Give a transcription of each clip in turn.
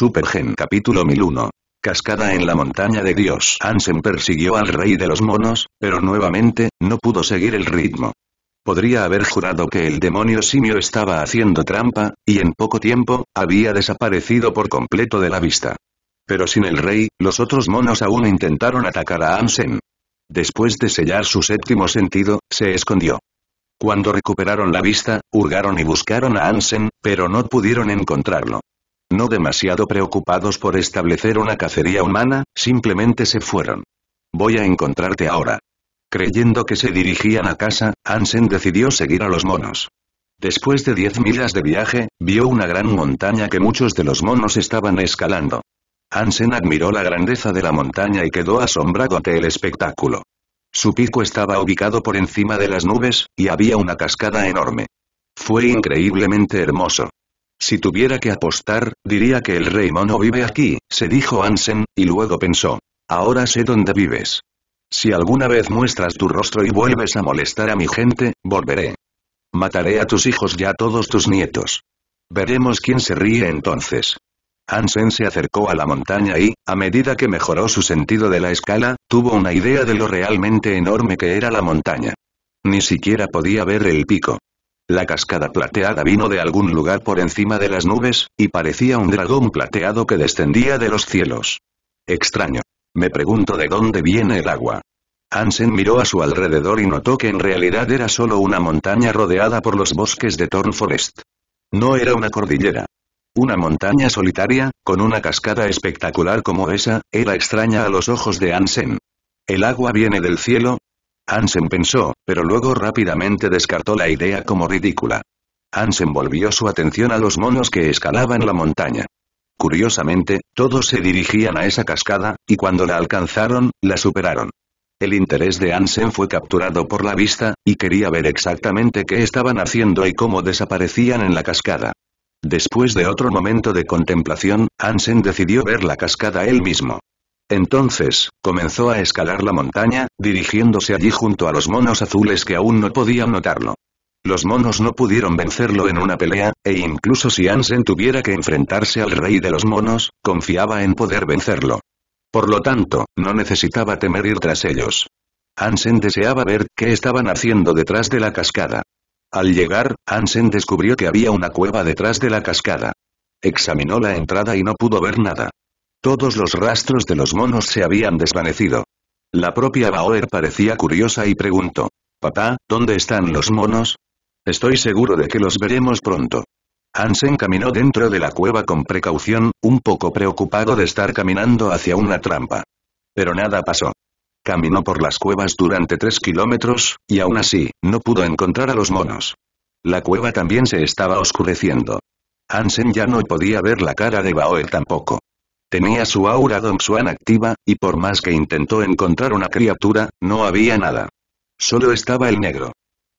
Supergen capítulo 1001. Cascada en la montaña de Dios. Ansen persiguió al rey de los monos, pero nuevamente, no pudo seguir el ritmo. Podría haber jurado que el demonio simio estaba haciendo trampa, y en poco tiempo, había desaparecido por completo de la vista. Pero sin el rey, los otros monos aún intentaron atacar a Ansen. Después de sellar su séptimo sentido, se escondió. Cuando recuperaron la vista, hurgaron y buscaron a Ansen, pero no pudieron encontrarlo. No demasiado preocupados por establecer una cacería humana, simplemente se fueron. Voy a encontrarte ahora. Creyendo que se dirigían a casa, Hansen decidió seguir a los monos. Después de diez millas de viaje, vio una gran montaña que muchos de los monos estaban escalando. Hansen admiró la grandeza de la montaña y quedó asombrado ante el espectáculo. Su pico estaba ubicado por encima de las nubes, y había una cascada enorme. Fue increíblemente hermoso. Si tuviera que apostar, diría que el rey mono vive aquí, se dijo Ansen, y luego pensó. Ahora sé dónde vives. Si alguna vez muestras tu rostro y vuelves a molestar a mi gente, volveré. Mataré a tus hijos y a todos tus nietos. Veremos quién se ríe entonces. Hansen se acercó a la montaña y, a medida que mejoró su sentido de la escala, tuvo una idea de lo realmente enorme que era la montaña. Ni siquiera podía ver el pico. La cascada plateada vino de algún lugar por encima de las nubes, y parecía un dragón plateado que descendía de los cielos. Extraño. Me pregunto de dónde viene el agua. Ansen miró a su alrededor y notó que en realidad era solo una montaña rodeada por los bosques de Forest. No era una cordillera. Una montaña solitaria, con una cascada espectacular como esa, era extraña a los ojos de Ansen. El agua viene del cielo, Ansen pensó, pero luego rápidamente descartó la idea como ridícula. Ansen volvió su atención a los monos que escalaban la montaña. Curiosamente, todos se dirigían a esa cascada, y cuando la alcanzaron, la superaron. El interés de Ansen fue capturado por la vista, y quería ver exactamente qué estaban haciendo y cómo desaparecían en la cascada. Después de otro momento de contemplación, Ansen decidió ver la cascada él mismo. Entonces, comenzó a escalar la montaña, dirigiéndose allí junto a los monos azules que aún no podían notarlo. Los monos no pudieron vencerlo en una pelea, e incluso si Ansen tuviera que enfrentarse al rey de los monos, confiaba en poder vencerlo. Por lo tanto, no necesitaba temer ir tras ellos. Ansen deseaba ver qué estaban haciendo detrás de la cascada. Al llegar, Ansen descubrió que había una cueva detrás de la cascada. Examinó la entrada y no pudo ver nada. Todos los rastros de los monos se habían desvanecido. La propia Bauer parecía curiosa y preguntó. Papá, ¿dónde están los monos? Estoy seguro de que los veremos pronto. Hansen caminó dentro de la cueva con precaución, un poco preocupado de estar caminando hacia una trampa. Pero nada pasó. Caminó por las cuevas durante tres kilómetros, y aún así, no pudo encontrar a los monos. La cueva también se estaba oscureciendo. Hansen ya no podía ver la cara de Baoer tampoco. Tenía su aura Swan activa, y por más que intentó encontrar una criatura, no había nada. Solo estaba el negro.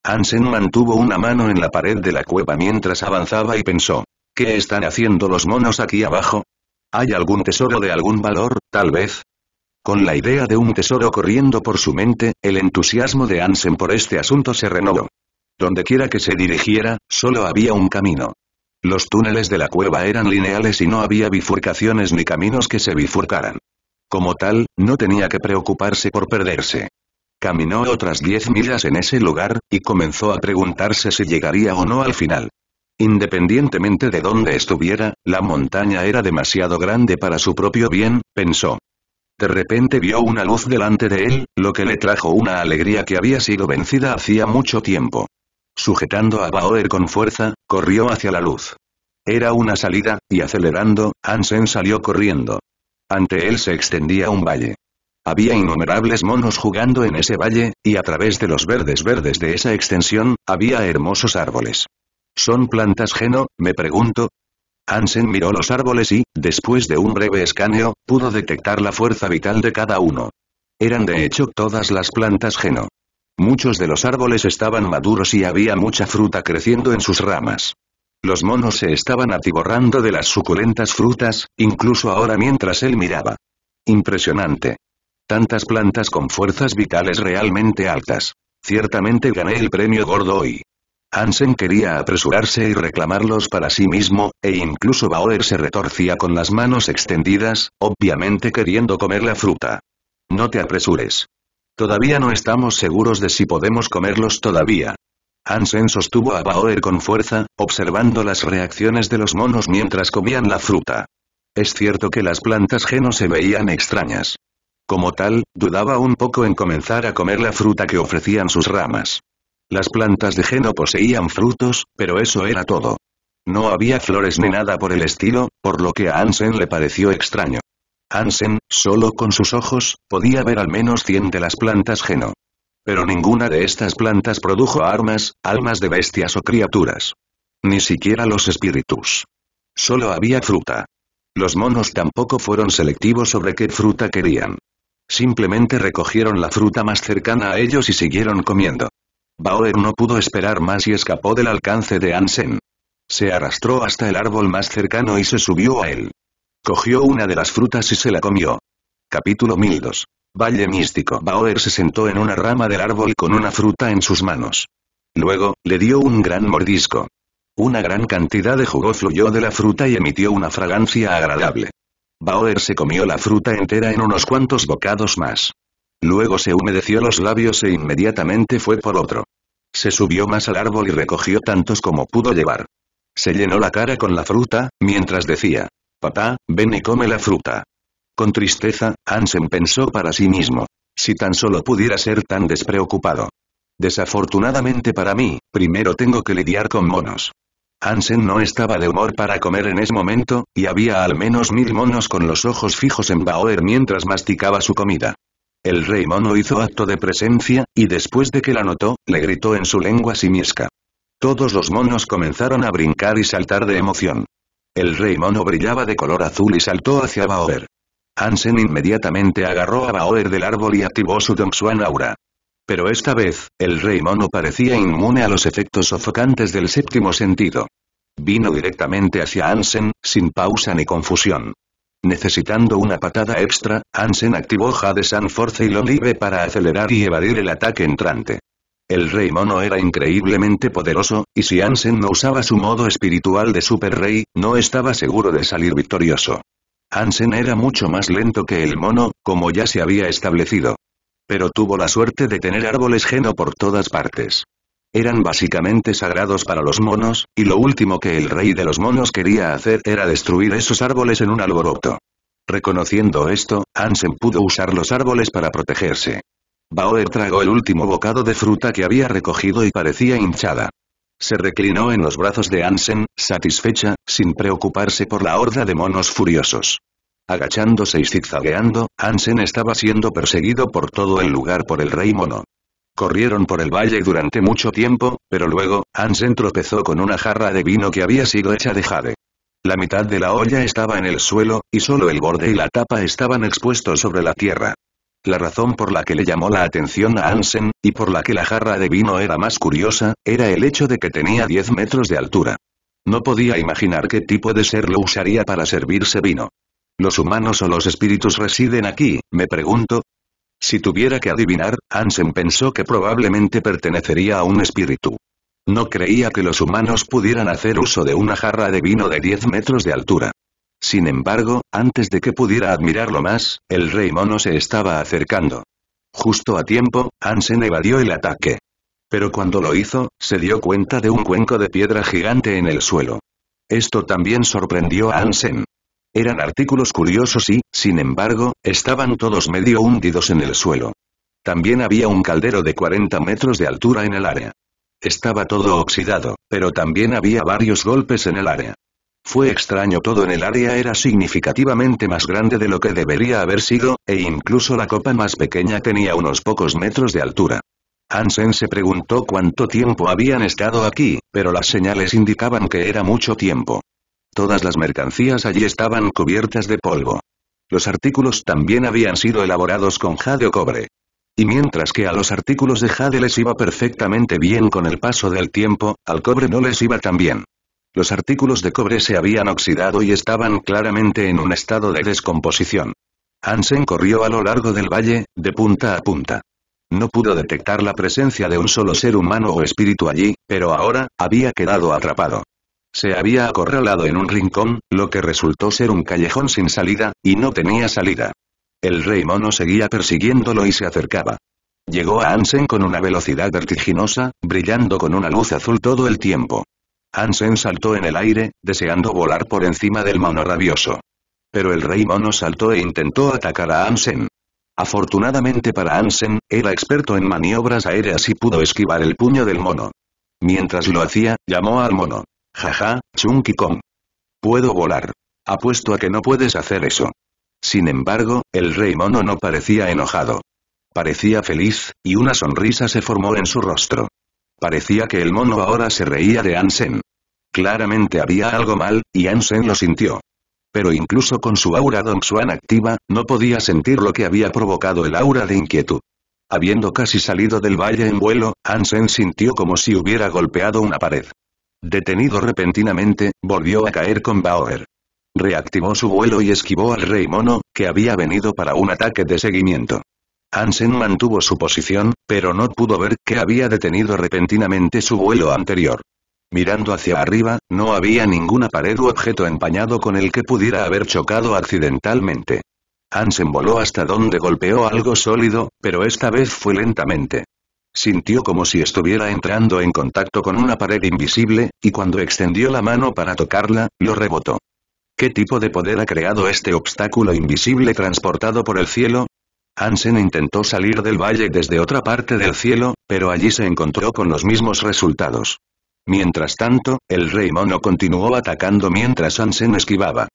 Ansen mantuvo una mano en la pared de la cueva mientras avanzaba y pensó. ¿Qué están haciendo los monos aquí abajo? ¿Hay algún tesoro de algún valor, tal vez? Con la idea de un tesoro corriendo por su mente, el entusiasmo de Ansen por este asunto se renovó. Donde quiera que se dirigiera, solo había un camino. Los túneles de la cueva eran lineales y no había bifurcaciones ni caminos que se bifurcaran. Como tal, no tenía que preocuparse por perderse. Caminó otras diez millas en ese lugar, y comenzó a preguntarse si llegaría o no al final. Independientemente de dónde estuviera, la montaña era demasiado grande para su propio bien, pensó. De repente vio una luz delante de él, lo que le trajo una alegría que había sido vencida hacía mucho tiempo. Sujetando a Baoer con fuerza, corrió hacia la luz. Era una salida, y acelerando, Ansen salió corriendo. Ante él se extendía un valle. Había innumerables monos jugando en ese valle, y a través de los verdes verdes de esa extensión, había hermosos árboles. ¿Son plantas geno, me pregunto? Ansen miró los árboles y, después de un breve escaneo, pudo detectar la fuerza vital de cada uno. Eran de hecho todas las plantas geno. Muchos de los árboles estaban maduros y había mucha fruta creciendo en sus ramas. Los monos se estaban atiborrando de las suculentas frutas, incluso ahora mientras él miraba. Impresionante. Tantas plantas con fuerzas vitales realmente altas. Ciertamente gané el premio gordo hoy. Hansen quería apresurarse y reclamarlos para sí mismo, e incluso Bauer se retorcía con las manos extendidas, obviamente queriendo comer la fruta. No te apresures. Todavía no estamos seguros de si podemos comerlos todavía. Hansen sostuvo a Bauer con fuerza, observando las reacciones de los monos mientras comían la fruta. Es cierto que las plantas geno se veían extrañas. Como tal, dudaba un poco en comenzar a comer la fruta que ofrecían sus ramas. Las plantas de geno poseían frutos, pero eso era todo. No había flores ni nada por el estilo, por lo que a Hansen le pareció extraño. Ansen, solo con sus ojos, podía ver al menos 100 de las plantas Geno. Pero ninguna de estas plantas produjo armas, almas de bestias o criaturas. Ni siquiera los espíritus. Solo había fruta. Los monos tampoco fueron selectivos sobre qué fruta querían. Simplemente recogieron la fruta más cercana a ellos y siguieron comiendo. Bauer no pudo esperar más y escapó del alcance de Ansen. Se arrastró hasta el árbol más cercano y se subió a él. Cogió una de las frutas y se la comió. Capítulo 1002. Valle Místico Bauer se sentó en una rama del árbol con una fruta en sus manos. Luego, le dio un gran mordisco. Una gran cantidad de jugo fluyó de la fruta y emitió una fragancia agradable. Bauer se comió la fruta entera en unos cuantos bocados más. Luego se humedeció los labios e inmediatamente fue por otro. Se subió más al árbol y recogió tantos como pudo llevar. Se llenó la cara con la fruta, mientras decía, Papá, ven y come la fruta. Con tristeza, Ansen pensó para sí mismo. Si tan solo pudiera ser tan despreocupado. Desafortunadamente para mí, primero tengo que lidiar con monos. Ansen no estaba de humor para comer en ese momento, y había al menos mil monos con los ojos fijos en Bauer mientras masticaba su comida. El rey mono hizo acto de presencia, y después de que la notó, le gritó en su lengua simiesca. Todos los monos comenzaron a brincar y saltar de emoción. El rey mono brillaba de color azul y saltó hacia Bauer. Ansen inmediatamente agarró a Bauer del árbol y activó su Dongsuan aura. Pero esta vez, el rey mono parecía inmune a los efectos sofocantes del séptimo sentido. Vino directamente hacia Ansen, sin pausa ni confusión. Necesitando una patada extra, Hansen activó Jade San Force y libre para acelerar y evadir el ataque entrante. El rey mono era increíblemente poderoso, y si Ansen no usaba su modo espiritual de super rey, no estaba seguro de salir victorioso. Ansen era mucho más lento que el mono, como ya se había establecido. Pero tuvo la suerte de tener árboles geno por todas partes. Eran básicamente sagrados para los monos, y lo último que el rey de los monos quería hacer era destruir esos árboles en un alboroto. Reconociendo esto, Ansen pudo usar los árboles para protegerse. Bauer tragó el último bocado de fruta que había recogido y parecía hinchada. Se reclinó en los brazos de Ansen, satisfecha, sin preocuparse por la horda de monos furiosos. Agachándose y zigzagueando, Ansen estaba siendo perseguido por todo el lugar por el rey mono. Corrieron por el valle durante mucho tiempo, pero luego, Ansen tropezó con una jarra de vino que había sido hecha de jade. La mitad de la olla estaba en el suelo, y solo el borde y la tapa estaban expuestos sobre la tierra. La razón por la que le llamó la atención a Ansen y por la que la jarra de vino era más curiosa, era el hecho de que tenía 10 metros de altura. No podía imaginar qué tipo de ser lo usaría para servirse vino. ¿Los humanos o los espíritus residen aquí, me pregunto? Si tuviera que adivinar, Ansen pensó que probablemente pertenecería a un espíritu. No creía que los humanos pudieran hacer uso de una jarra de vino de 10 metros de altura. Sin embargo, antes de que pudiera admirarlo más, el rey mono se estaba acercando. Justo a tiempo, Ansen evadió el ataque. Pero cuando lo hizo, se dio cuenta de un cuenco de piedra gigante en el suelo. Esto también sorprendió a Ansen. Eran artículos curiosos y, sin embargo, estaban todos medio hundidos en el suelo. También había un caldero de 40 metros de altura en el área. Estaba todo oxidado, pero también había varios golpes en el área. Fue extraño todo en el área era significativamente más grande de lo que debería haber sido, e incluso la copa más pequeña tenía unos pocos metros de altura. Hansen se preguntó cuánto tiempo habían estado aquí, pero las señales indicaban que era mucho tiempo. Todas las mercancías allí estaban cubiertas de polvo. Los artículos también habían sido elaborados con jade o cobre. Y mientras que a los artículos de jade les iba perfectamente bien con el paso del tiempo, al cobre no les iba tan bien. Los artículos de cobre se habían oxidado y estaban claramente en un estado de descomposición. Hansen corrió a lo largo del valle, de punta a punta. No pudo detectar la presencia de un solo ser humano o espíritu allí, pero ahora, había quedado atrapado. Se había acorralado en un rincón, lo que resultó ser un callejón sin salida, y no tenía salida. El rey mono seguía persiguiéndolo y se acercaba. Llegó a Hansen con una velocidad vertiginosa, brillando con una luz azul todo el tiempo. Ansen saltó en el aire, deseando volar por encima del mono rabioso. Pero el rey mono saltó e intentó atacar a Hansen. Afortunadamente para Ansen, era experto en maniobras aéreas y pudo esquivar el puño del mono. Mientras lo hacía, llamó al mono. Jaja, Chunky Kong. Puedo volar. Apuesto a que no puedes hacer eso. Sin embargo, el rey mono no parecía enojado. Parecía feliz, y una sonrisa se formó en su rostro. Parecía que el mono ahora se reía de Ansen. Claramente había algo mal, y Ansen lo sintió. Pero incluso con su aura Don Xuan activa, no podía sentir lo que había provocado el aura de inquietud. Habiendo casi salido del valle en vuelo, Ansen sintió como si hubiera golpeado una pared. Detenido repentinamente, volvió a caer con Bauer. Reactivó su vuelo y esquivó al rey mono, que había venido para un ataque de seguimiento. Hansen mantuvo su posición, pero no pudo ver que había detenido repentinamente su vuelo anterior. Mirando hacia arriba, no había ninguna pared u objeto empañado con el que pudiera haber chocado accidentalmente. Hansen voló hasta donde golpeó algo sólido, pero esta vez fue lentamente. Sintió como si estuviera entrando en contacto con una pared invisible, y cuando extendió la mano para tocarla, lo rebotó. ¿Qué tipo de poder ha creado este obstáculo invisible transportado por el cielo? Ansen intentó salir del valle desde otra parte del cielo, pero allí se encontró con los mismos resultados. Mientras tanto, el rey mono continuó atacando mientras Ansen esquivaba.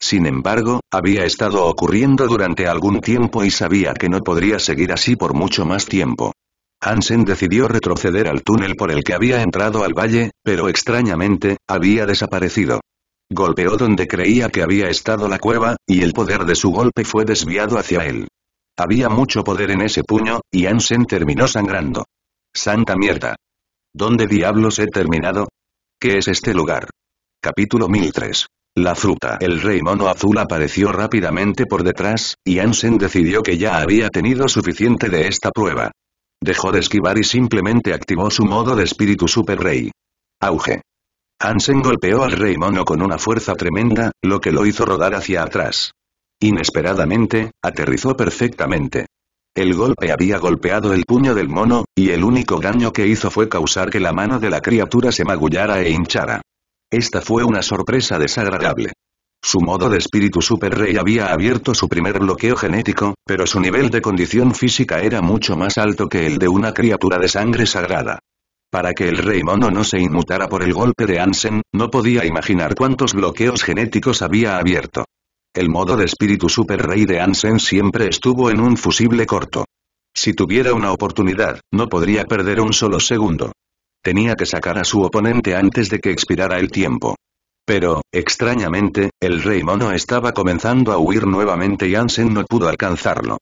Sin embargo, había estado ocurriendo durante algún tiempo y sabía que no podría seguir así por mucho más tiempo. Ansen decidió retroceder al túnel por el que había entrado al valle, pero extrañamente, había desaparecido. Golpeó donde creía que había estado la cueva, y el poder de su golpe fue desviado hacia él. Había mucho poder en ese puño, y Ansen terminó sangrando. ¡Santa mierda! ¿Dónde diablos he terminado? ¿Qué es este lugar? Capítulo 1003. La fruta. El rey mono azul apareció rápidamente por detrás, y Ansen decidió que ya había tenido suficiente de esta prueba. Dejó de esquivar y simplemente activó su modo de espíritu super rey. Auge. Ansen golpeó al rey mono con una fuerza tremenda, lo que lo hizo rodar hacia atrás. Inesperadamente, aterrizó perfectamente. El golpe había golpeado el puño del mono, y el único daño que hizo fue causar que la mano de la criatura se magullara e hinchara. Esta fue una sorpresa desagradable. Su modo de espíritu super rey había abierto su primer bloqueo genético, pero su nivel de condición física era mucho más alto que el de una criatura de sangre sagrada. Para que el rey mono no se inmutara por el golpe de Ansen, no podía imaginar cuántos bloqueos genéticos había abierto. El modo de espíritu super rey de Ansen siempre estuvo en un fusible corto. Si tuviera una oportunidad, no podría perder un solo segundo. Tenía que sacar a su oponente antes de que expirara el tiempo. Pero, extrañamente, el rey mono estaba comenzando a huir nuevamente y Ansen no pudo alcanzarlo.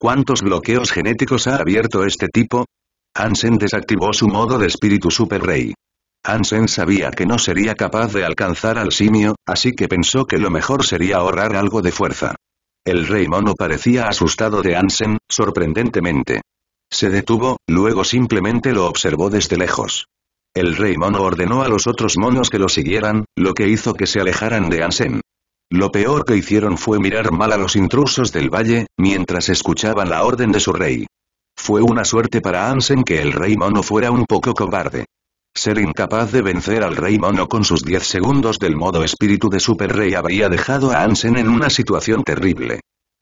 ¿Cuántos bloqueos genéticos ha abierto este tipo? Ansen desactivó su modo de espíritu super rey. Ansen sabía que no sería capaz de alcanzar al simio, así que pensó que lo mejor sería ahorrar algo de fuerza. El rey mono parecía asustado de Ansen, sorprendentemente. Se detuvo, luego simplemente lo observó desde lejos. El rey mono ordenó a los otros monos que lo siguieran, lo que hizo que se alejaran de Ansen. Lo peor que hicieron fue mirar mal a los intrusos del valle, mientras escuchaban la orden de su rey. Fue una suerte para Ansen que el rey mono fuera un poco cobarde. Ser incapaz de vencer al Rey Mono con sus 10 segundos del modo espíritu de Super Rey habría dejado a Ansen en una situación terrible.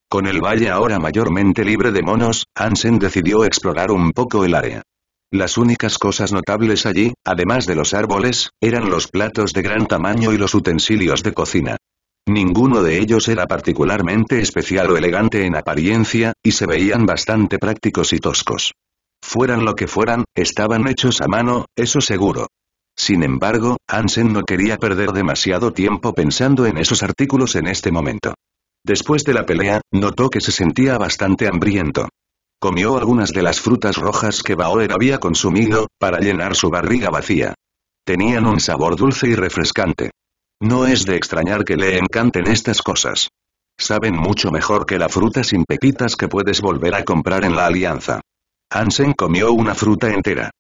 Con el valle ahora mayormente libre de monos, Ansen decidió explorar un poco el área. Las únicas cosas notables allí, además de los árboles, eran los platos de gran tamaño y los utensilios de cocina. Ninguno de ellos era particularmente especial o elegante en apariencia, y se veían bastante prácticos y toscos. Fueran lo que fueran, estaban hechos a mano, eso seguro. Sin embargo, Hansen no quería perder demasiado tiempo pensando en esos artículos en este momento. Después de la pelea, notó que se sentía bastante hambriento. Comió algunas de las frutas rojas que Bauer había consumido, para llenar su barriga vacía. Tenían un sabor dulce y refrescante. No es de extrañar que le encanten estas cosas. Saben mucho mejor que la fruta sin pepitas que puedes volver a comprar en la Alianza. Ansen comió una fruta entera.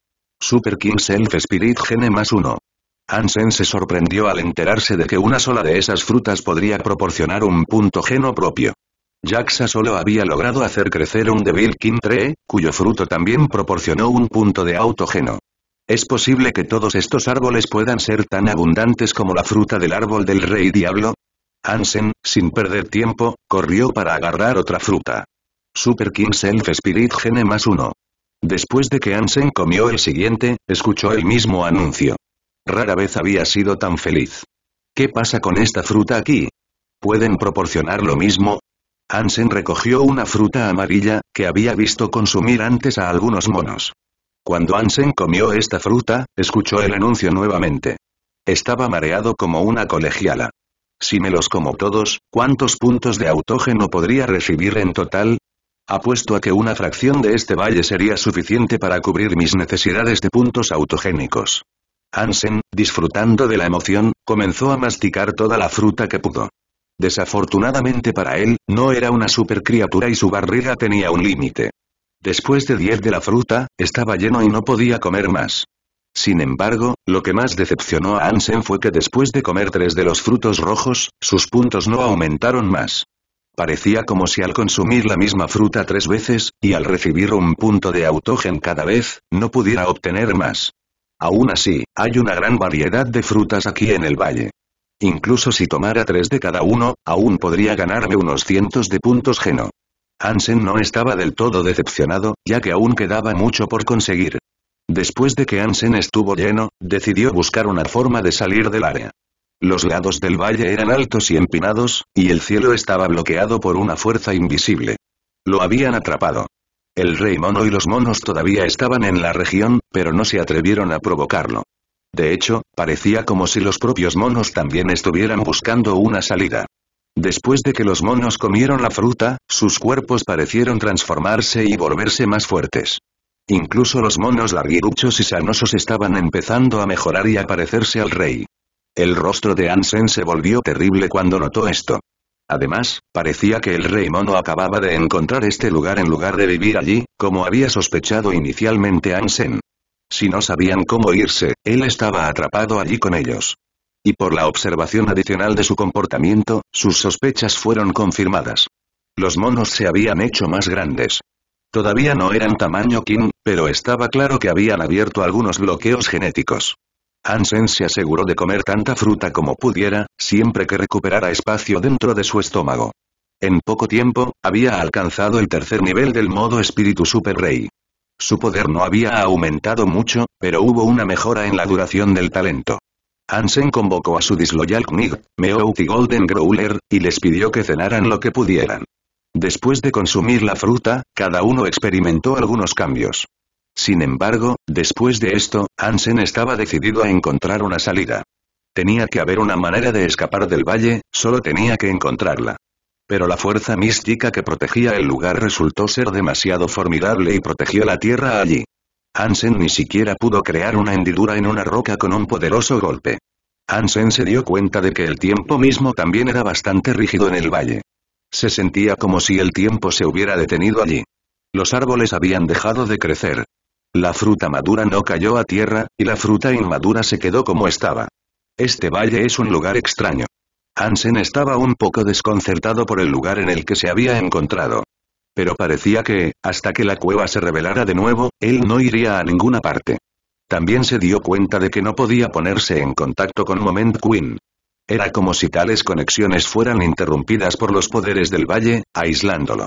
Super King Self Spirit Gene más uno. Ansen se sorprendió al enterarse de que una sola de esas frutas podría proporcionar un punto geno propio. Jaxa solo había logrado hacer crecer un Devil King 3, cuyo fruto también proporcionó un punto de autogeno. Es posible que todos estos árboles puedan ser tan abundantes como la fruta del árbol del Rey Diablo. Ansen, sin perder tiempo, corrió para agarrar otra fruta. Super King Self Spirit Gene más uno. Después de que Ansen comió el siguiente, escuchó el mismo anuncio. Rara vez había sido tan feliz. ¿Qué pasa con esta fruta aquí? ¿Pueden proporcionar lo mismo? Ansen recogió una fruta amarilla, que había visto consumir antes a algunos monos. Cuando Ansen comió esta fruta, escuchó el anuncio nuevamente. Estaba mareado como una colegiala. Si me los como todos, ¿cuántos puntos de autógeno podría recibir en total? Apuesto a que una fracción de este valle sería suficiente para cubrir mis necesidades de puntos autogénicos. Ansen, disfrutando de la emoción, comenzó a masticar toda la fruta que pudo. Desafortunadamente para él, no era una supercriatura y su barriga tenía un límite. Después de diez de la fruta, estaba lleno y no podía comer más. Sin embargo, lo que más decepcionó a Ansen fue que después de comer tres de los frutos rojos, sus puntos no aumentaron más. Parecía como si al consumir la misma fruta tres veces, y al recibir un punto de autogen cada vez, no pudiera obtener más. Aún así, hay una gran variedad de frutas aquí en el valle. Incluso si tomara tres de cada uno, aún podría ganarme unos cientos de puntos geno. Ansen no estaba del todo decepcionado, ya que aún quedaba mucho por conseguir. Después de que Hansen estuvo lleno, decidió buscar una forma de salir del área. Los lados del valle eran altos y empinados, y el cielo estaba bloqueado por una fuerza invisible. Lo habían atrapado. El rey mono y los monos todavía estaban en la región, pero no se atrevieron a provocarlo. De hecho, parecía como si los propios monos también estuvieran buscando una salida. Después de que los monos comieron la fruta, sus cuerpos parecieron transformarse y volverse más fuertes. Incluso los monos larguiruchos y sanosos estaban empezando a mejorar y a parecerse al rey. El rostro de Ansen se volvió terrible cuando notó esto. Además, parecía que el rey mono acababa de encontrar este lugar en lugar de vivir allí, como había sospechado inicialmente Ansen. Si no sabían cómo irse, él estaba atrapado allí con ellos. Y por la observación adicional de su comportamiento, sus sospechas fueron confirmadas. Los monos se habían hecho más grandes. Todavía no eran tamaño King, pero estaba claro que habían abierto algunos bloqueos genéticos. Hansen se aseguró de comer tanta fruta como pudiera, siempre que recuperara espacio dentro de su estómago. En poco tiempo, había alcanzado el tercer nivel del modo espíritu super rey. Su poder no había aumentado mucho, pero hubo una mejora en la duración del talento. Hansen convocó a su disloyal Knig, Meowth y Golden Growler, y les pidió que cenaran lo que pudieran. Después de consumir la fruta, cada uno experimentó algunos cambios. Sin embargo, después de esto, Ansen estaba decidido a encontrar una salida. Tenía que haber una manera de escapar del valle, solo tenía que encontrarla. Pero la fuerza mística que protegía el lugar resultó ser demasiado formidable y protegió la tierra allí. Ansen ni siquiera pudo crear una hendidura en una roca con un poderoso golpe. Ansen se dio cuenta de que el tiempo mismo también era bastante rígido en el valle. Se sentía como si el tiempo se hubiera detenido allí. Los árboles habían dejado de crecer, la fruta madura no cayó a tierra, y la fruta inmadura se quedó como estaba. Este valle es un lugar extraño. Hansen estaba un poco desconcertado por el lugar en el que se había encontrado. Pero parecía que, hasta que la cueva se revelara de nuevo, él no iría a ninguna parte. También se dio cuenta de que no podía ponerse en contacto con Moment Queen. Era como si tales conexiones fueran interrumpidas por los poderes del valle, aislándolo.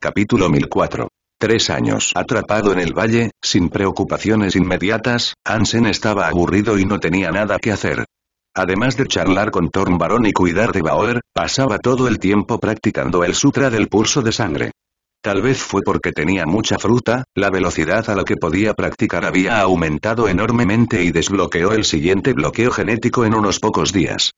Capítulo 1004 Tres años atrapado en el valle, sin preocupaciones inmediatas, Ansen estaba aburrido y no tenía nada que hacer. Además de charlar con Barón y cuidar de Bauer, pasaba todo el tiempo practicando el sutra del pulso de sangre. Tal vez fue porque tenía mucha fruta, la velocidad a la que podía practicar había aumentado enormemente y desbloqueó el siguiente bloqueo genético en unos pocos días.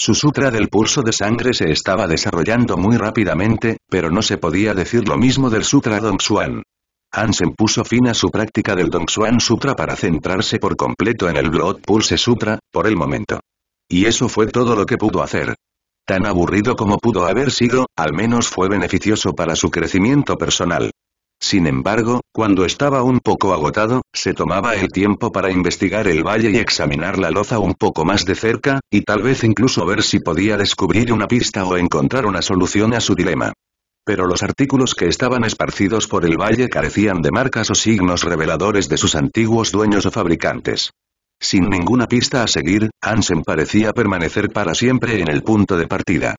Su sutra del pulso de sangre se estaba desarrollando muy rápidamente, pero no se podía decir lo mismo del sutra Dongxuan. Hansen puso fin a su práctica del Dongxuan Sutra para centrarse por completo en el Blood Pulse Sutra, por el momento. Y eso fue todo lo que pudo hacer. Tan aburrido como pudo haber sido, al menos fue beneficioso para su crecimiento personal. Sin embargo, cuando estaba un poco agotado, se tomaba el tiempo para investigar el valle y examinar la loza un poco más de cerca, y tal vez incluso ver si podía descubrir una pista o encontrar una solución a su dilema. Pero los artículos que estaban esparcidos por el valle carecían de marcas o signos reveladores de sus antiguos dueños o fabricantes. Sin ninguna pista a seguir, Hansen parecía permanecer para siempre en el punto de partida.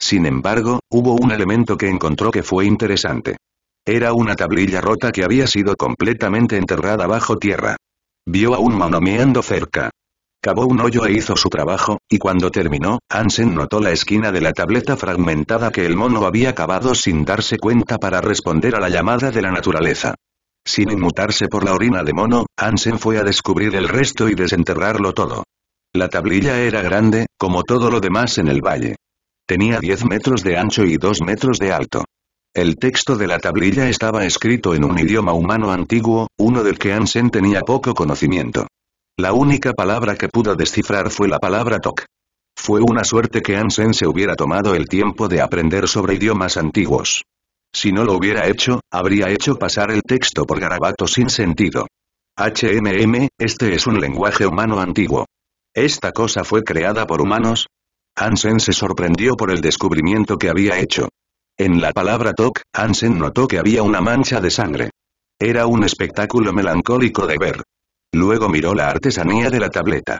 Sin embargo, hubo un elemento que encontró que fue interesante. Era una tablilla rota que había sido completamente enterrada bajo tierra. Vio a un mono meando cerca. Cavó un hoyo e hizo su trabajo, y cuando terminó, Ansen notó la esquina de la tableta fragmentada que el mono había cavado sin darse cuenta para responder a la llamada de la naturaleza. Sin inmutarse por la orina de mono, Ansen fue a descubrir el resto y desenterrarlo todo. La tablilla era grande, como todo lo demás en el valle. Tenía 10 metros de ancho y 2 metros de alto. El texto de la tablilla estaba escrito en un idioma humano antiguo, uno del que Ansen tenía poco conocimiento. La única palabra que pudo descifrar fue la palabra Tok. Fue una suerte que Ansen se hubiera tomado el tiempo de aprender sobre idiomas antiguos. Si no lo hubiera hecho, habría hecho pasar el texto por garabato sin sentido. HMM, este es un lenguaje humano antiguo. ¿Esta cosa fue creada por humanos? Ansen se sorprendió por el descubrimiento que había hecho. En la palabra Tok, Ansen notó que había una mancha de sangre. Era un espectáculo melancólico de ver. Luego miró la artesanía de la tableta.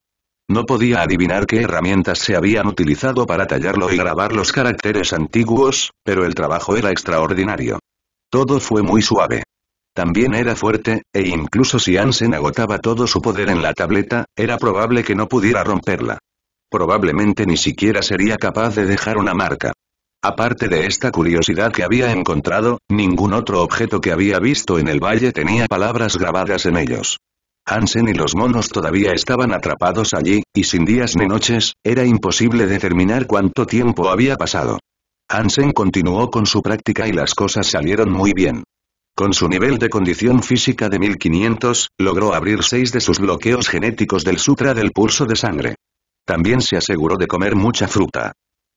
No podía adivinar qué herramientas se habían utilizado para tallarlo y grabar los caracteres antiguos, pero el trabajo era extraordinario. Todo fue muy suave. También era fuerte, e incluso si Ansen agotaba todo su poder en la tableta, era probable que no pudiera romperla. Probablemente ni siquiera sería capaz de dejar una marca. Aparte de esta curiosidad que había encontrado, ningún otro objeto que había visto en el valle tenía palabras grabadas en ellos. Hansen y los monos todavía estaban atrapados allí, y sin días ni noches, era imposible determinar cuánto tiempo había pasado. Hansen continuó con su práctica y las cosas salieron muy bien. Con su nivel de condición física de 1500, logró abrir seis de sus bloqueos genéticos del Sutra del Pulso de Sangre. También se aseguró de comer mucha fruta.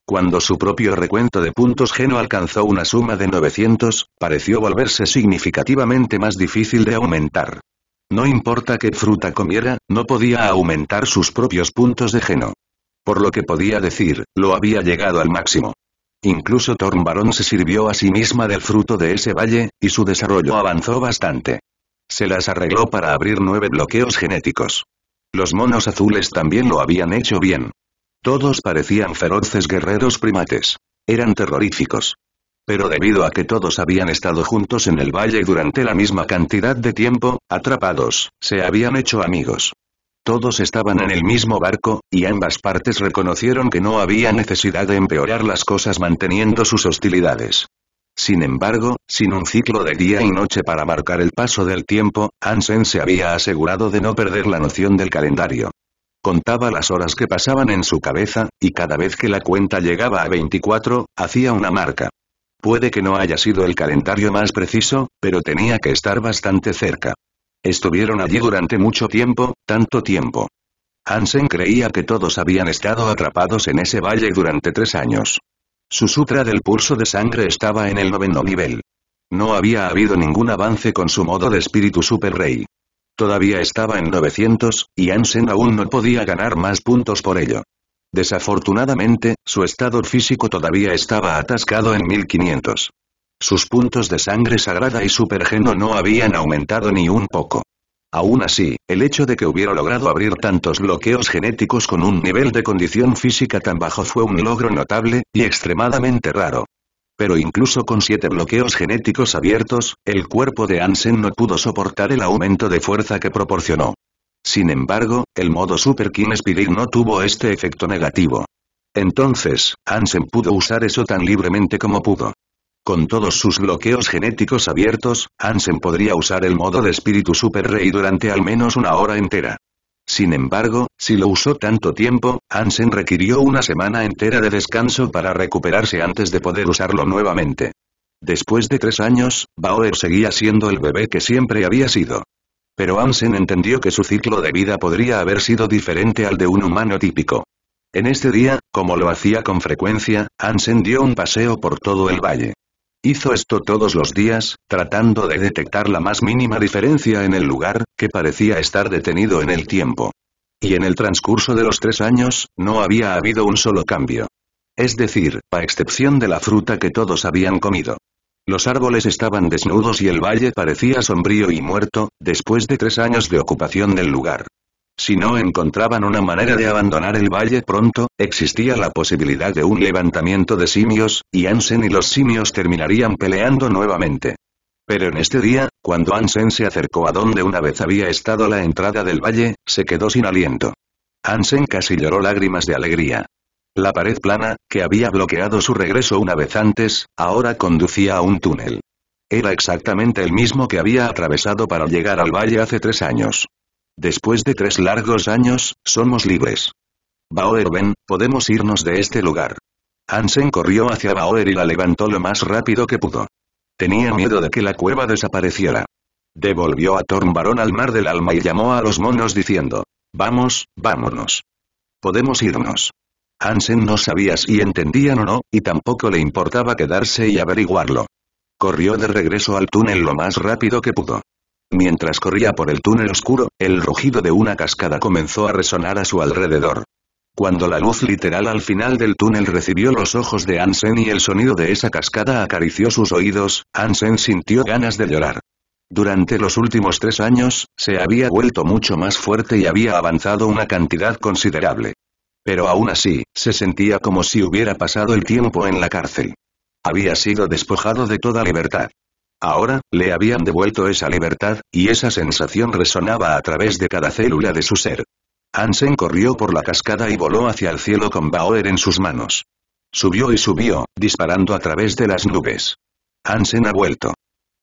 Cuando su propio recuento de puntos Geno alcanzó una suma de 900, pareció volverse significativamente más difícil de aumentar. No importa qué fruta comiera, no podía aumentar sus propios puntos de Geno. Por lo que podía decir, lo había llegado al máximo. Incluso Tornbarón se sirvió a sí misma del fruto de ese valle, y su desarrollo avanzó bastante. Se las arregló para abrir nueve bloqueos genéticos. Los monos azules también lo habían hecho bien. Todos parecían feroces guerreros primates. Eran terroríficos. Pero debido a que todos habían estado juntos en el valle durante la misma cantidad de tiempo, atrapados, se habían hecho amigos. Todos estaban en el mismo barco, y ambas partes reconocieron que no había necesidad de empeorar las cosas manteniendo sus hostilidades. Sin embargo, sin un ciclo de día y noche para marcar el paso del tiempo, Hansen se había asegurado de no perder la noción del calendario contaba las horas que pasaban en su cabeza, y cada vez que la cuenta llegaba a 24, hacía una marca. Puede que no haya sido el calendario más preciso, pero tenía que estar bastante cerca. Estuvieron allí durante mucho tiempo, tanto tiempo. Hansen creía que todos habían estado atrapados en ese valle durante tres años. Su sutra del pulso de sangre estaba en el noveno nivel. No había habido ningún avance con su modo de espíritu super rey. Todavía estaba en 900, y Ansen aún no podía ganar más puntos por ello. Desafortunadamente, su estado físico todavía estaba atascado en 1500. Sus puntos de sangre sagrada y supergeno no habían aumentado ni un poco. Aún así, el hecho de que hubiera logrado abrir tantos bloqueos genéticos con un nivel de condición física tan bajo fue un logro notable, y extremadamente raro. Pero incluso con siete bloqueos genéticos abiertos, el cuerpo de Ansen no pudo soportar el aumento de fuerza que proporcionó. Sin embargo, el modo Super King Spirit no tuvo este efecto negativo. Entonces, Ansen pudo usar eso tan libremente como pudo. Con todos sus bloqueos genéticos abiertos, Ansen podría usar el modo de espíritu Super Rey durante al menos una hora entera. Sin embargo, si lo usó tanto tiempo, Hansen requirió una semana entera de descanso para recuperarse antes de poder usarlo nuevamente. Después de tres años, Bauer seguía siendo el bebé que siempre había sido. Pero Ansen entendió que su ciclo de vida podría haber sido diferente al de un humano típico. En este día, como lo hacía con frecuencia, Hansen dio un paseo por todo el valle. Hizo esto todos los días, tratando de detectar la más mínima diferencia en el lugar, que parecía estar detenido en el tiempo. Y en el transcurso de los tres años, no había habido un solo cambio. Es decir, a excepción de la fruta que todos habían comido. Los árboles estaban desnudos y el valle parecía sombrío y muerto, después de tres años de ocupación del lugar. Si no encontraban una manera de abandonar el valle pronto, existía la posibilidad de un levantamiento de simios, y Ansen y los simios terminarían peleando nuevamente. Pero en este día, cuando Ansen se acercó a donde una vez había estado la entrada del valle, se quedó sin aliento. Ansen casi lloró lágrimas de alegría. La pared plana, que había bloqueado su regreso una vez antes, ahora conducía a un túnel. Era exactamente el mismo que había atravesado para llegar al valle hace tres años. Después de tres largos años, somos libres. Bauer ven, podemos irnos de este lugar. Hansen corrió hacia Bauer y la levantó lo más rápido que pudo. Tenía miedo de que la cueva desapareciera. Devolvió a Barón al mar del alma y llamó a los monos diciendo, «Vamos, vámonos. Podemos irnos». Hansen no sabía si entendían o no, y tampoco le importaba quedarse y averiguarlo. Corrió de regreso al túnel lo más rápido que pudo. Mientras corría por el túnel oscuro, el rugido de una cascada comenzó a resonar a su alrededor. Cuando la luz literal al final del túnel recibió los ojos de Ansen y el sonido de esa cascada acarició sus oídos, Ansen sintió ganas de llorar. Durante los últimos tres años, se había vuelto mucho más fuerte y había avanzado una cantidad considerable. Pero aún así, se sentía como si hubiera pasado el tiempo en la cárcel. Había sido despojado de toda libertad. Ahora, le habían devuelto esa libertad, y esa sensación resonaba a través de cada célula de su ser. Hansen corrió por la cascada y voló hacia el cielo con Bauer en sus manos. Subió y subió, disparando a través de las nubes. Hansen ha vuelto.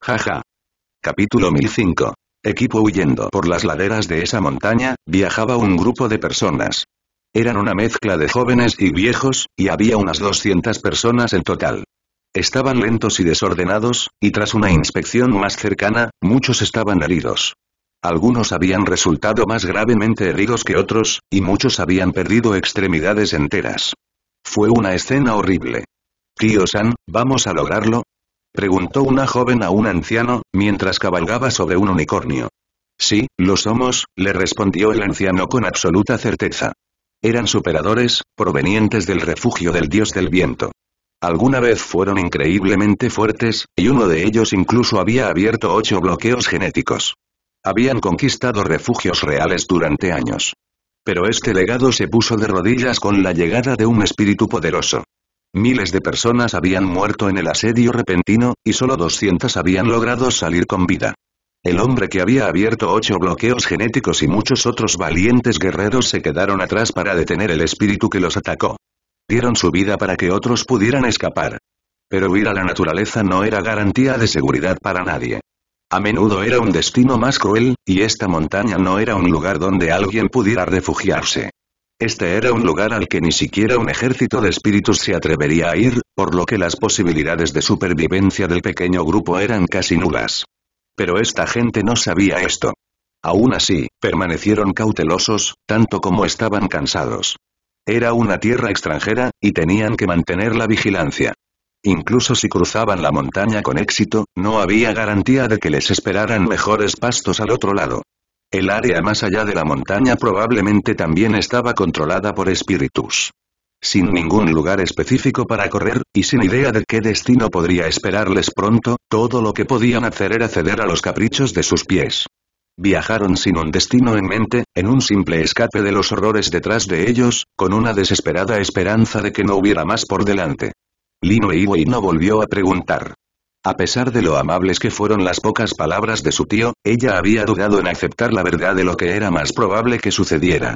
Jaja. Ja. Capítulo 1005. Equipo huyendo por las laderas de esa montaña, viajaba un grupo de personas. Eran una mezcla de jóvenes y viejos, y había unas 200 personas en total. Estaban lentos y desordenados, y tras una inspección más cercana, muchos estaban heridos. Algunos habían resultado más gravemente heridos que otros, y muchos habían perdido extremidades enteras. Fue una escena horrible. Tío San, ¿vamos a lograrlo? Preguntó una joven a un anciano, mientras cabalgaba sobre un unicornio. Sí, lo somos, le respondió el anciano con absoluta certeza. Eran superadores, provenientes del refugio del dios del viento alguna vez fueron increíblemente fuertes, y uno de ellos incluso había abierto ocho bloqueos genéticos. Habían conquistado refugios reales durante años. Pero este legado se puso de rodillas con la llegada de un espíritu poderoso. Miles de personas habían muerto en el asedio repentino, y solo 200 habían logrado salir con vida. El hombre que había abierto ocho bloqueos genéticos y muchos otros valientes guerreros se quedaron atrás para detener el espíritu que los atacó dieron su vida para que otros pudieran escapar. Pero huir a la naturaleza no era garantía de seguridad para nadie. A menudo era un destino más cruel, y esta montaña no era un lugar donde alguien pudiera refugiarse. Este era un lugar al que ni siquiera un ejército de espíritus se atrevería a ir, por lo que las posibilidades de supervivencia del pequeño grupo eran casi nulas. Pero esta gente no sabía esto. Aún así, permanecieron cautelosos, tanto como estaban cansados. Era una tierra extranjera, y tenían que mantener la vigilancia. Incluso si cruzaban la montaña con éxito, no había garantía de que les esperaran mejores pastos al otro lado. El área más allá de la montaña probablemente también estaba controlada por espíritus. Sin ningún lugar específico para correr, y sin idea de qué destino podría esperarles pronto, todo lo que podían hacer era ceder a los caprichos de sus pies. Viajaron sin un destino en mente, en un simple escape de los horrores detrás de ellos, con una desesperada esperanza de que no hubiera más por delante. Lino e Iwei no volvió a preguntar. A pesar de lo amables que fueron las pocas palabras de su tío, ella había dudado en aceptar la verdad de lo que era más probable que sucediera.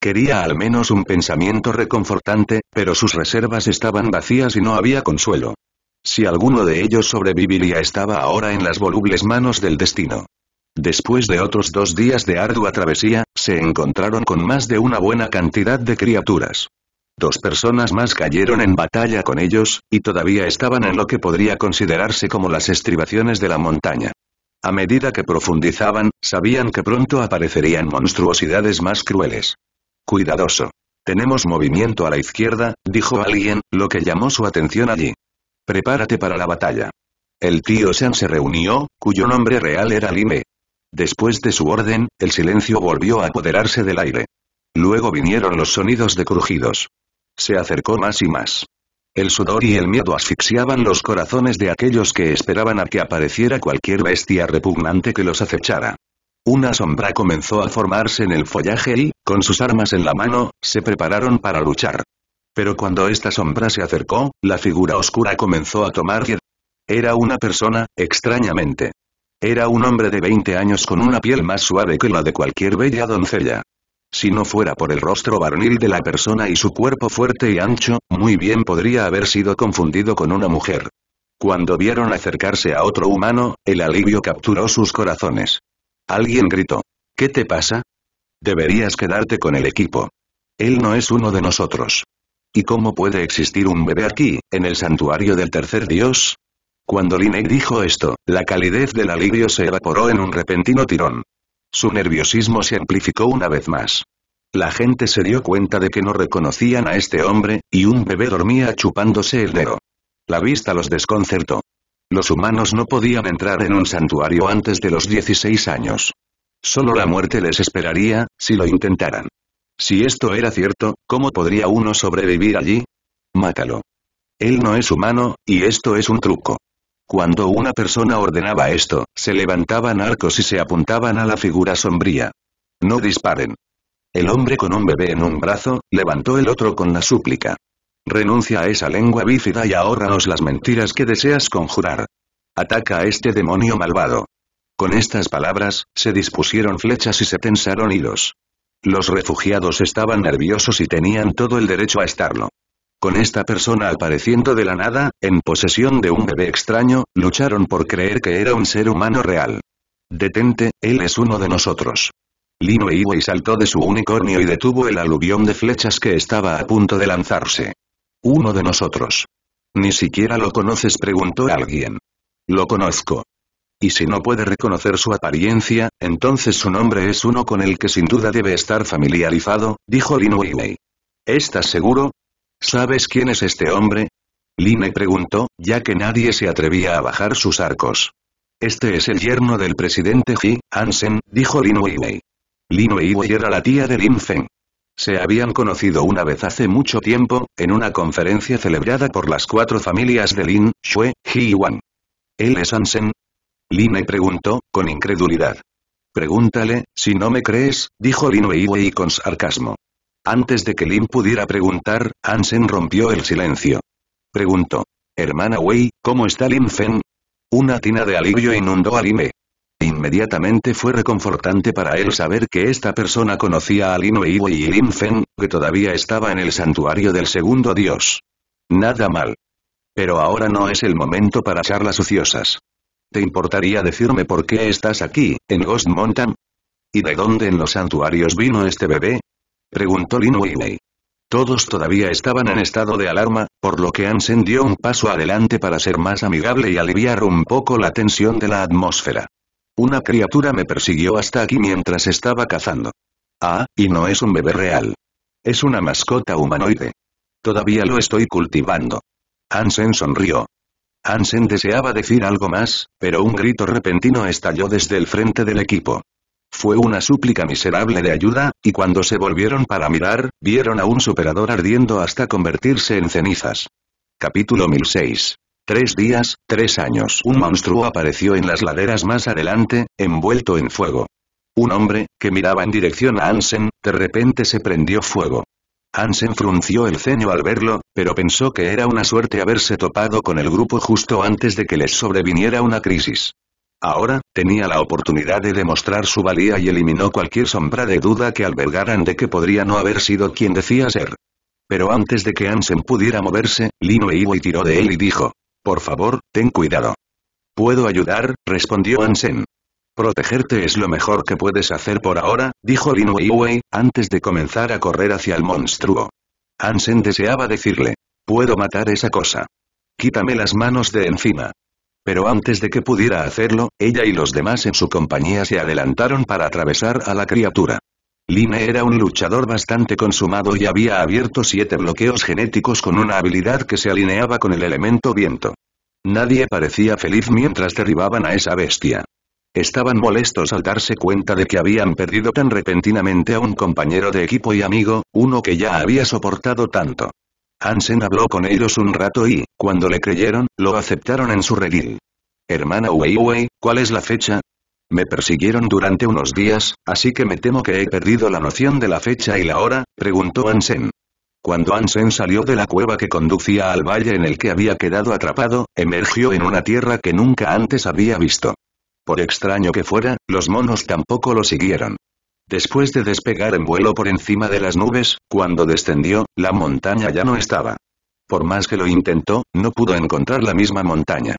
Quería al menos un pensamiento reconfortante, pero sus reservas estaban vacías y no había consuelo. Si alguno de ellos sobreviviría estaba ahora en las volubles manos del destino. Después de otros dos días de ardua travesía, se encontraron con más de una buena cantidad de criaturas. Dos personas más cayeron en batalla con ellos, y todavía estaban en lo que podría considerarse como las estribaciones de la montaña. A medida que profundizaban, sabían que pronto aparecerían monstruosidades más crueles. Cuidadoso. Tenemos movimiento a la izquierda, dijo alguien, lo que llamó su atención allí. Prepárate para la batalla. El tío San se reunió, cuyo nombre real era Lime, Después de su orden, el silencio volvió a apoderarse del aire. Luego vinieron los sonidos de crujidos. Se acercó más y más. El sudor y el miedo asfixiaban los corazones de aquellos que esperaban a que apareciera cualquier bestia repugnante que los acechara. Una sombra comenzó a formarse en el follaje y, con sus armas en la mano, se prepararon para luchar. Pero cuando esta sombra se acercó, la figura oscura comenzó a tomar Era una persona, extrañamente. Era un hombre de 20 años con una piel más suave que la de cualquier bella doncella. Si no fuera por el rostro barnil de la persona y su cuerpo fuerte y ancho, muy bien podría haber sido confundido con una mujer. Cuando vieron acercarse a otro humano, el alivio capturó sus corazones. Alguien gritó. ¿Qué te pasa? Deberías quedarte con el equipo. Él no es uno de nosotros. ¿Y cómo puede existir un bebé aquí, en el santuario del tercer dios? Cuando Linné dijo esto, la calidez del alivio se evaporó en un repentino tirón. Su nerviosismo se amplificó una vez más. La gente se dio cuenta de que no reconocían a este hombre, y un bebé dormía chupándose el dedo. La vista los desconcertó. Los humanos no podían entrar en un santuario antes de los 16 años. Solo la muerte les esperaría, si lo intentaran. Si esto era cierto, ¿cómo podría uno sobrevivir allí? Mátalo. Él no es humano, y esto es un truco. Cuando una persona ordenaba esto, se levantaban arcos y se apuntaban a la figura sombría. No disparen. El hombre con un bebé en un brazo, levantó el otro con la súplica. Renuncia a esa lengua bífida y ahórranos las mentiras que deseas conjurar. Ataca a este demonio malvado. Con estas palabras, se dispusieron flechas y se tensaron hilos. Los refugiados estaban nerviosos y tenían todo el derecho a estarlo con esta persona apareciendo de la nada, en posesión de un bebé extraño, lucharon por creer que era un ser humano real. Detente, él es uno de nosotros. Lino saltó de su unicornio y detuvo el aluvión de flechas que estaba a punto de lanzarse. Uno de nosotros. Ni siquiera lo conoces preguntó alguien. Lo conozco. Y si no puede reconocer su apariencia, entonces su nombre es uno con el que sin duda debe estar familiarizado, dijo Lin ¿Estás seguro? ¿Sabes quién es este hombre? me preguntó, ya que nadie se atrevía a bajar sus arcos. Este es el yerno del presidente Ji, Hansen, dijo Lin Weiwei. Lin Weiwei era la tía de Lin Feng. Se habían conocido una vez hace mucho tiempo, en una conferencia celebrada por las cuatro familias de Lin, Shue, Ji y Wan. ¿Él es Ansen, Lin preguntó, con incredulidad. Pregúntale, si no me crees, dijo Lin Weiwei con sarcasmo. Antes de que Lin pudiera preguntar, Ansen rompió el silencio. Preguntó. Hermana Wei, ¿cómo está Lin Fen? Una tina de alivio inundó a Lin e. Inmediatamente fue reconfortante para él saber que esta persona conocía a Lin Wei y Lin Fen, que todavía estaba en el santuario del segundo dios. Nada mal. Pero ahora no es el momento para charlas suciosas. ¿Te importaría decirme por qué estás aquí, en Ghost Mountain? ¿Y de dónde en los santuarios vino este bebé? preguntó Lin Todos todavía estaban en estado de alarma, por lo que Ansen dio un paso adelante para ser más amigable y aliviar un poco la tensión de la atmósfera. Una criatura me persiguió hasta aquí mientras estaba cazando. Ah, y no es un bebé real. Es una mascota humanoide. Todavía lo estoy cultivando. Ansen sonrió. Ansen deseaba decir algo más, pero un grito repentino estalló desde el frente del equipo. Fue una súplica miserable de ayuda, y cuando se volvieron para mirar, vieron a un superador ardiendo hasta convertirse en cenizas. Capítulo 1006. Tres días, tres años. Un monstruo apareció en las laderas más adelante, envuelto en fuego. Un hombre, que miraba en dirección a Ansen, de repente se prendió fuego. Ansen frunció el ceño al verlo, pero pensó que era una suerte haberse topado con el grupo justo antes de que les sobreviniera una crisis. Ahora, tenía la oportunidad de demostrar su valía y eliminó cualquier sombra de duda que albergaran de que podría no haber sido quien decía ser. Pero antes de que Ansen pudiera moverse, Lino tiró de él y dijo. Por favor, ten cuidado. ¿Puedo ayudar? respondió Ansen. Protegerte es lo mejor que puedes hacer por ahora, dijo Lino Iway, antes de comenzar a correr hacia el monstruo. Ansen deseaba decirle. Puedo matar esa cosa. Quítame las manos de encima. Pero antes de que pudiera hacerlo, ella y los demás en su compañía se adelantaron para atravesar a la criatura. Line era un luchador bastante consumado y había abierto siete bloqueos genéticos con una habilidad que se alineaba con el elemento viento. Nadie parecía feliz mientras derribaban a esa bestia. Estaban molestos al darse cuenta de que habían perdido tan repentinamente a un compañero de equipo y amigo, uno que ya había soportado tanto. Ansen habló con ellos un rato y, cuando le creyeron, lo aceptaron en su redil. Hermana Weiwei, ¿cuál es la fecha? Me persiguieron durante unos días, así que me temo que he perdido la noción de la fecha y la hora, preguntó Ansen. Cuando Ansen salió de la cueva que conducía al valle en el que había quedado atrapado, emergió en una tierra que nunca antes había visto. Por extraño que fuera, los monos tampoco lo siguieron. Después de despegar en vuelo por encima de las nubes, cuando descendió, la montaña ya no estaba. Por más que lo intentó, no pudo encontrar la misma montaña.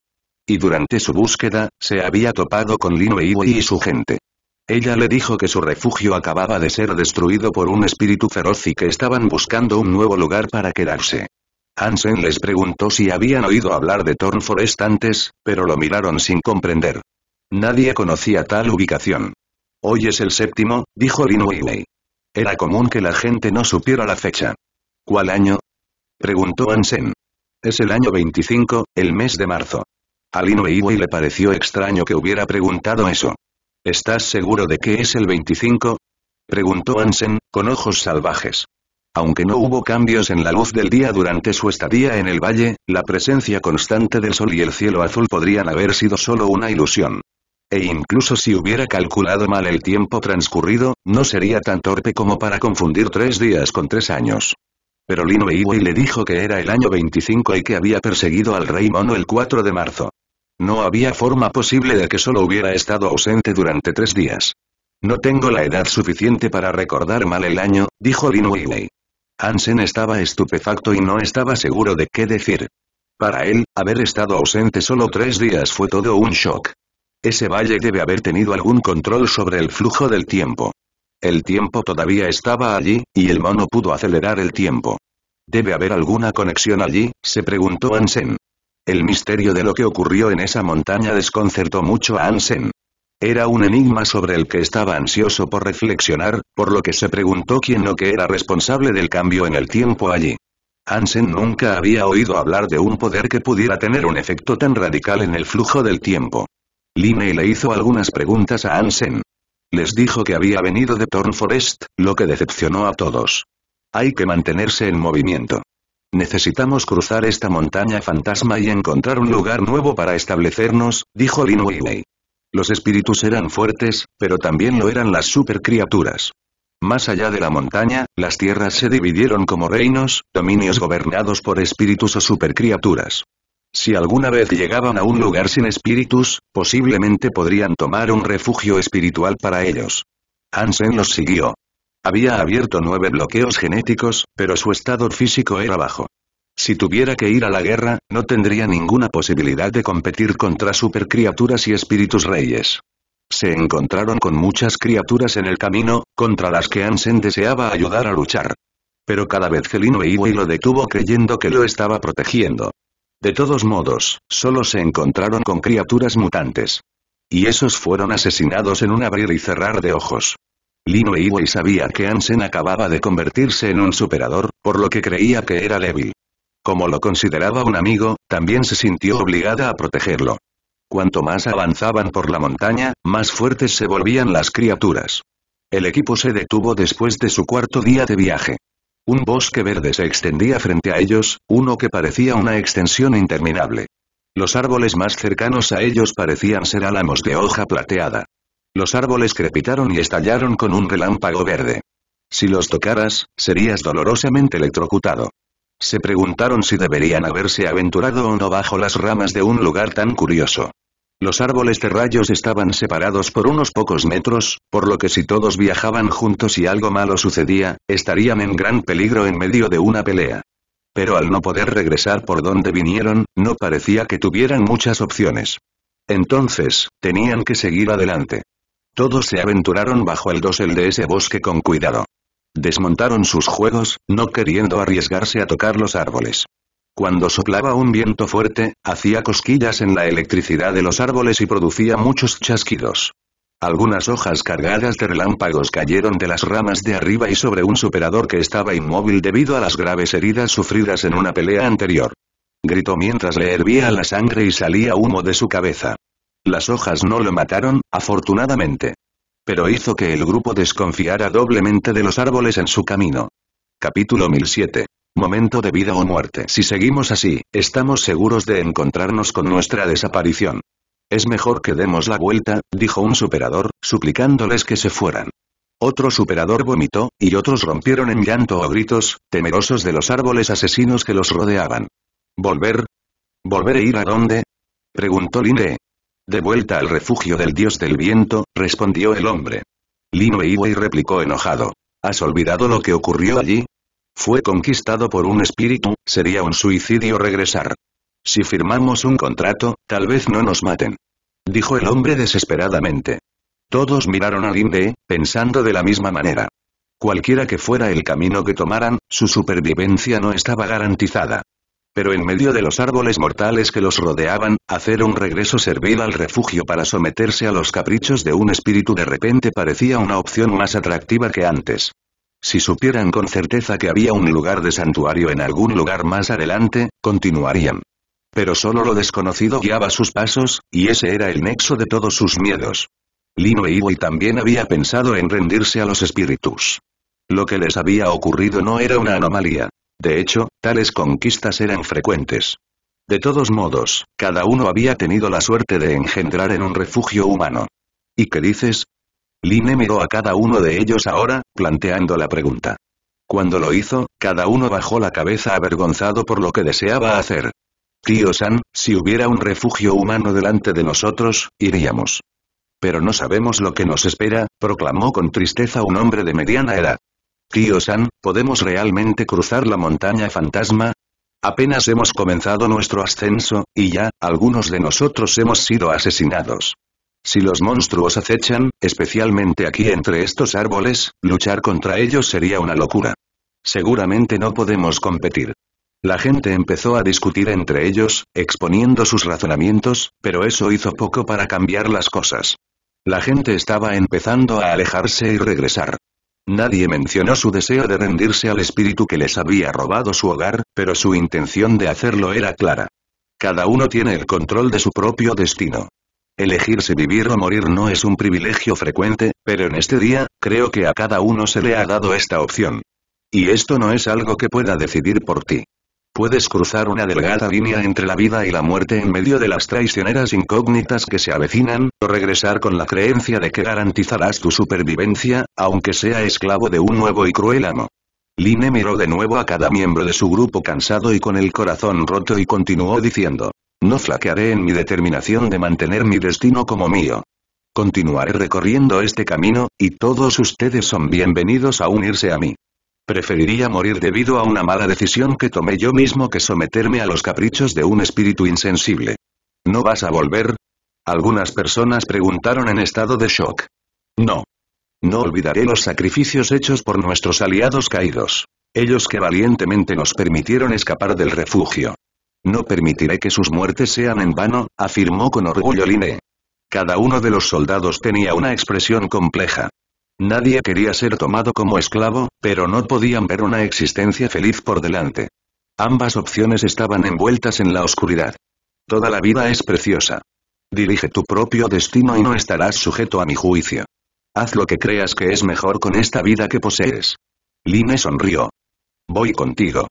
Y durante su búsqueda, se había topado con Lino y su gente. Ella le dijo que su refugio acababa de ser destruido por un espíritu feroz y que estaban buscando un nuevo lugar para quedarse. Hansen les preguntó si habían oído hablar de Forest antes, pero lo miraron sin comprender. Nadie conocía tal ubicación. Hoy es el séptimo, dijo Lin Era común que la gente no supiera la fecha. ¿Cuál año? Preguntó Ansen. Es el año 25, el mes de marzo. A Lin Weiwei le pareció extraño que hubiera preguntado eso. ¿Estás seguro de que es el 25? Preguntó Ansen, con ojos salvajes. Aunque no hubo cambios en la luz del día durante su estadía en el valle, la presencia constante del sol y el cielo azul podrían haber sido solo una ilusión. E incluso si hubiera calculado mal el tiempo transcurrido, no sería tan torpe como para confundir tres días con tres años. Pero Lin Weiwei le dijo que era el año 25 y que había perseguido al rey mono el 4 de marzo. No había forma posible de que solo hubiera estado ausente durante tres días. No tengo la edad suficiente para recordar mal el año, dijo Lin Weiwei. Hansen estaba estupefacto y no estaba seguro de qué decir. Para él, haber estado ausente solo tres días fue todo un shock. Ese valle debe haber tenido algún control sobre el flujo del tiempo. El tiempo todavía estaba allí, y el mono pudo acelerar el tiempo. ¿Debe haber alguna conexión allí? se preguntó Ansen. El misterio de lo que ocurrió en esa montaña desconcertó mucho a Ansen. Era un enigma sobre el que estaba ansioso por reflexionar, por lo que se preguntó quién o qué era responsable del cambio en el tiempo allí. Ansen nunca había oído hablar de un poder que pudiera tener un efecto tan radical en el flujo del tiempo. Linney le hizo algunas preguntas a Ansen. Les dijo que había venido de Thorn Forest, lo que decepcionó a todos. Hay que mantenerse en movimiento. Necesitamos cruzar esta montaña fantasma y encontrar un lugar nuevo para establecernos, dijo Lin Los espíritus eran fuertes, pero también lo eran las supercriaturas. Más allá de la montaña, las tierras se dividieron como reinos, dominios gobernados por espíritus o supercriaturas. Si alguna vez llegaban a un lugar sin espíritus, posiblemente podrían tomar un refugio espiritual para ellos. Ansen los siguió. Había abierto nueve bloqueos genéticos, pero su estado físico era bajo. Si tuviera que ir a la guerra, no tendría ninguna posibilidad de competir contra supercriaturas y espíritus reyes. Se encontraron con muchas criaturas en el camino, contra las que Ansen deseaba ayudar a luchar. Pero cada vez Gelino y lo detuvo creyendo que lo estaba protegiendo. De todos modos, solo se encontraron con criaturas mutantes. Y esos fueron asesinados en un abrir y cerrar de ojos. Lino Wei sabía que Ansen acababa de convertirse en un superador, por lo que creía que era débil. Como lo consideraba un amigo, también se sintió obligada a protegerlo. Cuanto más avanzaban por la montaña, más fuertes se volvían las criaturas. El equipo se detuvo después de su cuarto día de viaje. Un bosque verde se extendía frente a ellos, uno que parecía una extensión interminable. Los árboles más cercanos a ellos parecían ser álamos de hoja plateada. Los árboles crepitaron y estallaron con un relámpago verde. Si los tocaras, serías dolorosamente electrocutado. Se preguntaron si deberían haberse aventurado o no bajo las ramas de un lugar tan curioso. Los árboles de rayos estaban separados por unos pocos metros, por lo que si todos viajaban juntos y algo malo sucedía, estarían en gran peligro en medio de una pelea. Pero al no poder regresar por donde vinieron, no parecía que tuvieran muchas opciones. Entonces, tenían que seguir adelante. Todos se aventuraron bajo el dosel de ese bosque con cuidado. Desmontaron sus juegos, no queriendo arriesgarse a tocar los árboles. Cuando soplaba un viento fuerte, hacía cosquillas en la electricidad de los árboles y producía muchos chasquidos. Algunas hojas cargadas de relámpagos cayeron de las ramas de arriba y sobre un superador que estaba inmóvil debido a las graves heridas sufridas en una pelea anterior. Gritó mientras le hervía la sangre y salía humo de su cabeza. Las hojas no lo mataron, afortunadamente. Pero hizo que el grupo desconfiara doblemente de los árboles en su camino. Capítulo 1007 Momento de vida o muerte. Si seguimos así, estamos seguros de encontrarnos con nuestra desaparición. Es mejor que demos la vuelta, dijo un superador, suplicándoles que se fueran. Otro superador vomitó, y otros rompieron en llanto o gritos, temerosos de los árboles asesinos que los rodeaban. ¿Volver? ¿Volver e ir a dónde? preguntó Linde. De vuelta al refugio del dios del viento, respondió el hombre. Lino y replicó enojado. ¿Has olvidado lo que ocurrió allí? fue conquistado por un espíritu, sería un suicidio regresar. Si firmamos un contrato, tal vez no nos maten. Dijo el hombre desesperadamente. Todos miraron a Linde, pensando de la misma manera. Cualquiera que fuera el camino que tomaran, su supervivencia no estaba garantizada. Pero en medio de los árboles mortales que los rodeaban, hacer un regreso servil al refugio para someterse a los caprichos de un espíritu de repente parecía una opción más atractiva que antes. Si supieran con certeza que había un lugar de santuario en algún lugar más adelante, continuarían. Pero solo lo desconocido guiaba sus pasos, y ese era el nexo de todos sus miedos. Lino e también había pensado en rendirse a los espíritus. Lo que les había ocurrido no era una anomalía. De hecho, tales conquistas eran frecuentes. De todos modos, cada uno había tenido la suerte de engendrar en un refugio humano. ¿Y qué dices? Line miró a cada uno de ellos ahora, planteando la pregunta. Cuando lo hizo, cada uno bajó la cabeza avergonzado por lo que deseaba hacer. Tío San, si hubiera un refugio humano delante de nosotros, iríamos. Pero no sabemos lo que nos espera, proclamó con tristeza un hombre de mediana edad. Tío San, ¿podemos realmente cruzar la montaña fantasma? Apenas hemos comenzado nuestro ascenso, y ya, algunos de nosotros hemos sido asesinados. Si los monstruos acechan, especialmente aquí entre estos árboles, luchar contra ellos sería una locura. Seguramente no podemos competir. La gente empezó a discutir entre ellos, exponiendo sus razonamientos, pero eso hizo poco para cambiar las cosas. La gente estaba empezando a alejarse y regresar. Nadie mencionó su deseo de rendirse al espíritu que les había robado su hogar, pero su intención de hacerlo era clara. Cada uno tiene el control de su propio destino elegirse vivir o morir no es un privilegio frecuente, pero en este día, creo que a cada uno se le ha dado esta opción. Y esto no es algo que pueda decidir por ti. Puedes cruzar una delgada línea entre la vida y la muerte en medio de las traicioneras incógnitas que se avecinan, o regresar con la creencia de que garantizarás tu supervivencia, aunque sea esclavo de un nuevo y cruel amo. Line miró de nuevo a cada miembro de su grupo cansado y con el corazón roto y continuó diciendo, no flaquearé en mi determinación de mantener mi destino como mío. Continuaré recorriendo este camino, y todos ustedes son bienvenidos a unirse a mí. Preferiría morir debido a una mala decisión que tomé yo mismo que someterme a los caprichos de un espíritu insensible. ¿No vas a volver? Algunas personas preguntaron en estado de shock. No. No olvidaré los sacrificios hechos por nuestros aliados caídos. Ellos que valientemente nos permitieron escapar del refugio. No permitiré que sus muertes sean en vano, afirmó con orgullo Line. Cada uno de los soldados tenía una expresión compleja. Nadie quería ser tomado como esclavo, pero no podían ver una existencia feliz por delante. Ambas opciones estaban envueltas en la oscuridad. Toda la vida es preciosa. Dirige tu propio destino y no estarás sujeto a mi juicio. Haz lo que creas que es mejor con esta vida que posees. Line sonrió. Voy contigo.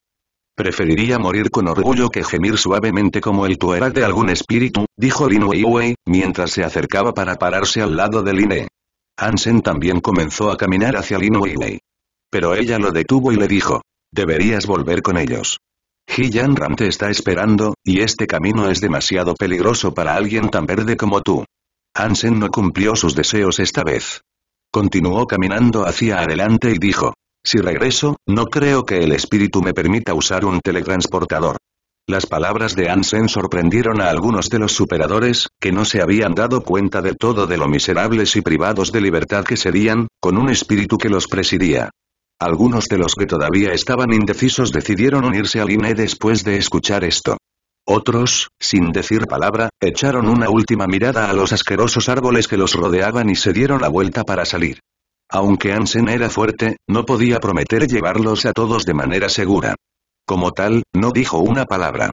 Preferiría morir con orgullo que gemir suavemente como el tuerat de algún espíritu, dijo Lin Weiwei, mientras se acercaba para pararse al lado de Line. Ansen también comenzó a caminar hacia Lin Weiwei. Pero ella lo detuvo y le dijo. Deberías volver con ellos. He Yan te está esperando, y este camino es demasiado peligroso para alguien tan verde como tú. Ansen no cumplió sus deseos esta vez. Continuó caminando hacia adelante y dijo, si regreso, no creo que el espíritu me permita usar un teletransportador. Las palabras de Ansen sorprendieron a algunos de los superadores, que no se habían dado cuenta de todo de lo miserables y privados de libertad que serían, con un espíritu que los presidía. Algunos de los que todavía estaban indecisos decidieron unirse al INE después de escuchar esto. Otros, sin decir palabra, echaron una última mirada a los asquerosos árboles que los rodeaban y se dieron la vuelta para salir. Aunque Ansen era fuerte, no podía prometer llevarlos a todos de manera segura. Como tal, no dijo una palabra.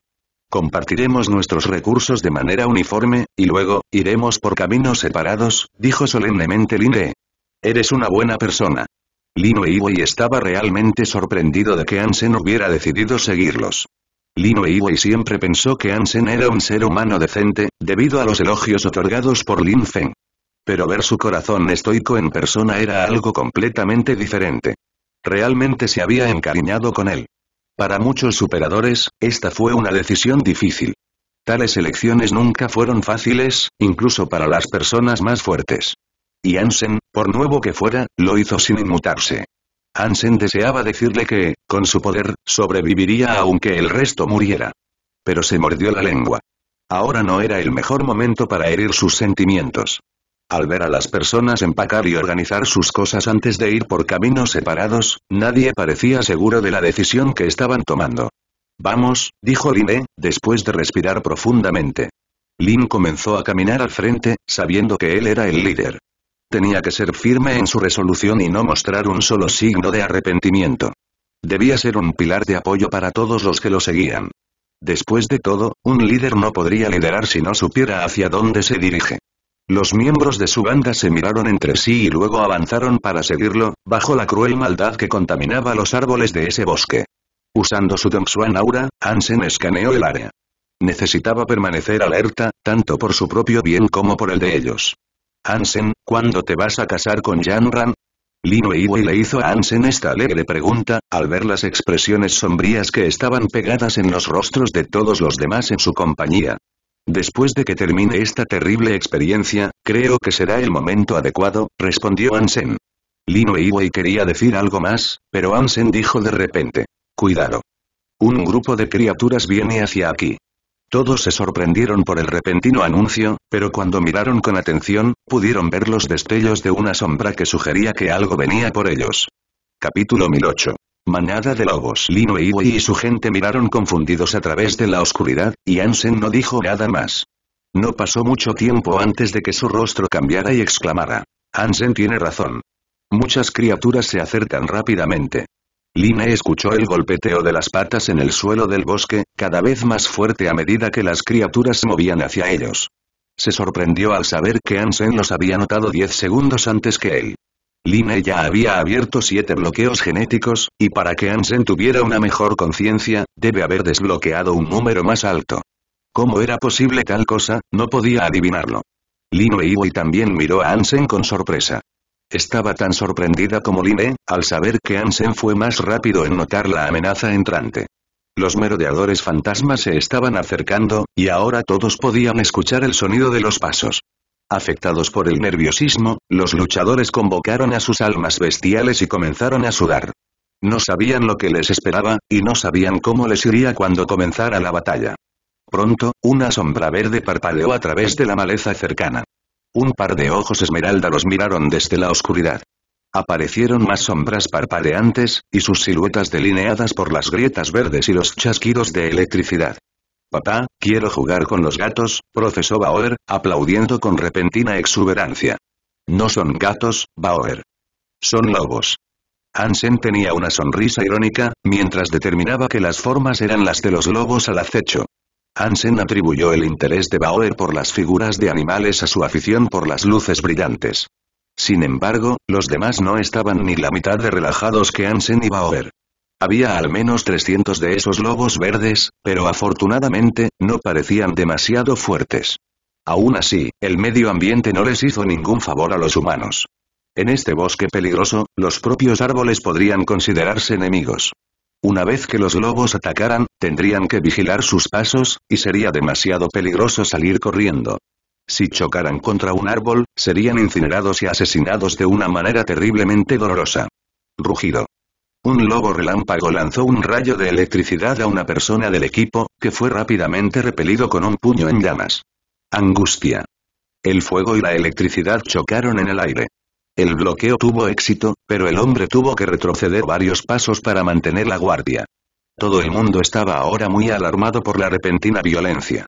Compartiremos nuestros recursos de manera uniforme, y luego, iremos por caminos separados, dijo solemnemente Linde. Eres una buena persona. Lin Weiwei estaba realmente sorprendido de que Ansen hubiera decidido seguirlos. Lin Weiwei siempre pensó que Ansen era un ser humano decente, debido a los elogios otorgados por Lin Feng. Pero ver su corazón estoico en persona era algo completamente diferente. Realmente se había encariñado con él. Para muchos superadores, esta fue una decisión difícil. Tales elecciones nunca fueron fáciles, incluso para las personas más fuertes. Y Ansen, por nuevo que fuera, lo hizo sin inmutarse. Ansen deseaba decirle que, con su poder, sobreviviría aunque el resto muriera. Pero se mordió la lengua. Ahora no era el mejor momento para herir sus sentimientos. Al ver a las personas empacar y organizar sus cosas antes de ir por caminos separados, nadie parecía seguro de la decisión que estaban tomando. Vamos, dijo Lin después de respirar profundamente. Lin comenzó a caminar al frente, sabiendo que él era el líder. Tenía que ser firme en su resolución y no mostrar un solo signo de arrepentimiento. Debía ser un pilar de apoyo para todos los que lo seguían. Después de todo, un líder no podría liderar si no supiera hacia dónde se dirige. Los miembros de su banda se miraron entre sí y luego avanzaron para seguirlo, bajo la cruel maldad que contaminaba los árboles de ese bosque. Usando su Dongsuan aura, Ansen escaneó el área. Necesitaba permanecer alerta, tanto por su propio bien como por el de ellos. Ansen, ¿cuándo te vas a casar con Ran? Lino Weiwei le hizo a Hansen esta alegre pregunta, al ver las expresiones sombrías que estaban pegadas en los rostros de todos los demás en su compañía. Después de que termine esta terrible experiencia, creo que será el momento adecuado, respondió Ansen. Lino Iway quería decir algo más, pero Ansen dijo de repente. Cuidado. Un grupo de criaturas viene hacia aquí. Todos se sorprendieron por el repentino anuncio, pero cuando miraron con atención, pudieron ver los destellos de una sombra que sugería que algo venía por ellos. Capítulo 1008 Manada de lobos. Lino y y su gente miraron confundidos a través de la oscuridad, y Ansen no dijo nada más. No pasó mucho tiempo antes de que su rostro cambiara y exclamara. "Ansen tiene razón. Muchas criaturas se acercan rápidamente. Lina escuchó el golpeteo de las patas en el suelo del bosque, cada vez más fuerte a medida que las criaturas se movían hacia ellos. Se sorprendió al saber que Ansen los había notado diez segundos antes que él. Line ya había abierto siete bloqueos genéticos, y para que Ansen tuviera una mejor conciencia, debe haber desbloqueado un número más alto. ¿Cómo era posible tal cosa? No podía adivinarlo. Lin y también miró a Ansen con sorpresa. Estaba tan sorprendida como Line, al saber que Ansen fue más rápido en notar la amenaza entrante. Los merodeadores fantasmas se estaban acercando, y ahora todos podían escuchar el sonido de los pasos. Afectados por el nerviosismo, los luchadores convocaron a sus almas bestiales y comenzaron a sudar. No sabían lo que les esperaba, y no sabían cómo les iría cuando comenzara la batalla. Pronto, una sombra verde parpadeó a través de la maleza cercana. Un par de ojos esmeralda los miraron desde la oscuridad. Aparecieron más sombras parpadeantes, y sus siluetas delineadas por las grietas verdes y los chasquidos de electricidad. Papá, quiero jugar con los gatos, profesó Bauer, aplaudiendo con repentina exuberancia. No son gatos, Bauer. Son lobos. Hansen tenía una sonrisa irónica, mientras determinaba que las formas eran las de los lobos al acecho. Hansen atribuyó el interés de Bauer por las figuras de animales a su afición por las luces brillantes. Sin embargo, los demás no estaban ni la mitad de relajados que Hansen y Bauer. Había al menos 300 de esos lobos verdes, pero afortunadamente, no parecían demasiado fuertes. Aún así, el medio ambiente no les hizo ningún favor a los humanos. En este bosque peligroso, los propios árboles podrían considerarse enemigos. Una vez que los lobos atacaran, tendrían que vigilar sus pasos, y sería demasiado peligroso salir corriendo. Si chocaran contra un árbol, serían incinerados y asesinados de una manera terriblemente dolorosa. Rugido. Un lobo relámpago lanzó un rayo de electricidad a una persona del equipo, que fue rápidamente repelido con un puño en llamas. Angustia. El fuego y la electricidad chocaron en el aire. El bloqueo tuvo éxito, pero el hombre tuvo que retroceder varios pasos para mantener la guardia. Todo el mundo estaba ahora muy alarmado por la repentina violencia.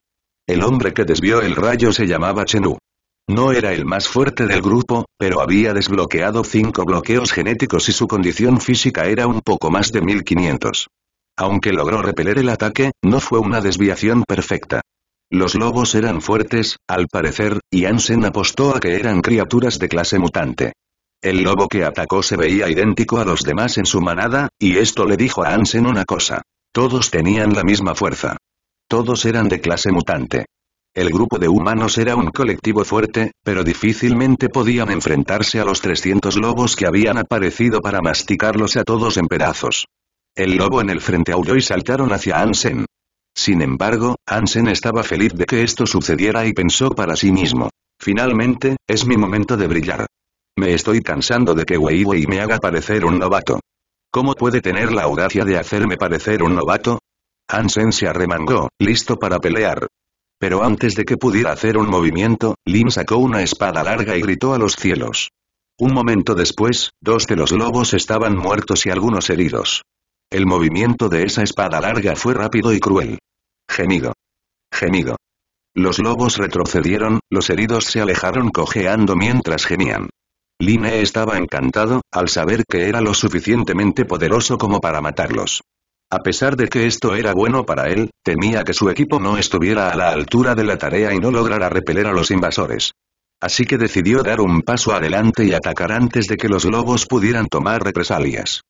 El hombre que desvió el rayo se llamaba Chenu. No era el más fuerte del grupo, pero había desbloqueado cinco bloqueos genéticos y su condición física era un poco más de 1500. Aunque logró repeler el ataque, no fue una desviación perfecta. Los lobos eran fuertes, al parecer, y Ansen apostó a que eran criaturas de clase mutante. El lobo que atacó se veía idéntico a los demás en su manada, y esto le dijo a Ansen una cosa. Todos tenían la misma fuerza. Todos eran de clase mutante. El grupo de humanos era un colectivo fuerte, pero difícilmente podían enfrentarse a los 300 lobos que habían aparecido para masticarlos a todos en pedazos. El lobo en el frente aulló y saltaron hacia Ansen. Sin embargo, Ansen estaba feliz de que esto sucediera y pensó para sí mismo. Finalmente, es mi momento de brillar. Me estoy cansando de que Weiwei me haga parecer un novato. ¿Cómo puede tener la audacia de hacerme parecer un novato? Ansen se arremangó, listo para pelear. Pero antes de que pudiera hacer un movimiento, Lin sacó una espada larga y gritó a los cielos. Un momento después, dos de los lobos estaban muertos y algunos heridos. El movimiento de esa espada larga fue rápido y cruel. Gemido. Gemido. Los lobos retrocedieron, los heridos se alejaron cojeando mientras gemían. Line estaba encantado, al saber que era lo suficientemente poderoso como para matarlos. A pesar de que esto era bueno para él, temía que su equipo no estuviera a la altura de la tarea y no lograra repeler a los invasores. Así que decidió dar un paso adelante y atacar antes de que los lobos pudieran tomar represalias.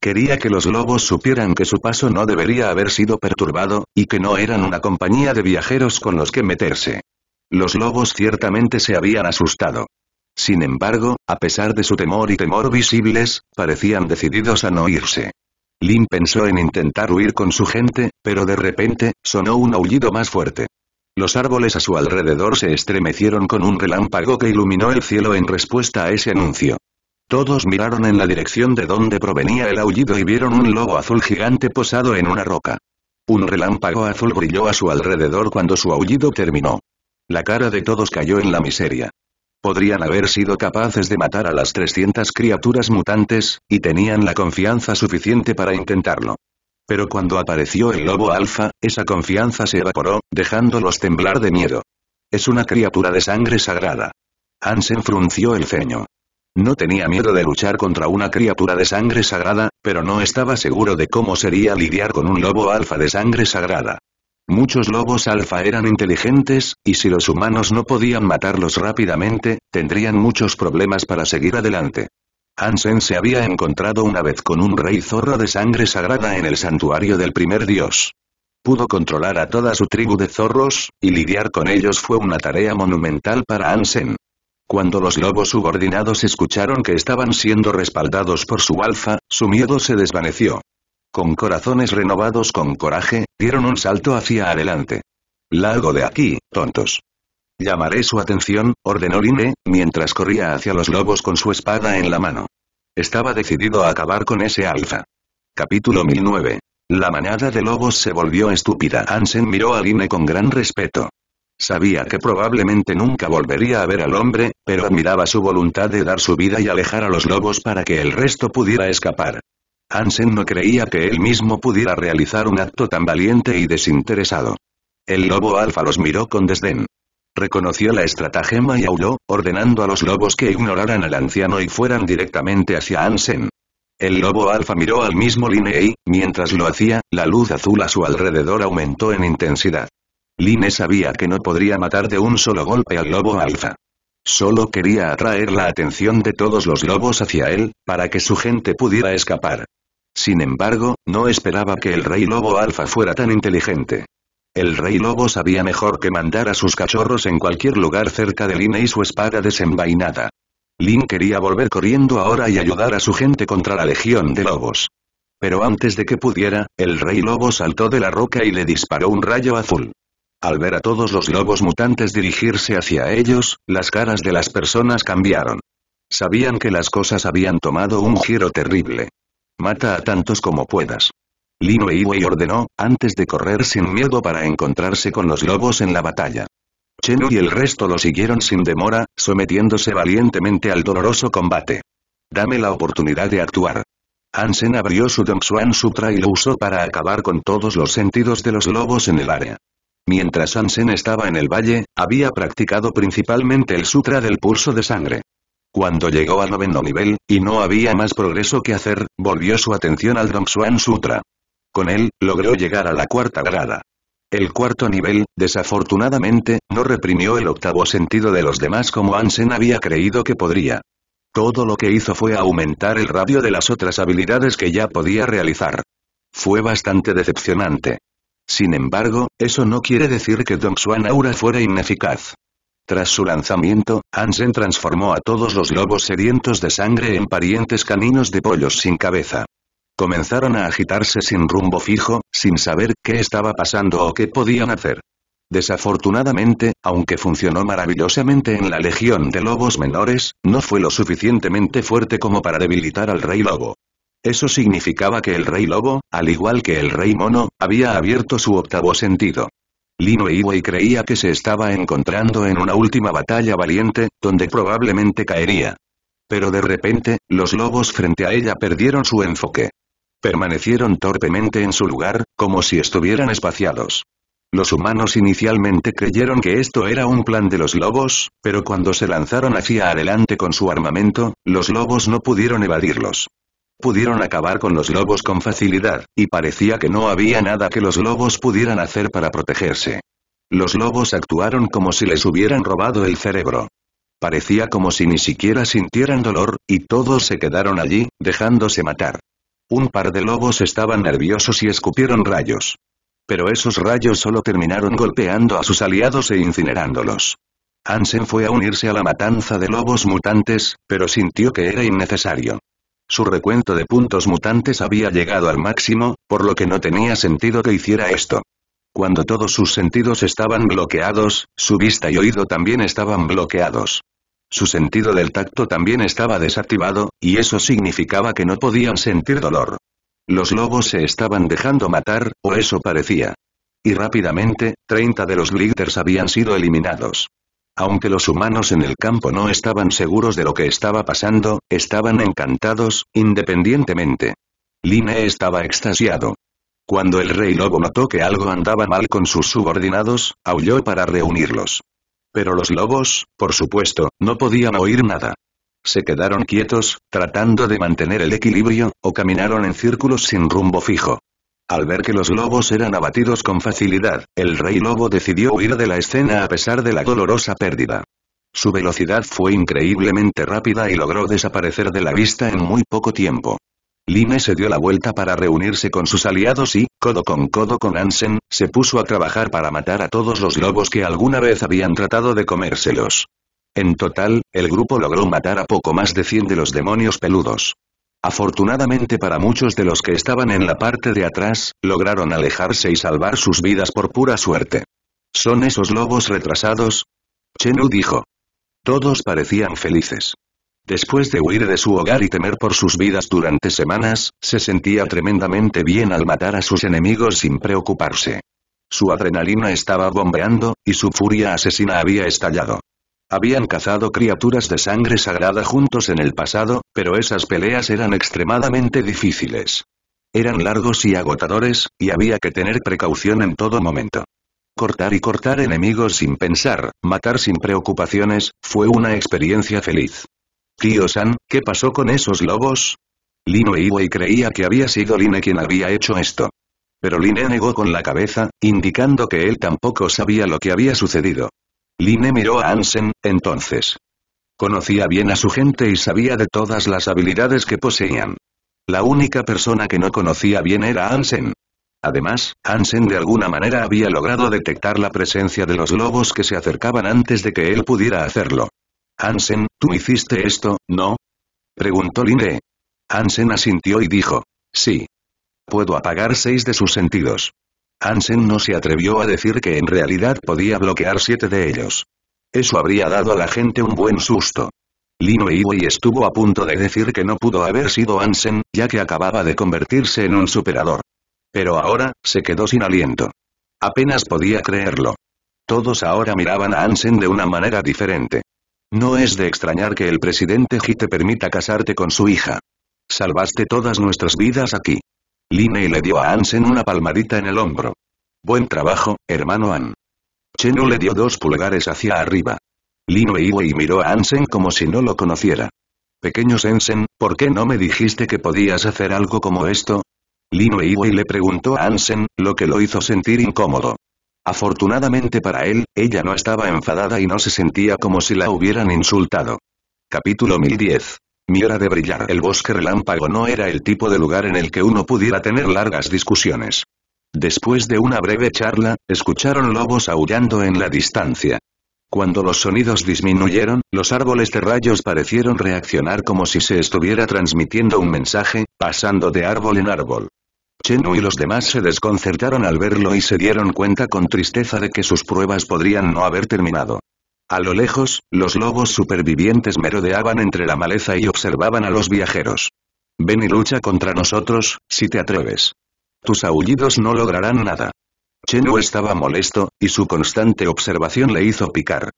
Quería que los lobos supieran que su paso no debería haber sido perturbado, y que no eran una compañía de viajeros con los que meterse. Los lobos ciertamente se habían asustado. Sin embargo, a pesar de su temor y temor visibles, parecían decididos a no irse. Lin pensó en intentar huir con su gente, pero de repente, sonó un aullido más fuerte. Los árboles a su alrededor se estremecieron con un relámpago que iluminó el cielo en respuesta a ese anuncio. Todos miraron en la dirección de donde provenía el aullido y vieron un lobo azul gigante posado en una roca. Un relámpago azul brilló a su alrededor cuando su aullido terminó. La cara de todos cayó en la miseria podrían haber sido capaces de matar a las 300 criaturas mutantes, y tenían la confianza suficiente para intentarlo. Pero cuando apareció el lobo alfa, esa confianza se evaporó, dejándolos temblar de miedo. Es una criatura de sangre sagrada. Hansen frunció el ceño. No tenía miedo de luchar contra una criatura de sangre sagrada, pero no estaba seguro de cómo sería lidiar con un lobo alfa de sangre sagrada. Muchos lobos alfa eran inteligentes, y si los humanos no podían matarlos rápidamente, tendrían muchos problemas para seguir adelante. Ansen se había encontrado una vez con un rey zorro de sangre sagrada en el santuario del primer dios. Pudo controlar a toda su tribu de zorros, y lidiar con ellos fue una tarea monumental para Ansen. Cuando los lobos subordinados escucharon que estaban siendo respaldados por su alfa, su miedo se desvaneció con corazones renovados con coraje, dieron un salto hacia adelante. Largo de aquí, tontos. Llamaré su atención, ordenó Line, mientras corría hacia los lobos con su espada en la mano. Estaba decidido a acabar con ese alfa. Capítulo 1009. La manada de lobos se volvió estúpida. Hansen miró a Line con gran respeto. Sabía que probablemente nunca volvería a ver al hombre, pero admiraba su voluntad de dar su vida y alejar a los lobos para que el resto pudiera escapar. Ansen no creía que él mismo pudiera realizar un acto tan valiente y desinteresado. El lobo alfa los miró con desdén. Reconoció la estratagema y aulló, ordenando a los lobos que ignoraran al anciano y fueran directamente hacia Ansen. El lobo alfa miró al mismo Line y, mientras lo hacía, la luz azul a su alrededor aumentó en intensidad. Line sabía que no podría matar de un solo golpe al lobo alfa. Solo quería atraer la atención de todos los lobos hacia él, para que su gente pudiera escapar. Sin embargo, no esperaba que el rey lobo alfa fuera tan inteligente. El rey lobo sabía mejor que mandar a sus cachorros en cualquier lugar cerca de Lin y su espada desenvainada. Lin quería volver corriendo ahora y ayudar a su gente contra la legión de lobos. Pero antes de que pudiera, el rey lobo saltó de la roca y le disparó un rayo azul. Al ver a todos los lobos mutantes dirigirse hacia ellos, las caras de las personas cambiaron. Sabían que las cosas habían tomado un giro terrible. Mata a tantos como puedas. Lin Weiwei ordenó, antes de correr sin miedo para encontrarse con los lobos en la batalla. Chenu y el resto lo siguieron sin demora, sometiéndose valientemente al doloroso combate. Dame la oportunidad de actuar. Ansen abrió su Dongxuan Sutra y lo usó para acabar con todos los sentidos de los lobos en el área. Mientras Ansen estaba en el valle, había practicado principalmente el Sutra del Pulso de Sangre. Cuando llegó al noveno nivel, y no había más progreso que hacer, volvió su atención al Xuan Sutra. Con él, logró llegar a la cuarta grada. El cuarto nivel, desafortunadamente, no reprimió el octavo sentido de los demás como Ansen había creído que podría. Todo lo que hizo fue aumentar el radio de las otras habilidades que ya podía realizar. Fue bastante decepcionante. Sin embargo, eso no quiere decir que Xuan Aura fuera ineficaz. Tras su lanzamiento, Hansen transformó a todos los lobos sedientos de sangre en parientes caninos de pollos sin cabeza. Comenzaron a agitarse sin rumbo fijo, sin saber qué estaba pasando o qué podían hacer. Desafortunadamente, aunque funcionó maravillosamente en la Legión de Lobos Menores, no fue lo suficientemente fuerte como para debilitar al Rey Lobo. Eso significaba que el Rey Lobo, al igual que el Rey Mono, había abierto su octavo sentido. Lino Iwei creía que se estaba encontrando en una última batalla valiente, donde probablemente caería. Pero de repente, los lobos frente a ella perdieron su enfoque. Permanecieron torpemente en su lugar, como si estuvieran espaciados. Los humanos inicialmente creyeron que esto era un plan de los lobos, pero cuando se lanzaron hacia adelante con su armamento, los lobos no pudieron evadirlos. Pudieron acabar con los lobos con facilidad, y parecía que no había nada que los lobos pudieran hacer para protegerse. Los lobos actuaron como si les hubieran robado el cerebro. Parecía como si ni siquiera sintieran dolor, y todos se quedaron allí, dejándose matar. Un par de lobos estaban nerviosos y escupieron rayos. Pero esos rayos solo terminaron golpeando a sus aliados e incinerándolos. Hansen fue a unirse a la matanza de lobos mutantes, pero sintió que era innecesario. Su recuento de puntos mutantes había llegado al máximo, por lo que no tenía sentido que hiciera esto. Cuando todos sus sentidos estaban bloqueados, su vista y oído también estaban bloqueados. Su sentido del tacto también estaba desactivado, y eso significaba que no podían sentir dolor. Los lobos se estaban dejando matar, o eso parecía. Y rápidamente, 30 de los glitters habían sido eliminados. Aunque los humanos en el campo no estaban seguros de lo que estaba pasando, estaban encantados, independientemente. Line estaba extasiado. Cuando el rey lobo notó que algo andaba mal con sus subordinados, aulló para reunirlos. Pero los lobos, por supuesto, no podían oír nada. Se quedaron quietos, tratando de mantener el equilibrio, o caminaron en círculos sin rumbo fijo. Al ver que los lobos eran abatidos con facilidad, el rey lobo decidió huir de la escena a pesar de la dolorosa pérdida. Su velocidad fue increíblemente rápida y logró desaparecer de la vista en muy poco tiempo. Lime se dio la vuelta para reunirse con sus aliados y, codo con codo con Ansen, se puso a trabajar para matar a todos los lobos que alguna vez habían tratado de comérselos. En total, el grupo logró matar a poco más de 100 de los demonios peludos. Afortunadamente para muchos de los que estaban en la parte de atrás, lograron alejarse y salvar sus vidas por pura suerte. ¿Son esos lobos retrasados? Chenu dijo. Todos parecían felices. Después de huir de su hogar y temer por sus vidas durante semanas, se sentía tremendamente bien al matar a sus enemigos sin preocuparse. Su adrenalina estaba bombeando, y su furia asesina había estallado. Habían cazado criaturas de sangre sagrada juntos en el pasado, pero esas peleas eran extremadamente difíciles. Eran largos y agotadores, y había que tener precaución en todo momento. Cortar y cortar enemigos sin pensar, matar sin preocupaciones, fue una experiencia feliz. Kyo-san, ¿qué pasó con esos lobos? Lino e creía que había sido Line quien había hecho esto. Pero Line negó con la cabeza, indicando que él tampoco sabía lo que había sucedido. Line miró a Ansen, entonces. Conocía bien a su gente y sabía de todas las habilidades que poseían. La única persona que no conocía bien era Ansen. Además, Ansen de alguna manera había logrado detectar la presencia de los lobos que se acercaban antes de que él pudiera hacerlo. «Ansen, ¿tú hiciste esto, no? Preguntó Linde. Ansen asintió y dijo. Sí. Puedo apagar seis de sus sentidos. Ansen no se atrevió a decir que en realidad podía bloquear siete de ellos. Eso habría dado a la gente un buen susto. Lino Weiwei estuvo a punto de decir que no pudo haber sido Ansen, ya que acababa de convertirse en un superador. Pero ahora, se quedó sin aliento. Apenas podía creerlo. Todos ahora miraban a Ansen de una manera diferente. No es de extrañar que el presidente Ji te permita casarte con su hija. Salvaste todas nuestras vidas aquí y le dio a Ansen una palmadita en el hombro. Buen trabajo, hermano An». Chenu le dio dos pulgares hacia arriba. Linoe y miró a Ansen como si no lo conociera. Pequeño Sensen, ¿por qué no me dijiste que podías hacer algo como esto? y e le preguntó a Ansen lo que lo hizo sentir incómodo. Afortunadamente para él, ella no estaba enfadada y no se sentía como si la hubieran insultado. Capítulo 1010 mi hora de brillar. El bosque relámpago no era el tipo de lugar en el que uno pudiera tener largas discusiones. Después de una breve charla, escucharon lobos aullando en la distancia. Cuando los sonidos disminuyeron, los árboles de rayos parecieron reaccionar como si se estuviera transmitiendo un mensaje, pasando de árbol en árbol. Chenu y los demás se desconcertaron al verlo y se dieron cuenta con tristeza de que sus pruebas podrían no haber terminado. A lo lejos, los lobos supervivientes merodeaban entre la maleza y observaban a los viajeros. Ven y lucha contra nosotros, si te atreves. Tus aullidos no lograrán nada. Chenu estaba molesto, y su constante observación le hizo picar.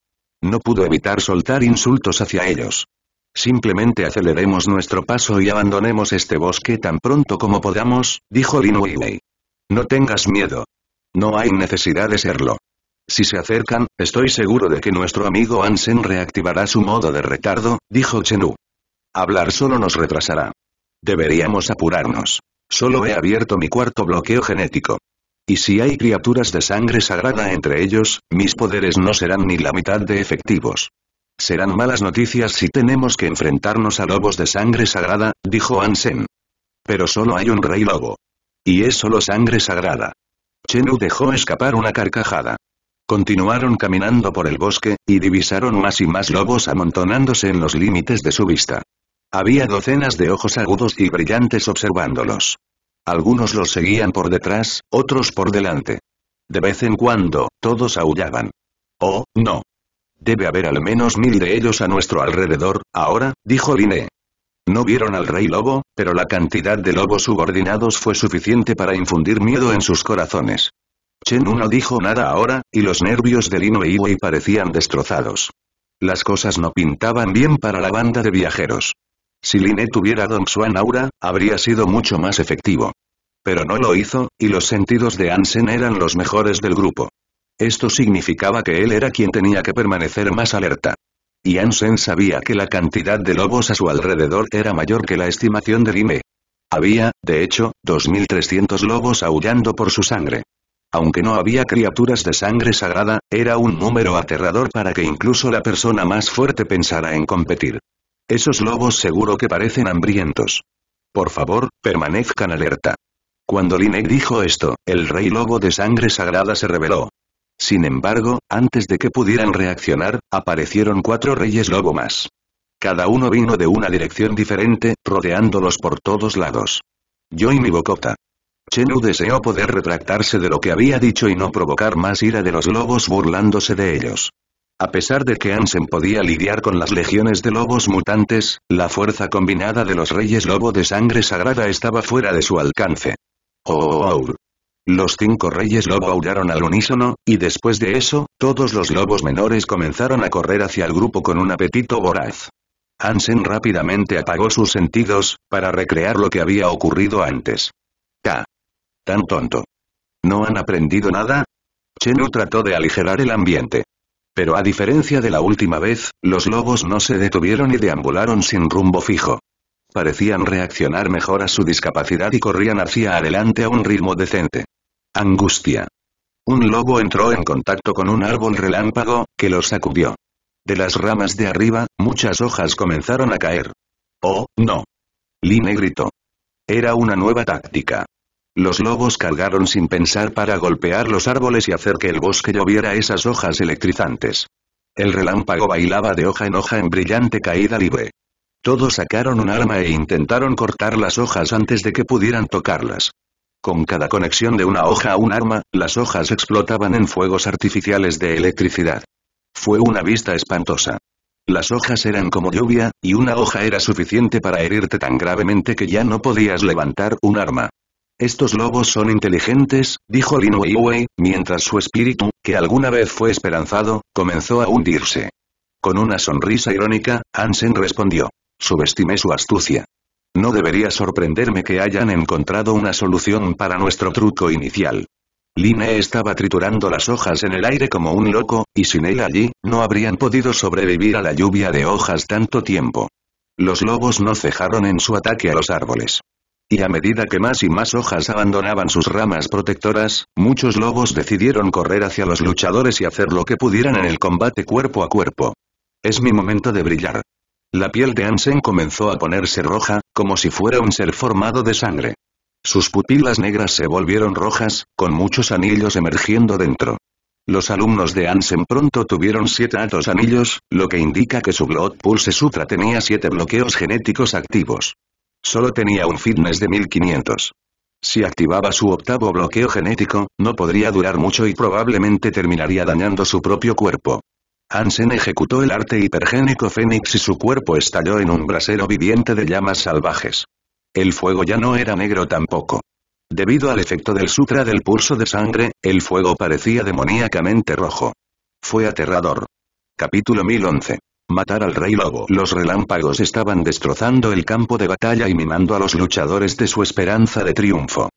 No pudo evitar soltar insultos hacia ellos. Simplemente aceleremos nuestro paso y abandonemos este bosque tan pronto como podamos, dijo Lin Weiwei. No tengas miedo. No hay necesidad de serlo. Si se acercan, estoy seguro de que nuestro amigo Ansen reactivará su modo de retardo, dijo Chenu. Hablar solo nos retrasará. Deberíamos apurarnos. Solo he abierto mi cuarto bloqueo genético. Y si hay criaturas de sangre sagrada entre ellos, mis poderes no serán ni la mitad de efectivos. Serán malas noticias si tenemos que enfrentarnos a lobos de sangre sagrada, dijo Ansen. Pero solo hay un rey lobo. Y es solo sangre sagrada. Chenu dejó escapar una carcajada. Continuaron caminando por el bosque, y divisaron más y más lobos amontonándose en los límites de su vista. Había docenas de ojos agudos y brillantes observándolos. Algunos los seguían por detrás, otros por delante. De vez en cuando, todos aullaban. Oh, no. Debe haber al menos mil de ellos a nuestro alrededor, ahora, dijo Liné. No vieron al rey lobo, pero la cantidad de lobos subordinados fue suficiente para infundir miedo en sus corazones. Chen no dijo nada ahora, y los nervios de Lino e parecían destrozados. Las cosas no pintaban bien para la banda de viajeros. Si Line tuviera Don Xuan Aura, habría sido mucho más efectivo. Pero no lo hizo, y los sentidos de Ansen eran los mejores del grupo. Esto significaba que él era quien tenía que permanecer más alerta. Y Ansen sabía que la cantidad de lobos a su alrededor era mayor que la estimación de Lime. Había, de hecho, 2.300 lobos aullando por su sangre. Aunque no había criaturas de sangre sagrada, era un número aterrador para que incluso la persona más fuerte pensara en competir. Esos lobos seguro que parecen hambrientos. Por favor, permanezcan alerta. Cuando Linek dijo esto, el rey lobo de sangre sagrada se reveló. Sin embargo, antes de que pudieran reaccionar, aparecieron cuatro reyes lobo más. Cada uno vino de una dirección diferente, rodeándolos por todos lados. Yo y mi bocota. Chenu deseó poder retractarse de lo que había dicho y no provocar más ira de los lobos burlándose de ellos. A pesar de que Ansem podía lidiar con las legiones de lobos mutantes, la fuerza combinada de los reyes lobo de sangre sagrada estaba fuera de su alcance. Oh oh, oh, oh Los cinco reyes lobo aullaron al unísono, y después de eso, todos los lobos menores comenzaron a correr hacia el grupo con un apetito voraz. Ansen rápidamente apagó sus sentidos, para recrear lo que había ocurrido antes. Tan tonto. ¿No han aprendido nada? Chenu trató de aligerar el ambiente. Pero a diferencia de la última vez, los lobos no se detuvieron y deambularon sin rumbo fijo. Parecían reaccionar mejor a su discapacidad y corrían hacia adelante a un ritmo decente. Angustia. Un lobo entró en contacto con un árbol relámpago, que lo sacudió. De las ramas de arriba, muchas hojas comenzaron a caer. ¡Oh, no! Line gritó. Era una nueva táctica. Los lobos cargaron sin pensar para golpear los árboles y hacer que el bosque lloviera esas hojas electrizantes. El relámpago bailaba de hoja en hoja en brillante caída libre. Todos sacaron un arma e intentaron cortar las hojas antes de que pudieran tocarlas. Con cada conexión de una hoja a un arma, las hojas explotaban en fuegos artificiales de electricidad. Fue una vista espantosa. Las hojas eran como lluvia, y una hoja era suficiente para herirte tan gravemente que ya no podías levantar un arma. Estos lobos son inteligentes, dijo Lin mientras su espíritu, que alguna vez fue esperanzado, comenzó a hundirse. Con una sonrisa irónica, Hansen respondió. Subestimé su astucia. No debería sorprenderme que hayan encontrado una solución para nuestro truco inicial. Line estaba triturando las hojas en el aire como un loco, y sin él allí, no habrían podido sobrevivir a la lluvia de hojas tanto tiempo. Los lobos no cejaron en su ataque a los árboles. Y a medida que más y más hojas abandonaban sus ramas protectoras, muchos lobos decidieron correr hacia los luchadores y hacer lo que pudieran en el combate cuerpo a cuerpo. Es mi momento de brillar. La piel de Ansen comenzó a ponerse roja, como si fuera un ser formado de sangre. Sus pupilas negras se volvieron rojas, con muchos anillos emergiendo dentro. Los alumnos de Ansen pronto tuvieron siete altos anillos, lo que indica que su Blood Pulse Sutra tenía siete bloqueos genéticos activos. Solo tenía un fitness de 1500. Si activaba su octavo bloqueo genético, no podría durar mucho y probablemente terminaría dañando su propio cuerpo. Hansen ejecutó el arte hipergénico Fénix y su cuerpo estalló en un brasero viviente de llamas salvajes. El fuego ya no era negro tampoco. Debido al efecto del sutra del pulso de sangre, el fuego parecía demoníacamente rojo. Fue aterrador. Capítulo 1011 Matar al rey lobo. Los relámpagos estaban destrozando el campo de batalla y mimando a los luchadores de su esperanza de triunfo.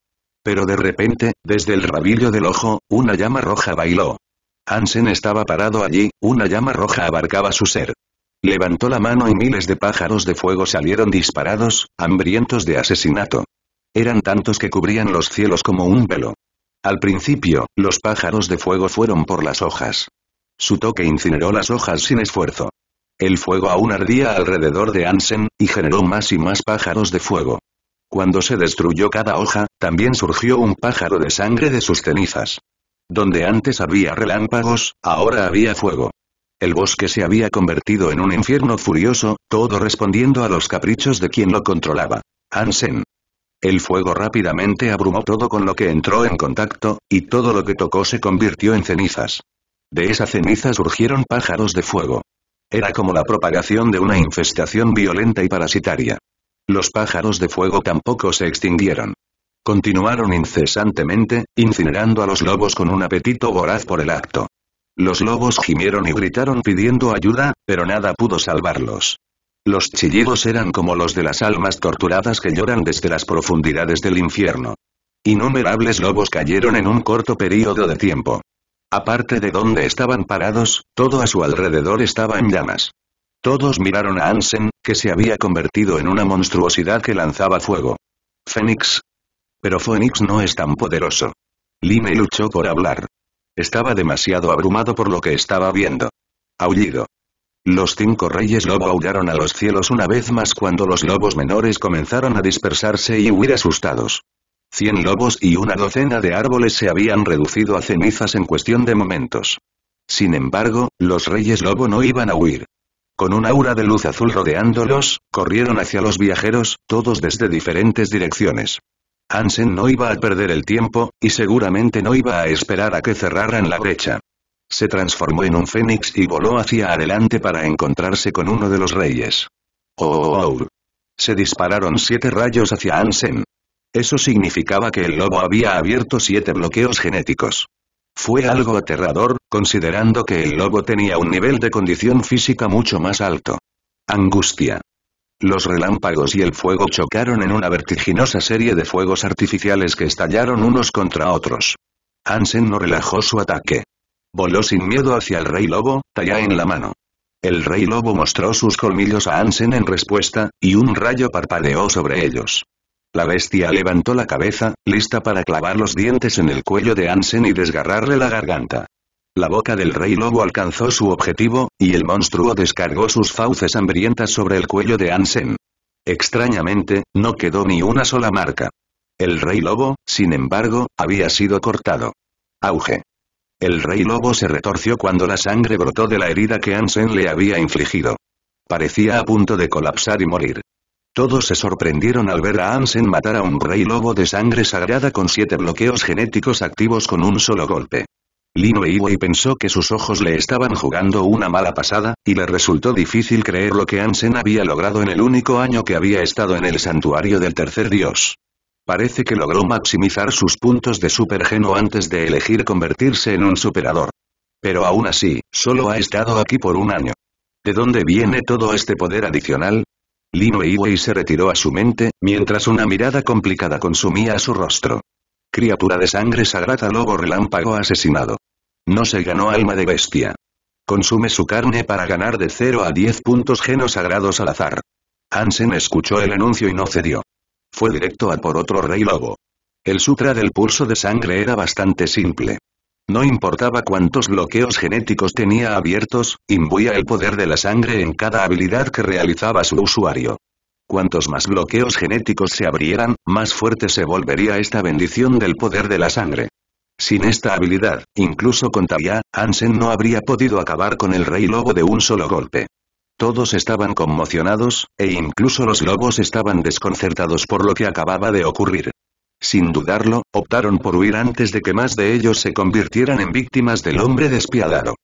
Pero de repente, desde el rabillo del ojo, una llama roja bailó. Hansen estaba parado allí, una llama roja abarcaba su ser. Levantó la mano y miles de pájaros de fuego salieron disparados, hambrientos de asesinato. Eran tantos que cubrían los cielos como un velo. Al principio, los pájaros de fuego fueron por las hojas. Su toque incineró las hojas sin esfuerzo. El fuego aún ardía alrededor de Ansen y generó más y más pájaros de fuego. Cuando se destruyó cada hoja, también surgió un pájaro de sangre de sus cenizas. Donde antes había relámpagos, ahora había fuego. El bosque se había convertido en un infierno furioso, todo respondiendo a los caprichos de quien lo controlaba. Ansen. El fuego rápidamente abrumó todo con lo que entró en contacto, y todo lo que tocó se convirtió en cenizas. De esa ceniza surgieron pájaros de fuego. Era como la propagación de una infestación violenta y parasitaria. Los pájaros de fuego tampoco se extinguieron. Continuaron incesantemente, incinerando a los lobos con un apetito voraz por el acto. Los lobos gimieron y gritaron pidiendo ayuda, pero nada pudo salvarlos. Los chillidos eran como los de las almas torturadas que lloran desde las profundidades del infierno. Innumerables lobos cayeron en un corto periodo de tiempo. Aparte de donde estaban parados, todo a su alrededor estaba en llamas. Todos miraron a Ansen, que se había convertido en una monstruosidad que lanzaba fuego. Fénix. Pero Fénix no es tan poderoso. Lime luchó por hablar. Estaba demasiado abrumado por lo que estaba viendo. Aullido. Los cinco reyes lobo aullaron a los cielos una vez más cuando los lobos menores comenzaron a dispersarse y huir asustados. Cien lobos y una docena de árboles se habían reducido a cenizas en cuestión de momentos. Sin embargo, los reyes lobo no iban a huir. Con un aura de luz azul rodeándolos, corrieron hacia los viajeros, todos desde diferentes direcciones. Ansen no iba a perder el tiempo, y seguramente no iba a esperar a que cerraran la brecha. Se transformó en un fénix y voló hacia adelante para encontrarse con uno de los reyes. Oh, oh, oh. Se dispararon siete rayos hacia Ansen. Eso significaba que el lobo había abierto siete bloqueos genéticos. Fue algo aterrador, considerando que el lobo tenía un nivel de condición física mucho más alto. Angustia. Los relámpagos y el fuego chocaron en una vertiginosa serie de fuegos artificiales que estallaron unos contra otros. Ansen no relajó su ataque. Voló sin miedo hacia el rey lobo, talla en la mano. El rey lobo mostró sus colmillos a Ansen en respuesta, y un rayo parpadeó sobre ellos. La bestia levantó la cabeza, lista para clavar los dientes en el cuello de Ansen y desgarrarle la garganta. La boca del rey lobo alcanzó su objetivo, y el monstruo descargó sus fauces hambrientas sobre el cuello de Ansen. Extrañamente, no quedó ni una sola marca. El rey lobo, sin embargo, había sido cortado. Auge. El rey lobo se retorció cuando la sangre brotó de la herida que Ansen le había infligido. Parecía a punto de colapsar y morir. Todos se sorprendieron al ver a Ansen matar a un rey lobo de sangre sagrada con siete bloqueos genéticos activos con un solo golpe. Lino Weiwei pensó que sus ojos le estaban jugando una mala pasada, y le resultó difícil creer lo que Ansen había logrado en el único año que había estado en el santuario del tercer dios. Parece que logró maximizar sus puntos de supergeno antes de elegir convertirse en un superador. Pero aún así, solo ha estado aquí por un año. ¿De dónde viene todo este poder adicional? Lin Weiwei se retiró a su mente, mientras una mirada complicada consumía su rostro. Criatura de sangre sagrada lobo relámpago asesinado. No se ganó alma de bestia. Consume su carne para ganar de 0 a 10 puntos genos sagrados al azar. Hansen escuchó el anuncio y no cedió. Fue directo a por otro rey lobo. El sutra del pulso de sangre era bastante simple. No importaba cuántos bloqueos genéticos tenía abiertos, imbuía el poder de la sangre en cada habilidad que realizaba su usuario. Cuantos más bloqueos genéticos se abrieran, más fuerte se volvería esta bendición del poder de la sangre. Sin esta habilidad, incluso con Taya, Hansen no habría podido acabar con el rey lobo de un solo golpe. Todos estaban conmocionados, e incluso los lobos estaban desconcertados por lo que acababa de ocurrir. Sin dudarlo, optaron por huir antes de que más de ellos se convirtieran en víctimas del hombre despiadado.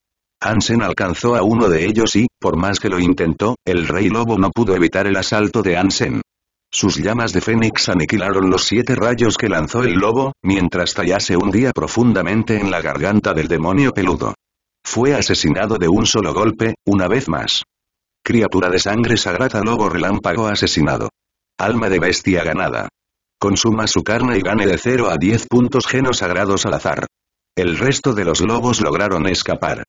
Ansen alcanzó a uno de ellos y, por más que lo intentó, el rey lobo no pudo evitar el asalto de Ansen. Sus llamas de fénix aniquilaron los siete rayos que lanzó el lobo, mientras tallase un día profundamente en la garganta del demonio peludo. Fue asesinado de un solo golpe, una vez más. Criatura de sangre sagrada lobo relámpago asesinado. Alma de bestia ganada consuma su carne y gane de 0 a 10 puntos genos sagrados al azar. El resto de los lobos lograron escapar.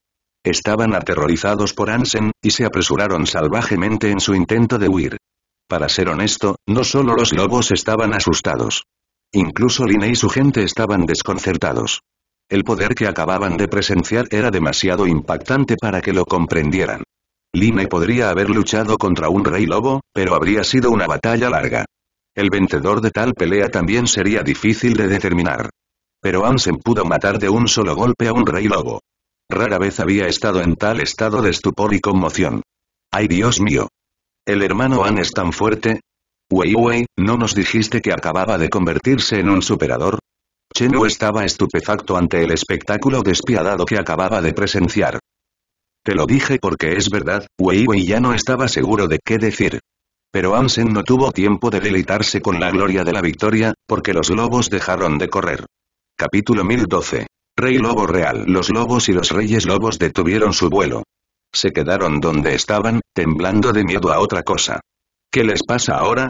Estaban aterrorizados por Ansen, y se apresuraron salvajemente en su intento de huir. Para ser honesto, no solo los lobos estaban asustados. Incluso Line y su gente estaban desconcertados. El poder que acababan de presenciar era demasiado impactante para que lo comprendieran. Line podría haber luchado contra un rey lobo, pero habría sido una batalla larga. El vencedor de tal pelea también sería difícil de determinar. Pero Ansem pudo matar de un solo golpe a un rey lobo. Rara vez había estado en tal estado de estupor y conmoción. ¡Ay Dios mío! ¿El hermano An es tan fuerte? Weiwei, ¿no nos dijiste que acababa de convertirse en un superador? Chenu estaba estupefacto ante el espectáculo despiadado que acababa de presenciar. Te lo dije porque es verdad, Weiwei ya no estaba seguro de qué decir. Pero Ansen no tuvo tiempo de deleitarse con la gloria de la victoria, porque los lobos dejaron de correr. Capítulo 1012. Rey Lobo Real. Los lobos y los reyes lobos detuvieron su vuelo. Se quedaron donde estaban, temblando de miedo a otra cosa. ¿Qué les pasa ahora?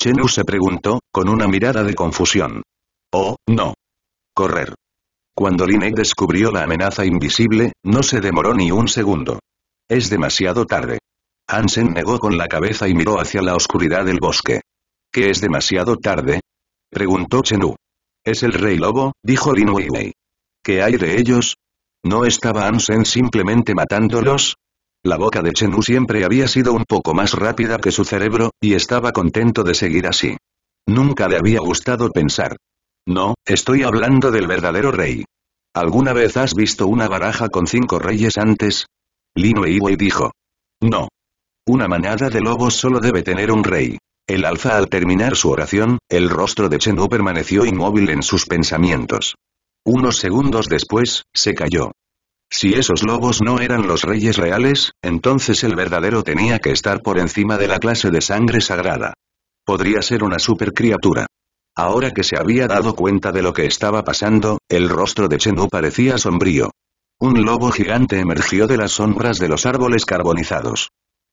Chenu se preguntó, con una mirada de confusión. Oh, no. Correr. Cuando Linet descubrió la amenaza invisible, no se demoró ni un segundo. Es demasiado tarde. Hansen negó con la cabeza y miró hacia la oscuridad del bosque. ¿Qué es demasiado tarde? Preguntó Chenu. Es el rey lobo, dijo Lin Weiwei. ¿Qué hay de ellos? ¿No estaba Ansen simplemente matándolos? La boca de Chenu siempre había sido un poco más rápida que su cerebro, y estaba contento de seguir así. Nunca le había gustado pensar. No, estoy hablando del verdadero rey. ¿Alguna vez has visto una baraja con cinco reyes antes? Lin Weiwei dijo. No. Una manada de lobos solo debe tener un rey. El alfa al terminar su oración, el rostro de Hu permaneció inmóvil en sus pensamientos. Unos segundos después, se cayó. Si esos lobos no eran los reyes reales, entonces el verdadero tenía que estar por encima de la clase de sangre sagrada. Podría ser una supercriatura. Ahora que se había dado cuenta de lo que estaba pasando, el rostro de Hu parecía sombrío. Un lobo gigante emergió de las sombras de los árboles carbonizados.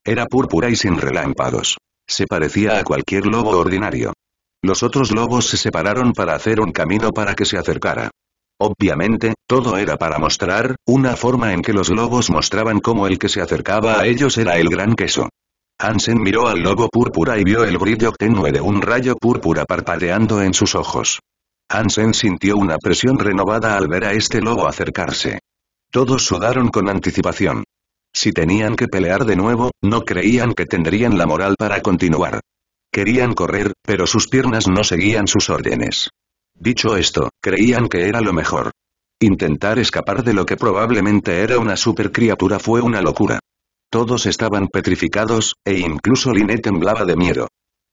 Era púrpura y sin relámpagos. Se parecía a cualquier lobo ordinario. Los otros lobos se separaron para hacer un camino para que se acercara. Obviamente, todo era para mostrar, una forma en que los lobos mostraban cómo el que se acercaba a ellos era el gran queso. Hansen miró al lobo púrpura y vio el brillo tenue de un rayo púrpura parpadeando en sus ojos. Hansen sintió una presión renovada al ver a este lobo acercarse. Todos sudaron con anticipación. Si tenían que pelear de nuevo, no creían que tendrían la moral para continuar. Querían correr, pero sus piernas no seguían sus órdenes. Dicho esto, creían que era lo mejor. Intentar escapar de lo que probablemente era una supercriatura fue una locura. Todos estaban petrificados, e incluso Linet temblaba de miedo.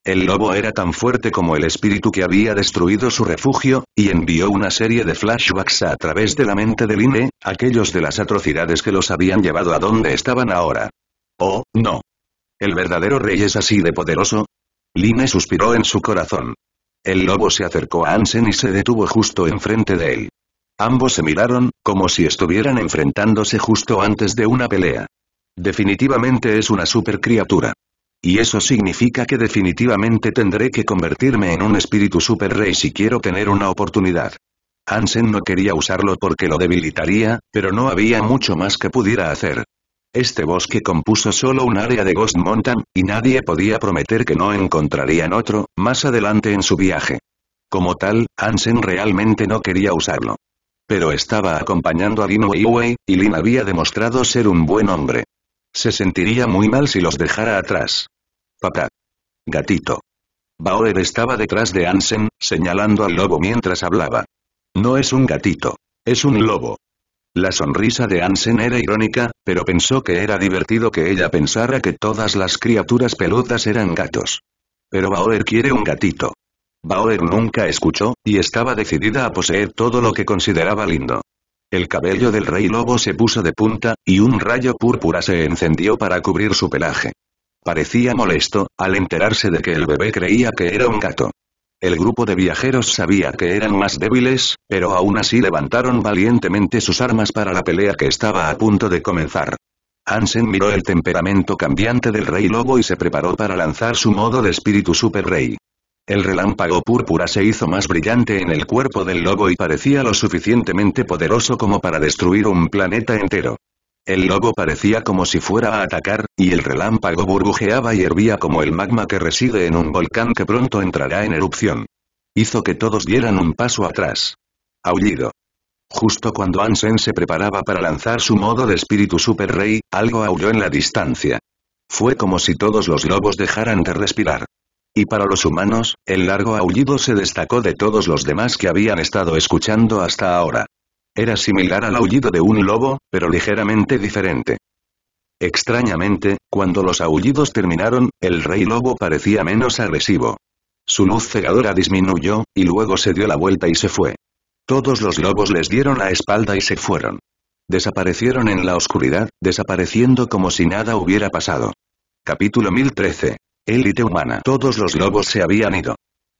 El lobo era tan fuerte como el espíritu que había destruido su refugio, y envió una serie de flashbacks a través de la mente de Line, aquellos de las atrocidades que los habían llevado a donde estaban ahora. Oh, no. ¿El verdadero rey es así de poderoso? Line suspiró en su corazón. El lobo se acercó a Ansen y se detuvo justo enfrente de él. Ambos se miraron, como si estuvieran enfrentándose justo antes de una pelea. Definitivamente es una supercriatura y eso significa que definitivamente tendré que convertirme en un espíritu super rey si quiero tener una oportunidad. Hansen no quería usarlo porque lo debilitaría, pero no había mucho más que pudiera hacer. Este bosque compuso solo un área de Ghost Mountain, y nadie podía prometer que no encontrarían otro, más adelante en su viaje. Como tal, Hansen realmente no quería usarlo. Pero estaba acompañando a Lin Weiwei, y Lin había demostrado ser un buen hombre. Se sentiría muy mal si los dejara atrás. Papá. Gatito. Bauer estaba detrás de Ansen, señalando al lobo mientras hablaba. No es un gatito. Es un lobo. La sonrisa de Ansen era irónica, pero pensó que era divertido que ella pensara que todas las criaturas peludas eran gatos. Pero Bauer quiere un gatito. Bauer nunca escuchó, y estaba decidida a poseer todo lo que consideraba lindo. El cabello del rey lobo se puso de punta, y un rayo púrpura se encendió para cubrir su pelaje. Parecía molesto, al enterarse de que el bebé creía que era un gato. El grupo de viajeros sabía que eran más débiles, pero aún así levantaron valientemente sus armas para la pelea que estaba a punto de comenzar. Hansen miró el temperamento cambiante del rey lobo y se preparó para lanzar su modo de espíritu super rey. El relámpago púrpura se hizo más brillante en el cuerpo del lobo y parecía lo suficientemente poderoso como para destruir un planeta entero. El lobo parecía como si fuera a atacar, y el relámpago burbujeaba y hervía como el magma que reside en un volcán que pronto entrará en erupción. Hizo que todos dieran un paso atrás. Aullido. Justo cuando Ansen se preparaba para lanzar su modo de espíritu super rey, algo aulló en la distancia. Fue como si todos los lobos dejaran de respirar. Y para los humanos, el largo aullido se destacó de todos los demás que habían estado escuchando hasta ahora. Era similar al aullido de un lobo, pero ligeramente diferente. Extrañamente, cuando los aullidos terminaron, el rey lobo parecía menos agresivo. Su luz cegadora disminuyó, y luego se dio la vuelta y se fue. Todos los lobos les dieron la espalda y se fueron. Desaparecieron en la oscuridad, desapareciendo como si nada hubiera pasado. Capítulo 1013. Élite humana. Todos los lobos se habían ido.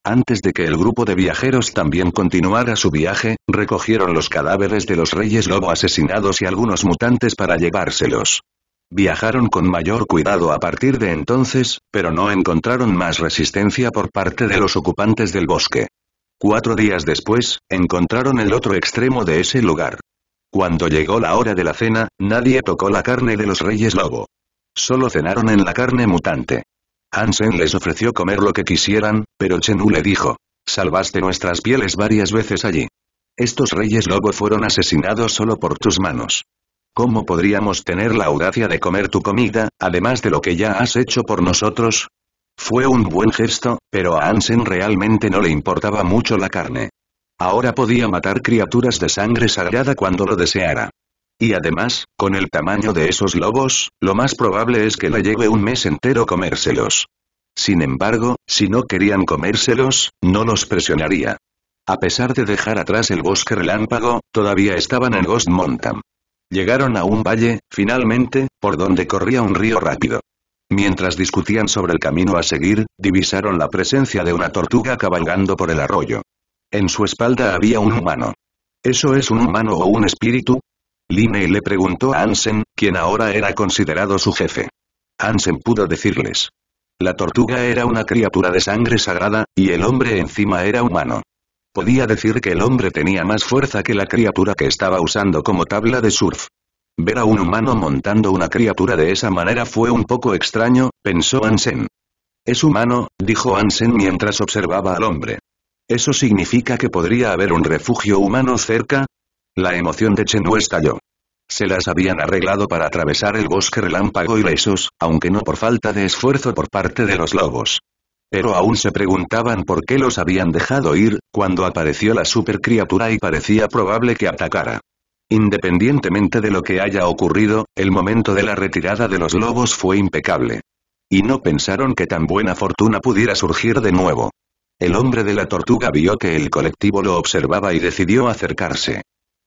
Antes de que el grupo de viajeros también continuara su viaje, recogieron los cadáveres de los reyes lobo asesinados y algunos mutantes para llevárselos. Viajaron con mayor cuidado a partir de entonces, pero no encontraron más resistencia por parte de los ocupantes del bosque. Cuatro días después, encontraron el otro extremo de ese lugar. Cuando llegó la hora de la cena, nadie tocó la carne de los reyes lobo. Solo cenaron en la carne mutante. Ansen les ofreció comer lo que quisieran, pero Chenu le dijo. Salvaste nuestras pieles varias veces allí. Estos reyes lobo fueron asesinados solo por tus manos. ¿Cómo podríamos tener la audacia de comer tu comida, además de lo que ya has hecho por nosotros? Fue un buen gesto, pero a Ansen realmente no le importaba mucho la carne. Ahora podía matar criaturas de sangre sagrada cuando lo deseara. Y además, con el tamaño de esos lobos, lo más probable es que le lleve un mes entero comérselos. Sin embargo, si no querían comérselos, no los presionaría. A pesar de dejar atrás el bosque relámpago, todavía estaban en Ghost Mountain. Llegaron a un valle, finalmente, por donde corría un río rápido. Mientras discutían sobre el camino a seguir, divisaron la presencia de una tortuga cabalgando por el arroyo. En su espalda había un humano. ¿Eso es un humano o un espíritu? Line le preguntó a Ansen, quien ahora era considerado su jefe. Ansen pudo decirles. La tortuga era una criatura de sangre sagrada, y el hombre encima era humano. Podía decir que el hombre tenía más fuerza que la criatura que estaba usando como tabla de surf. Ver a un humano montando una criatura de esa manera fue un poco extraño, pensó Ansen. Es humano, dijo Ansen mientras observaba al hombre. Eso significa que podría haber un refugio humano cerca, la emoción de Chenu estalló. Se las habían arreglado para atravesar el bosque relámpago y lesos, aunque no por falta de esfuerzo por parte de los lobos. Pero aún se preguntaban por qué los habían dejado ir, cuando apareció la supercriatura y parecía probable que atacara. Independientemente de lo que haya ocurrido, el momento de la retirada de los lobos fue impecable. Y no pensaron que tan buena fortuna pudiera surgir de nuevo. El hombre de la tortuga vio que el colectivo lo observaba y decidió acercarse.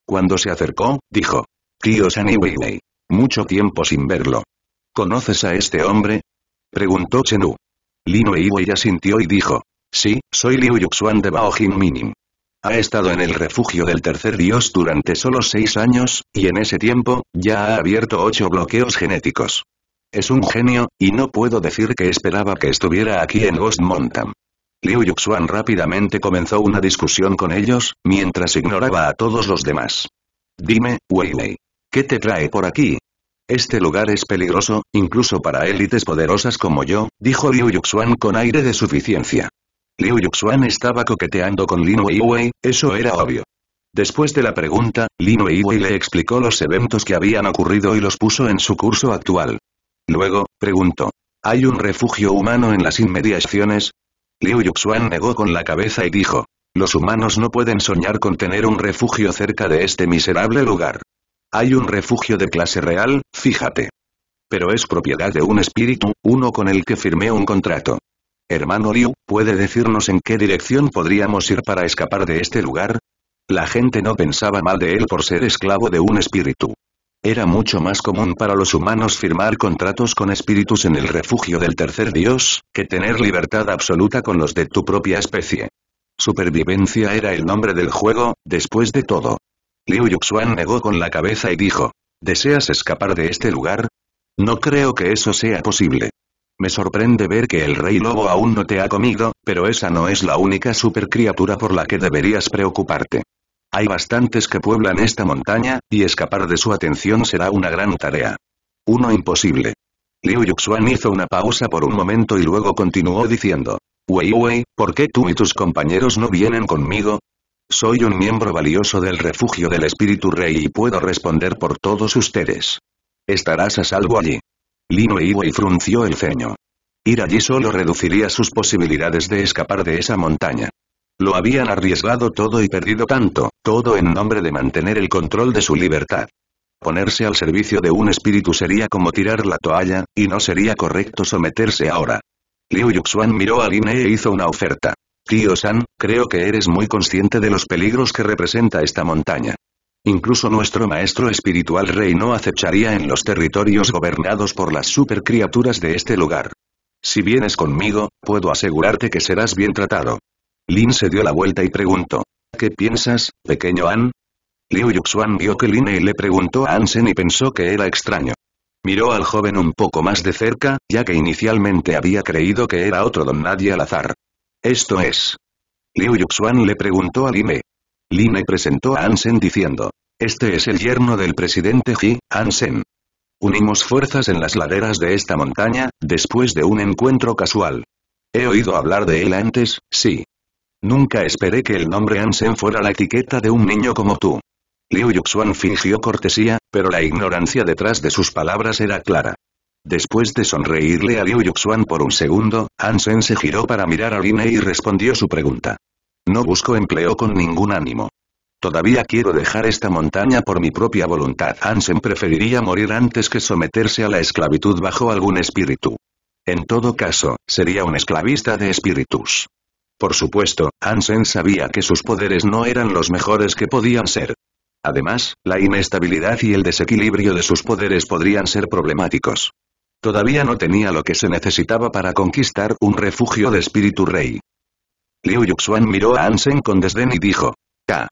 Cuando se acercó, dijo. Tío Weiwei. Mucho tiempo sin verlo. ¿Conoces a este hombre? Preguntó Chenu. Lin Weiwei asintió y dijo. Sí, soy Liu Yuxuan de Bao Minim. Ha estado en el refugio del tercer dios durante solo seis años, y en ese tiempo, ya ha abierto ocho bloqueos genéticos. Es un genio, y no puedo decir que esperaba que estuviera aquí en Ghost Mountain. Liu Yuxuan rápidamente comenzó una discusión con ellos, mientras ignoraba a todos los demás. Dime, Weiwei. ¿Qué te trae por aquí? Este lugar es peligroso, incluso para élites poderosas como yo, dijo Liu Yuxuan con aire de suficiencia. Liu Yuxuan estaba coqueteando con Lin Weiwei, eso era obvio. Después de la pregunta, Lin Weiwei le explicó los eventos que habían ocurrido y los puso en su curso actual. Luego, preguntó. ¿Hay un refugio humano en las inmediaciones? Liu Yuxuan negó con la cabeza y dijo. Los humanos no pueden soñar con tener un refugio cerca de este miserable lugar. Hay un refugio de clase real, fíjate. Pero es propiedad de un espíritu, uno con el que firmé un contrato. Hermano Liu, ¿puede decirnos en qué dirección podríamos ir para escapar de este lugar? La gente no pensaba mal de él por ser esclavo de un espíritu. Era mucho más común para los humanos firmar contratos con espíritus en el refugio del tercer dios, que tener libertad absoluta con los de tu propia especie. Supervivencia era el nombre del juego, después de todo. Liu Yuxuan negó con la cabeza y dijo, ¿deseas escapar de este lugar? No creo que eso sea posible. Me sorprende ver que el rey lobo aún no te ha comido, pero esa no es la única supercriatura por la que deberías preocuparte. Hay bastantes que pueblan esta montaña, y escapar de su atención será una gran tarea. Uno imposible. Liu Yuxuan hizo una pausa por un momento y luego continuó diciendo. Wei ¿por qué tú y tus compañeros no vienen conmigo? Soy un miembro valioso del refugio del espíritu rey y puedo responder por todos ustedes. Estarás a salvo allí. Lin Weiwei frunció el ceño. Ir allí solo reduciría sus posibilidades de escapar de esa montaña. Lo habían arriesgado todo y perdido tanto, todo en nombre de mantener el control de su libertad. Ponerse al servicio de un espíritu sería como tirar la toalla, y no sería correcto someterse ahora. Liu Yuxuan miró a Lin e, e hizo una oferta. Tío San, creo que eres muy consciente de los peligros que representa esta montaña. Incluso nuestro maestro espiritual rey no acecharía en los territorios gobernados por las supercriaturas de este lugar. Si vienes conmigo, puedo asegurarte que serás bien tratado. Lin se dio la vuelta y preguntó. ¿Qué piensas, pequeño An? Liu Yuxuan vio que Lin y le preguntó a Ansen y pensó que era extraño. Miró al joven un poco más de cerca, ya que inicialmente había creído que era otro don nadie al azar. Esto es. Liu Yuxuan le preguntó a Lin Lin presentó a Ansen diciendo, este es el yerno del presidente Ji, Ansen. Unimos fuerzas en las laderas de esta montaña, después de un encuentro casual. He oído hablar de él antes, sí. Nunca esperé que el nombre Ansen fuera la etiqueta de un niño como tú. Liu Yuxuan fingió cortesía, pero la ignorancia detrás de sus palabras era clara. Después de sonreírle a Liu Yuxuan por un segundo, Ansen se giró para mirar a Line y respondió su pregunta. No busco empleo con ningún ánimo. Todavía quiero dejar esta montaña por mi propia voluntad. Ansen preferiría morir antes que someterse a la esclavitud bajo algún espíritu. En todo caso, sería un esclavista de espíritus. Por supuesto, Ansen sabía que sus poderes no eran los mejores que podían ser. Además, la inestabilidad y el desequilibrio de sus poderes podrían ser problemáticos. Todavía no tenía lo que se necesitaba para conquistar un refugio de espíritu rey. Liu Yuxuan miró a Ansen con desdén y dijo. K.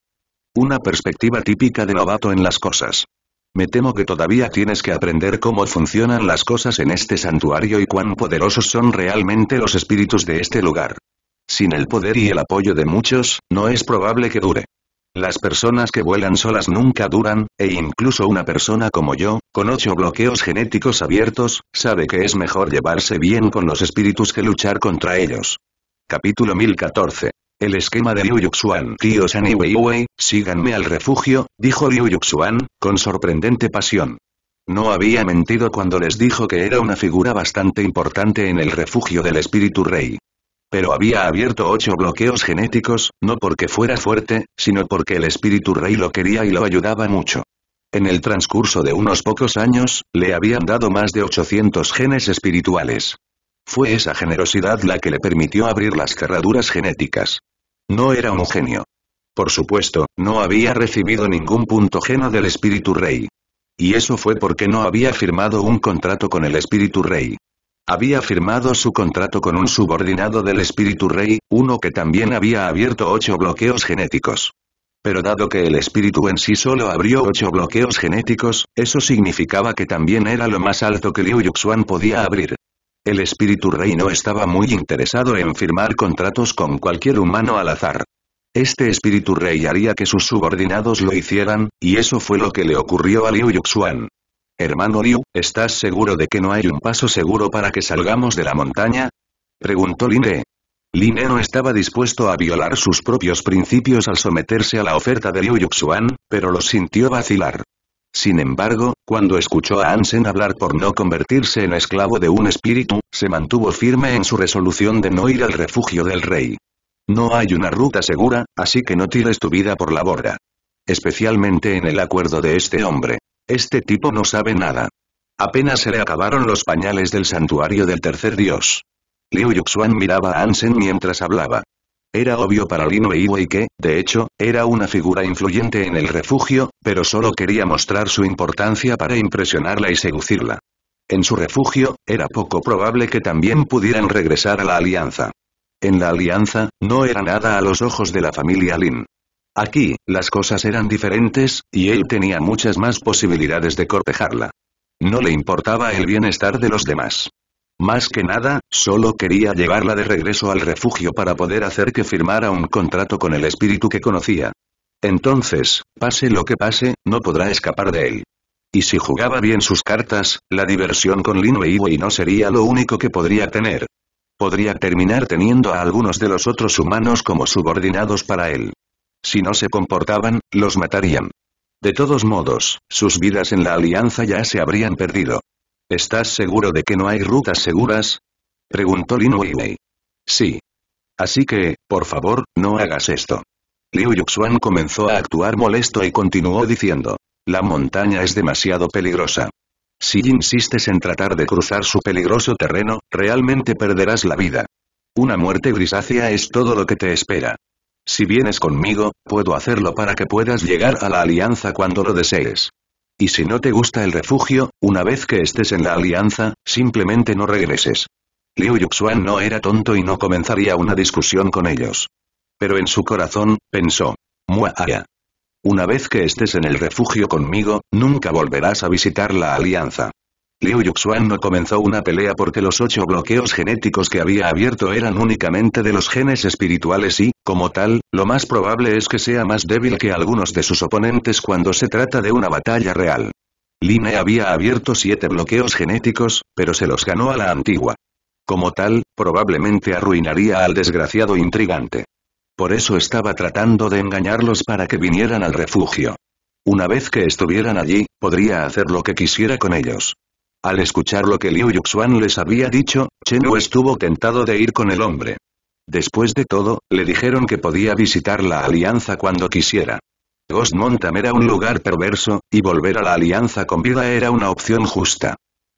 Una perspectiva típica de novato en las cosas. Me temo que todavía tienes que aprender cómo funcionan las cosas en este santuario y cuán poderosos son realmente los espíritus de este lugar. Sin el poder y el apoyo de muchos, no es probable que dure. Las personas que vuelan solas nunca duran, e incluso una persona como yo, con ocho bloqueos genéticos abiertos, sabe que es mejor llevarse bien con los espíritus que luchar contra ellos. Capítulo 1014. El esquema de Liu Yuxuan. Tío San Weiwei, síganme al refugio, dijo Liu Yuxuan, con sorprendente pasión. No había mentido cuando les dijo que era una figura bastante importante en el refugio del espíritu rey. Pero había abierto ocho bloqueos genéticos, no porque fuera fuerte, sino porque el espíritu rey lo quería y lo ayudaba mucho. En el transcurso de unos pocos años, le habían dado más de 800 genes espirituales. Fue esa generosidad la que le permitió abrir las cerraduras genéticas. No era un genio. Por supuesto, no había recibido ningún punto geno del espíritu rey. Y eso fue porque no había firmado un contrato con el espíritu rey. Había firmado su contrato con un subordinado del espíritu rey, uno que también había abierto ocho bloqueos genéticos. Pero dado que el espíritu en sí solo abrió ocho bloqueos genéticos, eso significaba que también era lo más alto que Liu Yuxuan podía abrir. El espíritu rey no estaba muy interesado en firmar contratos con cualquier humano al azar. Este espíritu rey haría que sus subordinados lo hicieran, y eso fue lo que le ocurrió a Liu Yuxuan. Hermano Liu, ¿estás seguro de que no hay un paso seguro para que salgamos de la montaña? Preguntó Lin He. no estaba dispuesto a violar sus propios principios al someterse a la oferta de Liu Yuxuan, pero lo sintió vacilar. Sin embargo, cuando escuchó a Ansen hablar por no convertirse en esclavo de un espíritu, se mantuvo firme en su resolución de no ir al refugio del rey. No hay una ruta segura, así que no tires tu vida por la borda. Especialmente en el acuerdo de este hombre. Este tipo no sabe nada. Apenas se le acabaron los pañales del santuario del tercer dios. Liu Yuxuan miraba a Ansen mientras hablaba. Era obvio para Lin Weiwei que, de hecho, era una figura influyente en el refugio, pero solo quería mostrar su importancia para impresionarla y seducirla. En su refugio, era poco probable que también pudieran regresar a la Alianza. En la Alianza, no era nada a los ojos de la familia Lin. Aquí, las cosas eran diferentes, y él tenía muchas más posibilidades de cortejarla. No le importaba el bienestar de los demás. Más que nada, solo quería llevarla de regreso al refugio para poder hacer que firmara un contrato con el espíritu que conocía. Entonces, pase lo que pase, no podrá escapar de él. Y si jugaba bien sus cartas, la diversión con Lin Weiwei no sería lo único que podría tener. Podría terminar teniendo a algunos de los otros humanos como subordinados para él. Si no se comportaban, los matarían. De todos modos, sus vidas en la alianza ya se habrían perdido. ¿Estás seguro de que no hay rutas seguras? Preguntó Lin Weiwei. Sí. Así que, por favor, no hagas esto. Liu Yuxuan comenzó a actuar molesto y continuó diciendo. La montaña es demasiado peligrosa. Si insistes en tratar de cruzar su peligroso terreno, realmente perderás la vida. Una muerte grisácea es todo lo que te espera. Si vienes conmigo, puedo hacerlo para que puedas llegar a la alianza cuando lo desees. Y si no te gusta el refugio, una vez que estés en la alianza, simplemente no regreses. Liu Yuxuan no era tonto y no comenzaría una discusión con ellos. Pero en su corazón, pensó. Muaya. Una vez que estés en el refugio conmigo, nunca volverás a visitar la alianza. Liu Yuxuan no comenzó una pelea porque los ocho bloqueos genéticos que había abierto eran únicamente de los genes espirituales y, como tal, lo más probable es que sea más débil que algunos de sus oponentes cuando se trata de una batalla real. Line había abierto siete bloqueos genéticos, pero se los ganó a la antigua. Como tal, probablemente arruinaría al desgraciado intrigante. Por eso estaba tratando de engañarlos para que vinieran al refugio. Una vez que estuvieran allí, podría hacer lo que quisiera con ellos. Al escuchar lo que Liu Yuxuan les había dicho, Chen Wu estuvo tentado de ir con el hombre. Después de todo, le dijeron que podía visitar la Alianza cuando quisiera. Ghost Mountain era un lugar perverso, y volver a la Alianza con vida era una opción justa.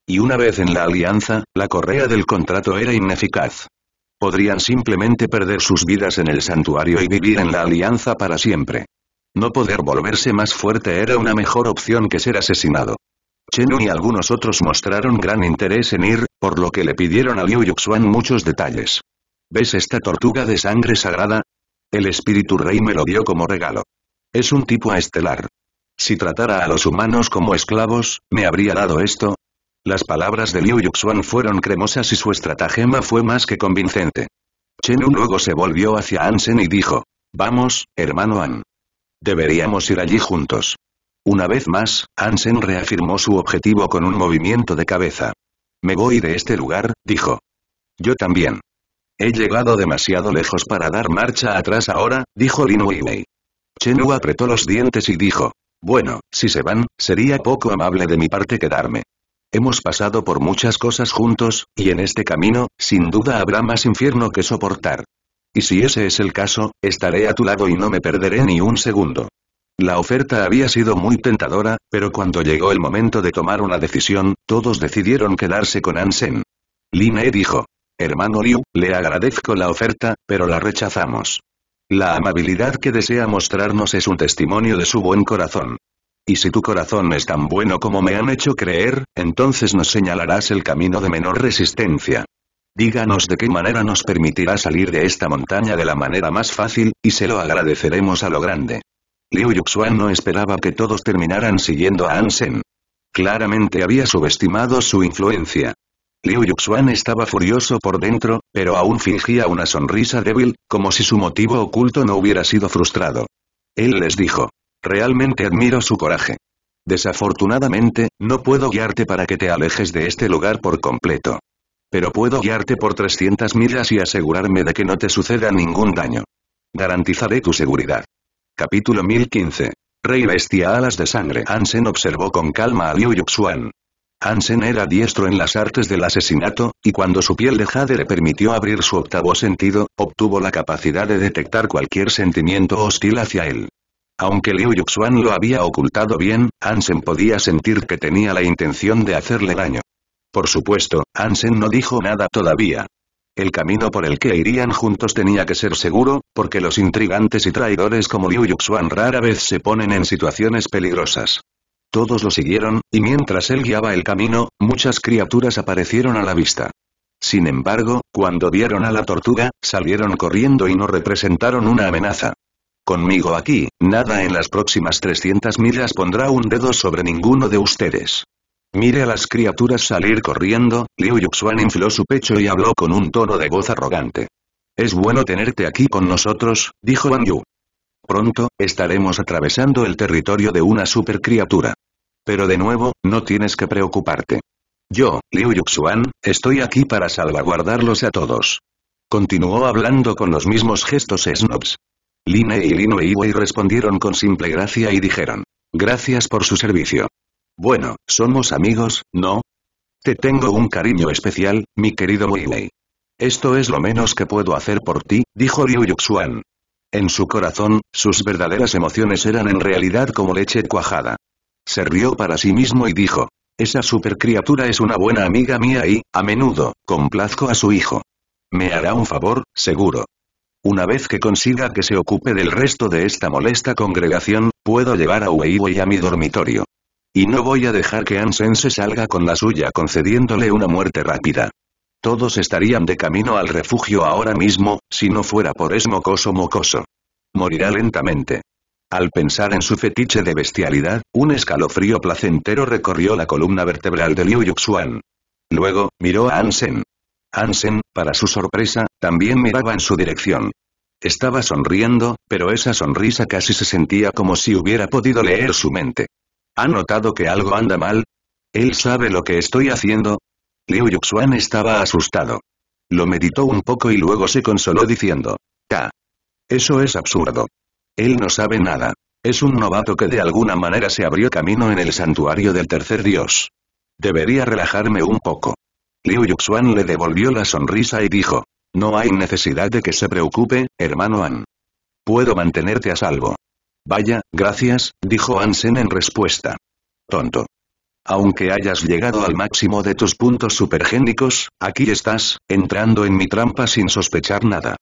Y una vez en la Alianza, la correa del contrato era ineficaz. Podrían simplemente perder sus vidas en el santuario y vivir en la Alianza para siempre. No poder volverse más fuerte era una mejor opción que ser asesinado. Chen y algunos otros mostraron gran interés en ir, por lo que le pidieron a Liu Yuxuan muchos detalles. ¿Ves esta tortuga de sangre sagrada? El espíritu rey me lo dio como regalo. Es un tipo a estelar. Si tratara a los humanos como esclavos, ¿me habría dado esto? Las palabras de Liu Yuxuan fueron cremosas y su estratagema fue más que convincente. Chen luego se volvió hacia Ansen y dijo, Vamos, hermano An. Deberíamos ir allí juntos. Una vez más, Hansen reafirmó su objetivo con un movimiento de cabeza. Me voy de este lugar, dijo. Yo también. He llegado demasiado lejos para dar marcha atrás ahora, dijo Lin Weiwei. Chenu apretó los dientes y dijo. Bueno, si se van, sería poco amable de mi parte quedarme. Hemos pasado por muchas cosas juntos, y en este camino, sin duda habrá más infierno que soportar. Y si ese es el caso, estaré a tu lado y no me perderé ni un segundo. La oferta había sido muy tentadora, pero cuando llegó el momento de tomar una decisión, todos decidieron quedarse con Ansen. Line dijo. Hermano Liu, le agradezco la oferta, pero la rechazamos. La amabilidad que desea mostrarnos es un testimonio de su buen corazón. Y si tu corazón es tan bueno como me han hecho creer, entonces nos señalarás el camino de menor resistencia. Díganos de qué manera nos permitirá salir de esta montaña de la manera más fácil, y se lo agradeceremos a lo grande. Liu Yuxuan no esperaba que todos terminaran siguiendo a Ansen. Claramente había subestimado su influencia. Liu Yuxuan estaba furioso por dentro, pero aún fingía una sonrisa débil, como si su motivo oculto no hubiera sido frustrado. Él les dijo. Realmente admiro su coraje. Desafortunadamente, no puedo guiarte para que te alejes de este lugar por completo. Pero puedo guiarte por 300 millas y asegurarme de que no te suceda ningún daño. Garantizaré tu seguridad. Capítulo 1015. Rey Bestia Alas de Sangre Hansen observó con calma a Liu Yuxuan. Ansen era diestro en las artes del asesinato, y cuando su piel de jade le permitió abrir su octavo sentido, obtuvo la capacidad de detectar cualquier sentimiento hostil hacia él. Aunque Liu Yuxuan lo había ocultado bien, Hansen podía sentir que tenía la intención de hacerle daño. Por supuesto, Hansen no dijo nada todavía, el camino por el que irían juntos tenía que ser seguro, porque los intrigantes y traidores como Liu Yuxuan rara vez se ponen en situaciones peligrosas. Todos lo siguieron, y mientras él guiaba el camino, muchas criaturas aparecieron a la vista. Sin embargo, cuando vieron a la tortuga, salieron corriendo y no representaron una amenaza. Conmigo aquí, nada en las próximas 300 millas pondrá un dedo sobre ninguno de ustedes. Mire a las criaturas salir corriendo, Liu Yuxuan infló su pecho y habló con un tono de voz arrogante. Es bueno tenerte aquí con nosotros, dijo Wang Yu. Pronto, estaremos atravesando el territorio de una supercriatura. Pero de nuevo, no tienes que preocuparte. Yo, Liu Yuxuan, estoy aquí para salvaguardarlos a todos. Continuó hablando con los mismos gestos snobs. Line y Lin Weiwei respondieron con simple gracia y dijeron. Gracias por su servicio. Bueno, somos amigos, ¿no? Te tengo un cariño especial, mi querido Weiwei. Esto es lo menos que puedo hacer por ti, dijo Ryu Yuxuan. En su corazón, sus verdaderas emociones eran en realidad como leche cuajada. Se rió para sí mismo y dijo, esa supercriatura es una buena amiga mía y, a menudo, complazco a su hijo. Me hará un favor, seguro. Una vez que consiga que se ocupe del resto de esta molesta congregación, puedo llevar a Weiwei a mi dormitorio. Y no voy a dejar que Ansen se salga con la suya concediéndole una muerte rápida. Todos estarían de camino al refugio ahora mismo, si no fuera por es mocoso mocoso. Morirá lentamente. Al pensar en su fetiche de bestialidad, un escalofrío placentero recorrió la columna vertebral de Liu Yuxuan. Luego, miró a Ansen. Ansen, para su sorpresa, también miraba en su dirección. Estaba sonriendo, pero esa sonrisa casi se sentía como si hubiera podido leer su mente. ¿Ha notado que algo anda mal? ¿Él sabe lo que estoy haciendo? Liu Yuxuan estaba asustado. Lo meditó un poco y luego se consoló diciendo. Ta. Eso es absurdo. Él no sabe nada. Es un novato que de alguna manera se abrió camino en el santuario del tercer dios. Debería relajarme un poco. Liu Yuxuan le devolvió la sonrisa y dijo. No hay necesidad de que se preocupe, hermano An. Puedo mantenerte a salvo. Vaya, gracias, dijo Ansen en respuesta. Tonto. Aunque hayas llegado al máximo de tus puntos supergénicos, aquí estás, entrando en mi trampa sin sospechar nada.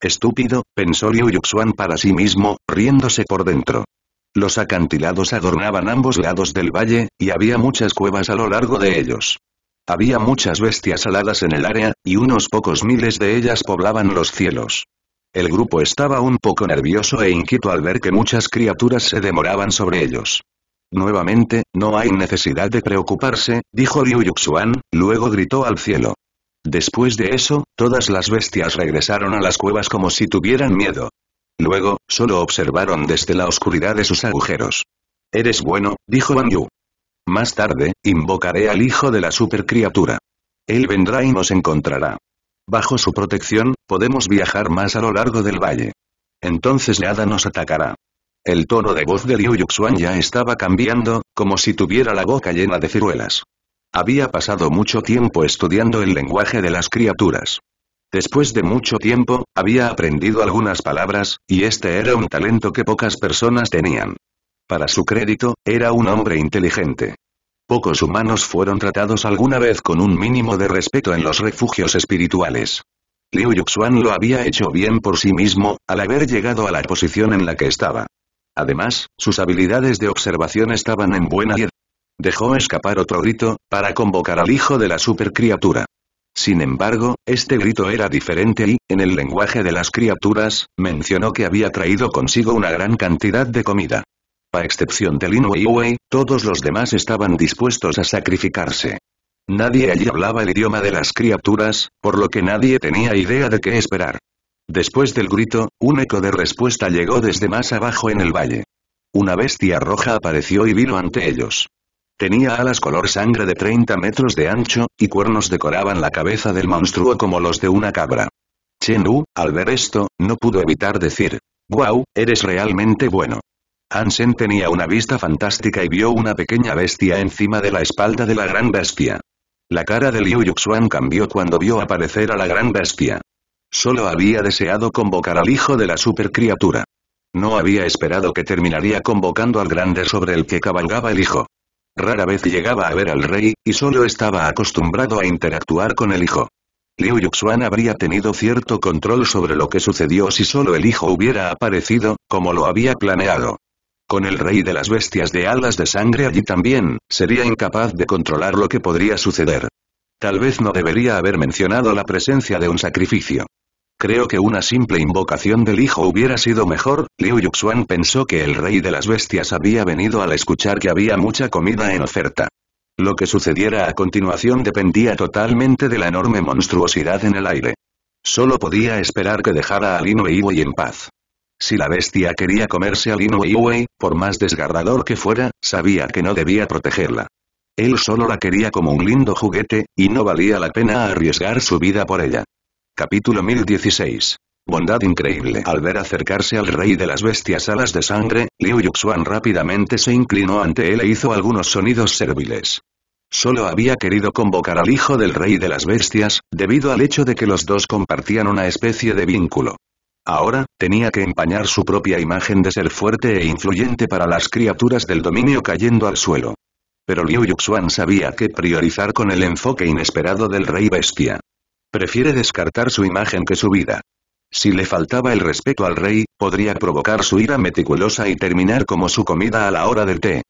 Estúpido, pensó Liu Yuxuan para sí mismo, riéndose por dentro. Los acantilados adornaban ambos lados del valle, y había muchas cuevas a lo largo de ellos. Había muchas bestias aladas en el área, y unos pocos miles de ellas poblaban los cielos. El grupo estaba un poco nervioso e inquieto al ver que muchas criaturas se demoraban sobre ellos. Nuevamente, no hay necesidad de preocuparse, dijo Liu Yuxuan, luego gritó al cielo. Después de eso, todas las bestias regresaron a las cuevas como si tuvieran miedo. Luego, solo observaron desde la oscuridad de sus agujeros. Eres bueno, dijo Wang Yu. Más tarde, invocaré al hijo de la supercriatura. Él vendrá y nos encontrará. Bajo su protección, podemos viajar más a lo largo del valle. Entonces nada nos atacará. El tono de voz de Liu Yuxuan ya estaba cambiando, como si tuviera la boca llena de ciruelas. Había pasado mucho tiempo estudiando el lenguaje de las criaturas. Después de mucho tiempo, había aprendido algunas palabras, y este era un talento que pocas personas tenían. Para su crédito, era un hombre inteligente. Pocos humanos fueron tratados alguna vez con un mínimo de respeto en los refugios espirituales. Liu Yuxuan lo había hecho bien por sí mismo, al haber llegado a la posición en la que estaba. Además, sus habilidades de observación estaban en buena Dejó escapar otro grito, para convocar al hijo de la supercriatura. Sin embargo, este grito era diferente y, en el lenguaje de las criaturas, mencionó que había traído consigo una gran cantidad de comida. A excepción de Lin Weiwei, todos los demás estaban dispuestos a sacrificarse. Nadie allí hablaba el idioma de las criaturas, por lo que nadie tenía idea de qué esperar. Después del grito, un eco de respuesta llegó desde más abajo en el valle. Una bestia roja apareció y vino ante ellos. Tenía alas color sangre de 30 metros de ancho, y cuernos decoraban la cabeza del monstruo como los de una cabra. Chen Wu, al ver esto, no pudo evitar decir, «¡Guau, eres realmente bueno!». Hansen tenía una vista fantástica y vio una pequeña bestia encima de la espalda de la gran bestia. La cara de Liu Yuxuan cambió cuando vio aparecer a la gran bestia. Solo había deseado convocar al hijo de la supercriatura. No había esperado que terminaría convocando al grande sobre el que cabalgaba el hijo. Rara vez llegaba a ver al rey, y solo estaba acostumbrado a interactuar con el hijo. Liu Yuxuan habría tenido cierto control sobre lo que sucedió si solo el hijo hubiera aparecido, como lo había planeado con el rey de las bestias de alas de sangre allí también, sería incapaz de controlar lo que podría suceder. Tal vez no debería haber mencionado la presencia de un sacrificio. Creo que una simple invocación del hijo hubiera sido mejor, Liu Yuxuan pensó que el rey de las bestias había venido al escuchar que había mucha comida en oferta. Lo que sucediera a continuación dependía totalmente de la enorme monstruosidad en el aire. Solo podía esperar que dejara a Lin Weiwei en paz. Si la bestia quería comerse a Lin Weiwei, por más desgarrador que fuera, sabía que no debía protegerla. Él solo la quería como un lindo juguete, y no valía la pena arriesgar su vida por ella. Capítulo 1016 Bondad increíble. Al ver acercarse al rey de las bestias alas de sangre, Liu Yuxuan rápidamente se inclinó ante él e hizo algunos sonidos serviles. Solo había querido convocar al hijo del rey de las bestias, debido al hecho de que los dos compartían una especie de vínculo. Ahora, tenía que empañar su propia imagen de ser fuerte e influyente para las criaturas del dominio cayendo al suelo. Pero Liu Yuxuan sabía que priorizar con el enfoque inesperado del rey bestia. Prefiere descartar su imagen que su vida. Si le faltaba el respeto al rey, podría provocar su ira meticulosa y terminar como su comida a la hora del té.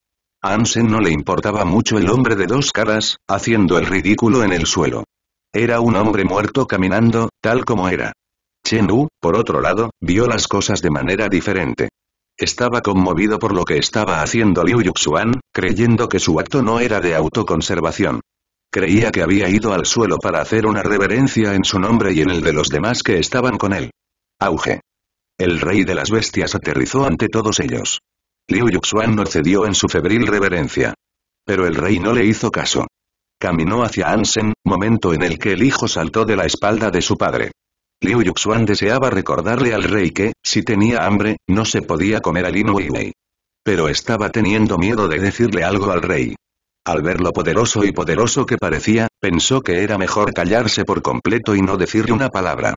A Ansen no le importaba mucho el hombre de dos caras, haciendo el ridículo en el suelo. Era un hombre muerto caminando, tal como era. Chen Wu, por otro lado, vio las cosas de manera diferente. Estaba conmovido por lo que estaba haciendo Liu Yuxuan, creyendo que su acto no era de autoconservación. Creía que había ido al suelo para hacer una reverencia en su nombre y en el de los demás que estaban con él. Auge. El rey de las bestias aterrizó ante todos ellos. Liu Yuxuan no cedió en su febril reverencia. Pero el rey no le hizo caso. Caminó hacia Ansen, momento en el que el hijo saltó de la espalda de su padre. Liu Yuxuan deseaba recordarle al rey que, si tenía hambre, no se podía comer a Lin Pero estaba teniendo miedo de decirle algo al rey. Al ver lo poderoso y poderoso que parecía, pensó que era mejor callarse por completo y no decirle una palabra.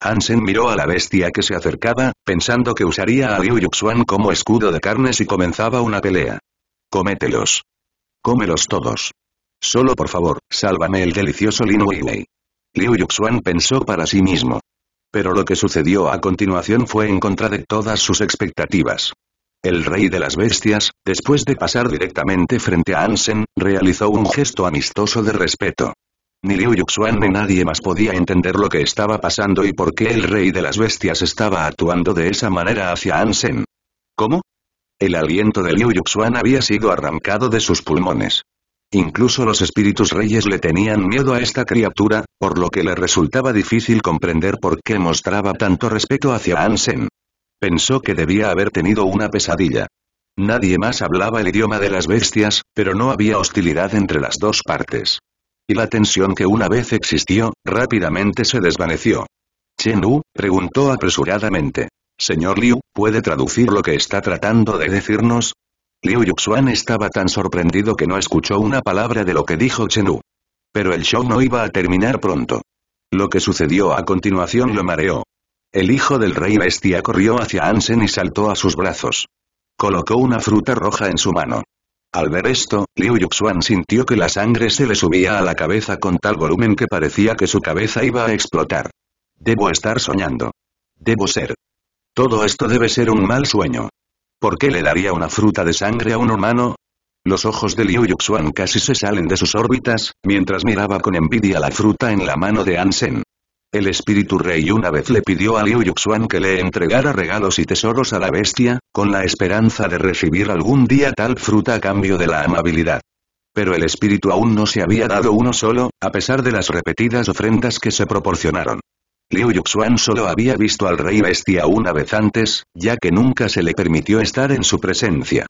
Hansen miró a la bestia que se acercaba, pensando que usaría a Liu Yuxuan como escudo de carnes y comenzaba una pelea. Comételos. Cómelos todos. Solo por favor, sálvame el delicioso Lin Liu Yuxuan pensó para sí mismo. Pero lo que sucedió a continuación fue en contra de todas sus expectativas. El rey de las bestias, después de pasar directamente frente a Ansen, realizó un gesto amistoso de respeto. Ni Liu Yuxuan ni nadie más podía entender lo que estaba pasando y por qué el rey de las bestias estaba actuando de esa manera hacia Ansen. ¿Cómo? El aliento de Liu Yuxuan había sido arrancado de sus pulmones. Incluso los espíritus reyes le tenían miedo a esta criatura, por lo que le resultaba difícil comprender por qué mostraba tanto respeto hacia Ansen. Pensó que debía haber tenido una pesadilla. Nadie más hablaba el idioma de las bestias, pero no había hostilidad entre las dos partes. Y la tensión que una vez existió, rápidamente se desvaneció. Chen Wu, preguntó apresuradamente. Señor Liu, ¿puede traducir lo que está tratando de decirnos? Liu Yuxuan estaba tan sorprendido que no escuchó una palabra de lo que dijo Chenu. Pero el show no iba a terminar pronto. Lo que sucedió a continuación lo mareó. El hijo del rey bestia corrió hacia Ansen y saltó a sus brazos. Colocó una fruta roja en su mano. Al ver esto, Liu Yuxuan sintió que la sangre se le subía a la cabeza con tal volumen que parecía que su cabeza iba a explotar. Debo estar soñando. Debo ser. Todo esto debe ser un mal sueño. ¿Por qué le daría una fruta de sangre a un humano? Los ojos de Liu Yuxuan casi se salen de sus órbitas, mientras miraba con envidia la fruta en la mano de Ansen. El espíritu rey una vez le pidió a Liu Yuxuan que le entregara regalos y tesoros a la bestia, con la esperanza de recibir algún día tal fruta a cambio de la amabilidad. Pero el espíritu aún no se había dado uno solo, a pesar de las repetidas ofrendas que se proporcionaron. Liu Yuxuan solo había visto al rey bestia una vez antes, ya que nunca se le permitió estar en su presencia.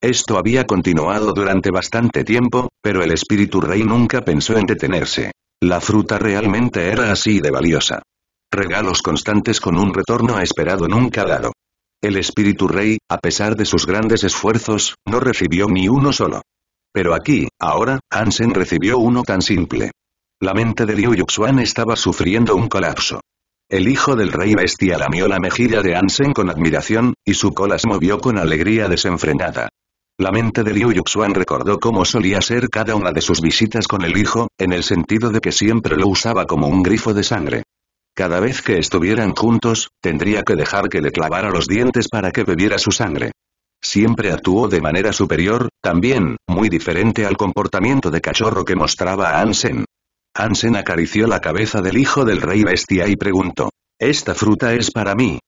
Esto había continuado durante bastante tiempo, pero el espíritu rey nunca pensó en detenerse. La fruta realmente era así de valiosa. Regalos constantes con un retorno esperado nunca dado. El espíritu rey, a pesar de sus grandes esfuerzos, no recibió ni uno solo. Pero aquí, ahora, Ansen recibió uno tan simple. La mente de Liu Yuxuan estaba sufriendo un colapso. El hijo del rey bestia lamió la mejilla de Ansen con admiración, y su cola se movió con alegría desenfrenada. La mente de Liu Yuxuan recordó cómo solía ser cada una de sus visitas con el hijo, en el sentido de que siempre lo usaba como un grifo de sangre. Cada vez que estuvieran juntos, tendría que dejar que le clavara los dientes para que bebiera su sangre. Siempre actuó de manera superior, también, muy diferente al comportamiento de cachorro que mostraba a Ansen. Hansen acarició la cabeza del hijo del rey bestia y preguntó. Esta fruta es para mí.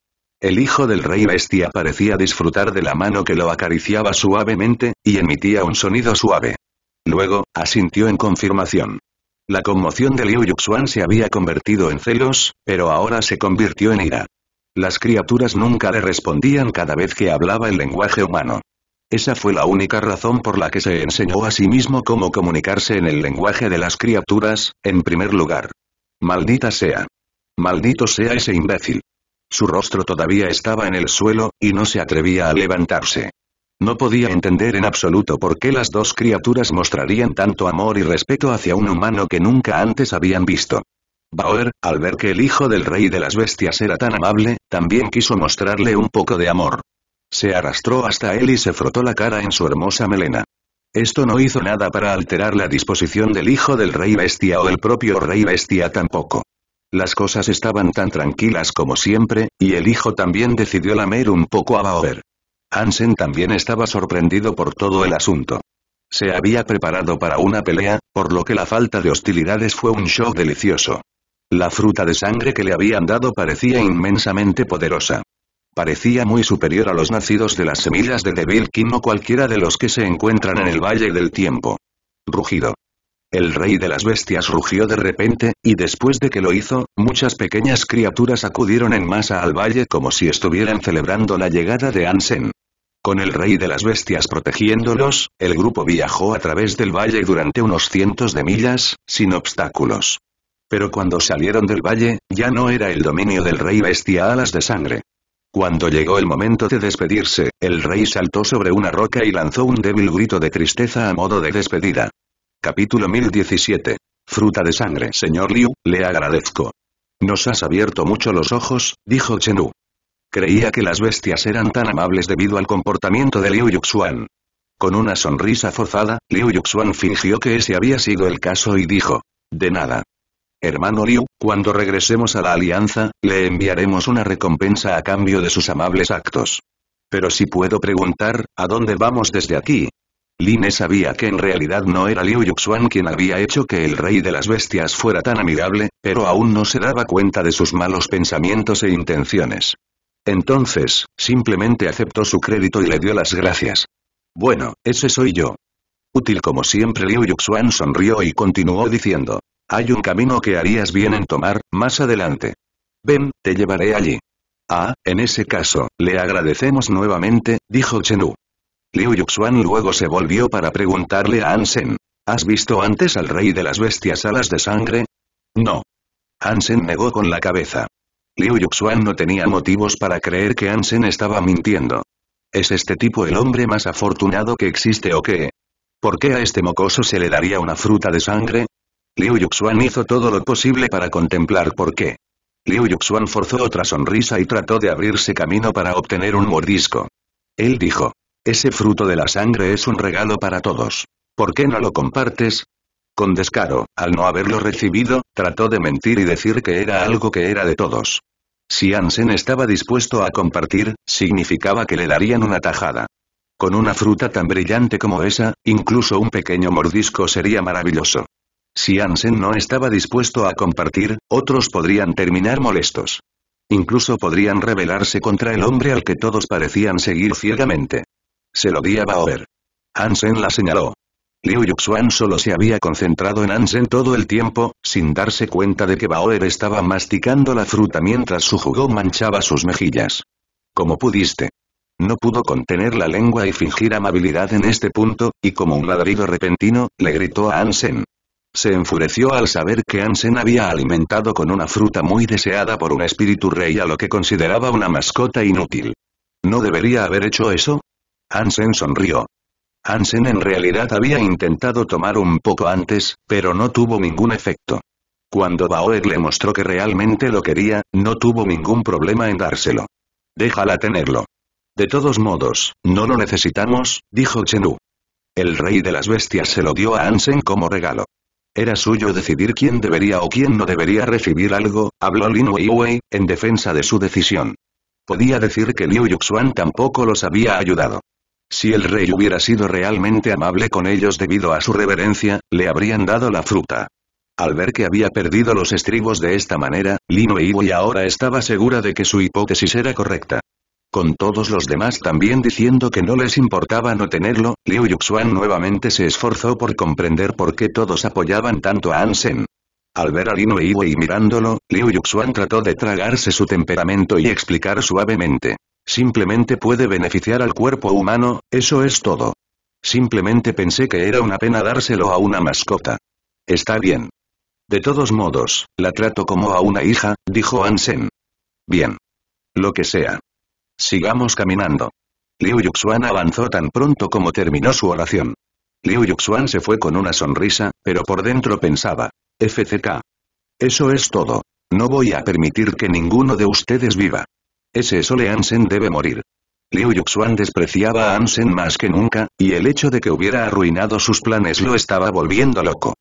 El hijo del rey bestia parecía disfrutar de la mano que lo acariciaba suavemente, y emitía un sonido suave. Luego, asintió en confirmación. La conmoción de Liu Yuxuan se había convertido en celos, pero ahora se convirtió en ira. Las criaturas nunca le respondían cada vez que hablaba el lenguaje humano. Esa fue la única razón por la que se enseñó a sí mismo cómo comunicarse en el lenguaje de las criaturas, en primer lugar. Maldita sea. Maldito sea ese imbécil. Su rostro todavía estaba en el suelo, y no se atrevía a levantarse. No podía entender en absoluto por qué las dos criaturas mostrarían tanto amor y respeto hacia un humano que nunca antes habían visto. Bauer, al ver que el hijo del rey de las bestias era tan amable, también quiso mostrarle un poco de amor. Se arrastró hasta él y se frotó la cara en su hermosa melena. Esto no hizo nada para alterar la disposición del hijo del rey bestia o el propio rey bestia tampoco. Las cosas estaban tan tranquilas como siempre, y el hijo también decidió lamer un poco a Bauer. Hansen también estaba sorprendido por todo el asunto. Se había preparado para una pelea, por lo que la falta de hostilidades fue un show delicioso. La fruta de sangre que le habían dado parecía inmensamente poderosa. Parecía muy superior a los nacidos de las semillas de Devil Kim o cualquiera de los que se encuentran en el Valle del Tiempo. Rugido. El rey de las bestias rugió de repente, y después de que lo hizo, muchas pequeñas criaturas acudieron en masa al valle como si estuvieran celebrando la llegada de Ansen. Con el rey de las bestias protegiéndolos, el grupo viajó a través del valle durante unos cientos de millas, sin obstáculos. Pero cuando salieron del valle, ya no era el dominio del rey bestia alas de sangre. Cuando llegó el momento de despedirse, el rey saltó sobre una roca y lanzó un débil grito de tristeza a modo de despedida. Capítulo 1017. Fruta de sangre. Señor Liu, le agradezco. Nos has abierto mucho los ojos, dijo Chenu. Creía que las bestias eran tan amables debido al comportamiento de Liu Yuxuan. Con una sonrisa forzada, Liu Yuxuan fingió que ese había sido el caso y dijo. De nada. Hermano Liu, cuando regresemos a la Alianza, le enviaremos una recompensa a cambio de sus amables actos. Pero si puedo preguntar, ¿a dónde vamos desde aquí? Line sabía que en realidad no era Liu Yuxuan quien había hecho que el rey de las bestias fuera tan amigable, pero aún no se daba cuenta de sus malos pensamientos e intenciones. Entonces, simplemente aceptó su crédito y le dio las gracias. Bueno, ese soy yo. Útil como siempre Liu Yuxuan sonrió y continuó diciendo. Hay un camino que harías bien en tomar, más adelante. Ven, te llevaré allí. Ah, en ese caso, le agradecemos nuevamente, dijo Chenu. Liu Yuxuan luego se volvió para preguntarle a Ansen. ¿Has visto antes al rey de las bestias alas de sangre? No. Ansen negó con la cabeza. Liu Yuxuan no tenía motivos para creer que Ansen estaba mintiendo. ¿Es este tipo el hombre más afortunado que existe o qué? ¿Por qué a este mocoso se le daría una fruta de sangre? Liu Yuxuan hizo todo lo posible para contemplar por qué. Liu Yuxuan forzó otra sonrisa y trató de abrirse camino para obtener un mordisco. Él dijo, ese fruto de la sangre es un regalo para todos. ¿Por qué no lo compartes? Con descaro, al no haberlo recibido, trató de mentir y decir que era algo que era de todos. Si Ansen estaba dispuesto a compartir, significaba que le darían una tajada. Con una fruta tan brillante como esa, incluso un pequeño mordisco sería maravilloso. Si Ansen no estaba dispuesto a compartir, otros podrían terminar molestos. Incluso podrían rebelarse contra el hombre al que todos parecían seguir ciegamente. Se lo di a Baoer. Ansen la señaló. Liu Yuxuan solo se había concentrado en Ansen todo el tiempo, sin darse cuenta de que Bauer estaba masticando la fruta mientras su jugo manchaba sus mejillas. Como pudiste. No pudo contener la lengua y fingir amabilidad en este punto, y como un ladrido repentino, le gritó a Ansen se enfureció al saber que Ansen había alimentado con una fruta muy deseada por un espíritu rey a lo que consideraba una mascota inútil. ¿No debería haber hecho eso? Ansen sonrió. Ansen en realidad había intentado tomar un poco antes, pero no tuvo ningún efecto. Cuando baoer le mostró que realmente lo quería, no tuvo ningún problema en dárselo. Déjala tenerlo. De todos modos, no lo necesitamos, dijo Chenu. El rey de las bestias se lo dio a Ansen como regalo. Era suyo decidir quién debería o quién no debería recibir algo, habló Lin Weiwei, en defensa de su decisión. Podía decir que Liu Yuxuan tampoco los había ayudado. Si el rey hubiera sido realmente amable con ellos debido a su reverencia, le habrían dado la fruta. Al ver que había perdido los estribos de esta manera, Lin Weiwei ahora estaba segura de que su hipótesis era correcta con todos los demás también diciendo que no les importaba no tenerlo, Liu Yuxuan nuevamente se esforzó por comprender por qué todos apoyaban tanto a Ansen. Al ver a Lin Weiwei mirándolo, Liu Yuxuan trató de tragarse su temperamento y explicar suavemente. Simplemente puede beneficiar al cuerpo humano, eso es todo. Simplemente pensé que era una pena dárselo a una mascota. Está bien. De todos modos, la trato como a una hija, dijo Ansen. Bien. Lo que sea. Sigamos caminando. Liu Yuxuan avanzó tan pronto como terminó su oración. Liu Yuxuan se fue con una sonrisa, pero por dentro pensaba. FCK. Eso es todo. No voy a permitir que ninguno de ustedes viva. Ese Sole Ansen debe morir. Liu Yuxuan despreciaba a Ansen más que nunca, y el hecho de que hubiera arruinado sus planes lo estaba volviendo loco.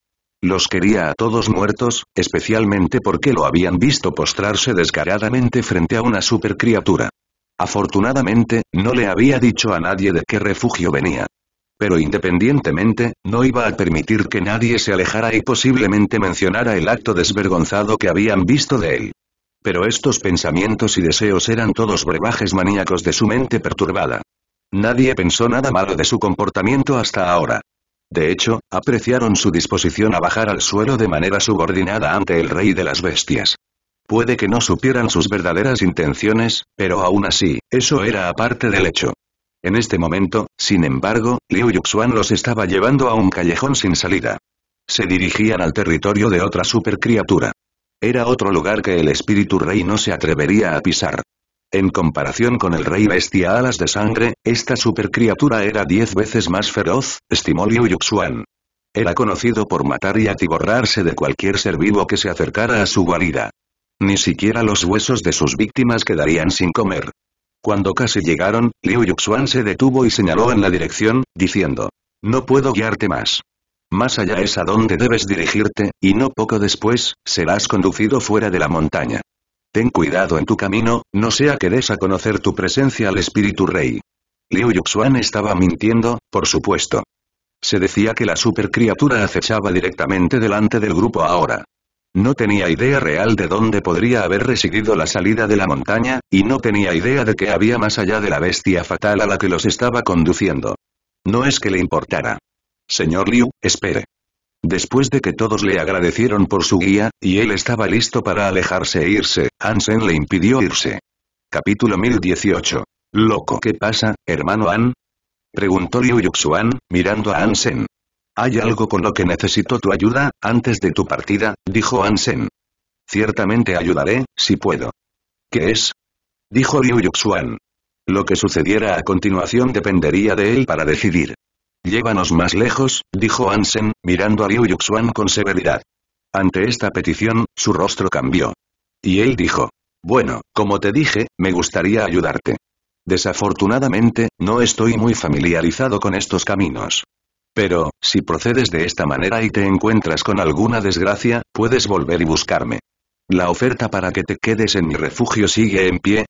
Los quería a todos muertos, especialmente porque lo habían visto postrarse descaradamente frente a una supercriatura. Afortunadamente, no le había dicho a nadie de qué refugio venía. Pero independientemente, no iba a permitir que nadie se alejara y posiblemente mencionara el acto desvergonzado que habían visto de él. Pero estos pensamientos y deseos eran todos brebajes maníacos de su mente perturbada. Nadie pensó nada malo de su comportamiento hasta ahora. De hecho, apreciaron su disposición a bajar al suelo de manera subordinada ante el rey de las bestias. Puede que no supieran sus verdaderas intenciones, pero aún así, eso era aparte del hecho. En este momento, sin embargo, Liu Yuxuan los estaba llevando a un callejón sin salida. Se dirigían al territorio de otra supercriatura. Era otro lugar que el espíritu rey no se atrevería a pisar. En comparación con el rey bestia alas de sangre, esta supercriatura era diez veces más feroz, estimó Liu Yuxuan. Era conocido por matar y atiborrarse de cualquier ser vivo que se acercara a su guarida. Ni siquiera los huesos de sus víctimas quedarían sin comer. Cuando casi llegaron, Liu Yuxuan se detuvo y señaló en la dirección, diciendo. No puedo guiarte más. Más allá es a donde debes dirigirte, y no poco después, serás conducido fuera de la montaña. Ten cuidado en tu camino, no sea que des a conocer tu presencia al espíritu rey. Liu Yuxuan estaba mintiendo, por supuesto. Se decía que la supercriatura acechaba directamente delante del grupo ahora. No tenía idea real de dónde podría haber residido la salida de la montaña, y no tenía idea de que había más allá de la bestia fatal a la que los estaba conduciendo. No es que le importara. Señor Liu, espere. Después de que todos le agradecieron por su guía, y él estaba listo para alejarse e irse, Ansen le impidió irse. Capítulo 1018. ¿Loco qué pasa, hermano An? Preguntó Liu Yuxuan, mirando a Ansen. Hay algo con lo que necesito tu ayuda, antes de tu partida, dijo Ansen. Ciertamente ayudaré, si puedo. ¿Qué es? Dijo Liu Yuxuan. Lo que sucediera a continuación dependería de él para decidir. Llévanos más lejos, dijo Ansen, mirando a Liu Yuxuan con severidad. Ante esta petición, su rostro cambió. Y él dijo. Bueno, como te dije, me gustaría ayudarte. Desafortunadamente, no estoy muy familiarizado con estos caminos. Pero, si procedes de esta manera y te encuentras con alguna desgracia, puedes volver y buscarme. La oferta para que te quedes en mi refugio sigue en pie.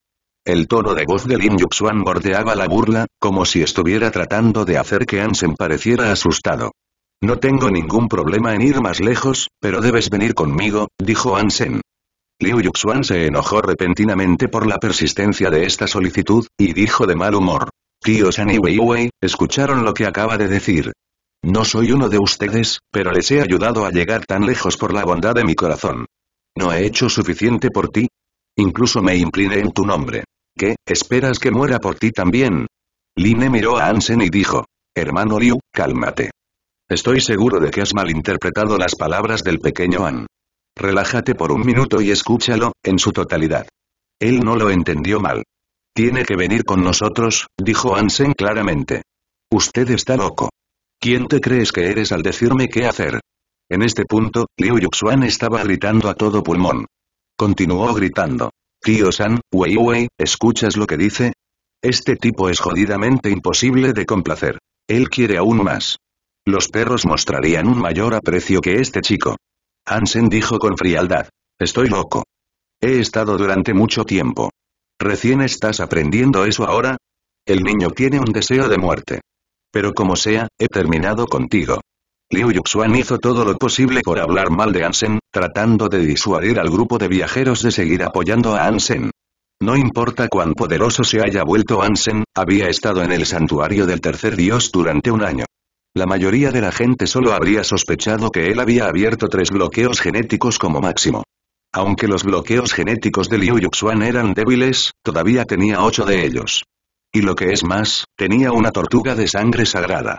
El tono de voz de Lin Yuxuan bordeaba la burla, como si estuviera tratando de hacer que Ansen pareciera asustado. No tengo ningún problema en ir más lejos, pero debes venir conmigo, dijo Ansen. Liu Yuxuan se enojó repentinamente por la persistencia de esta solicitud, y dijo de mal humor. Tío San y Weiwei, escucharon lo que acaba de decir. No soy uno de ustedes, pero les he ayudado a llegar tan lejos por la bondad de mi corazón. ¿No he hecho suficiente por ti? Incluso me incliné en tu nombre. ¿Qué, esperas que muera por ti también? Line miró a Ansen y dijo, hermano Liu, cálmate. Estoy seguro de que has malinterpretado las palabras del pequeño An. Relájate por un minuto y escúchalo, en su totalidad. Él no lo entendió mal. Tiene que venir con nosotros, dijo Ansen claramente. Usted está loco. ¿Quién te crees que eres al decirme qué hacer? En este punto, Liu Yuxuan estaba gritando a todo pulmón. Continuó gritando. Tío San, Wei ¿escuchas lo que dice? Este tipo es jodidamente imposible de complacer. Él quiere aún más. Los perros mostrarían un mayor aprecio que este chico. Hansen dijo con frialdad. Estoy loco. He estado durante mucho tiempo. ¿Recién estás aprendiendo eso ahora? El niño tiene un deseo de muerte. Pero como sea, he terminado contigo. Liu Yuxuan hizo todo lo posible por hablar mal de Ansen, tratando de disuadir al grupo de viajeros de seguir apoyando a Ansen. No importa cuán poderoso se haya vuelto Ansen, había estado en el santuario del tercer dios durante un año. La mayoría de la gente solo habría sospechado que él había abierto tres bloqueos genéticos como máximo. Aunque los bloqueos genéticos de Liu Yuxuan eran débiles, todavía tenía ocho de ellos y lo que es más, tenía una tortuga de sangre sagrada.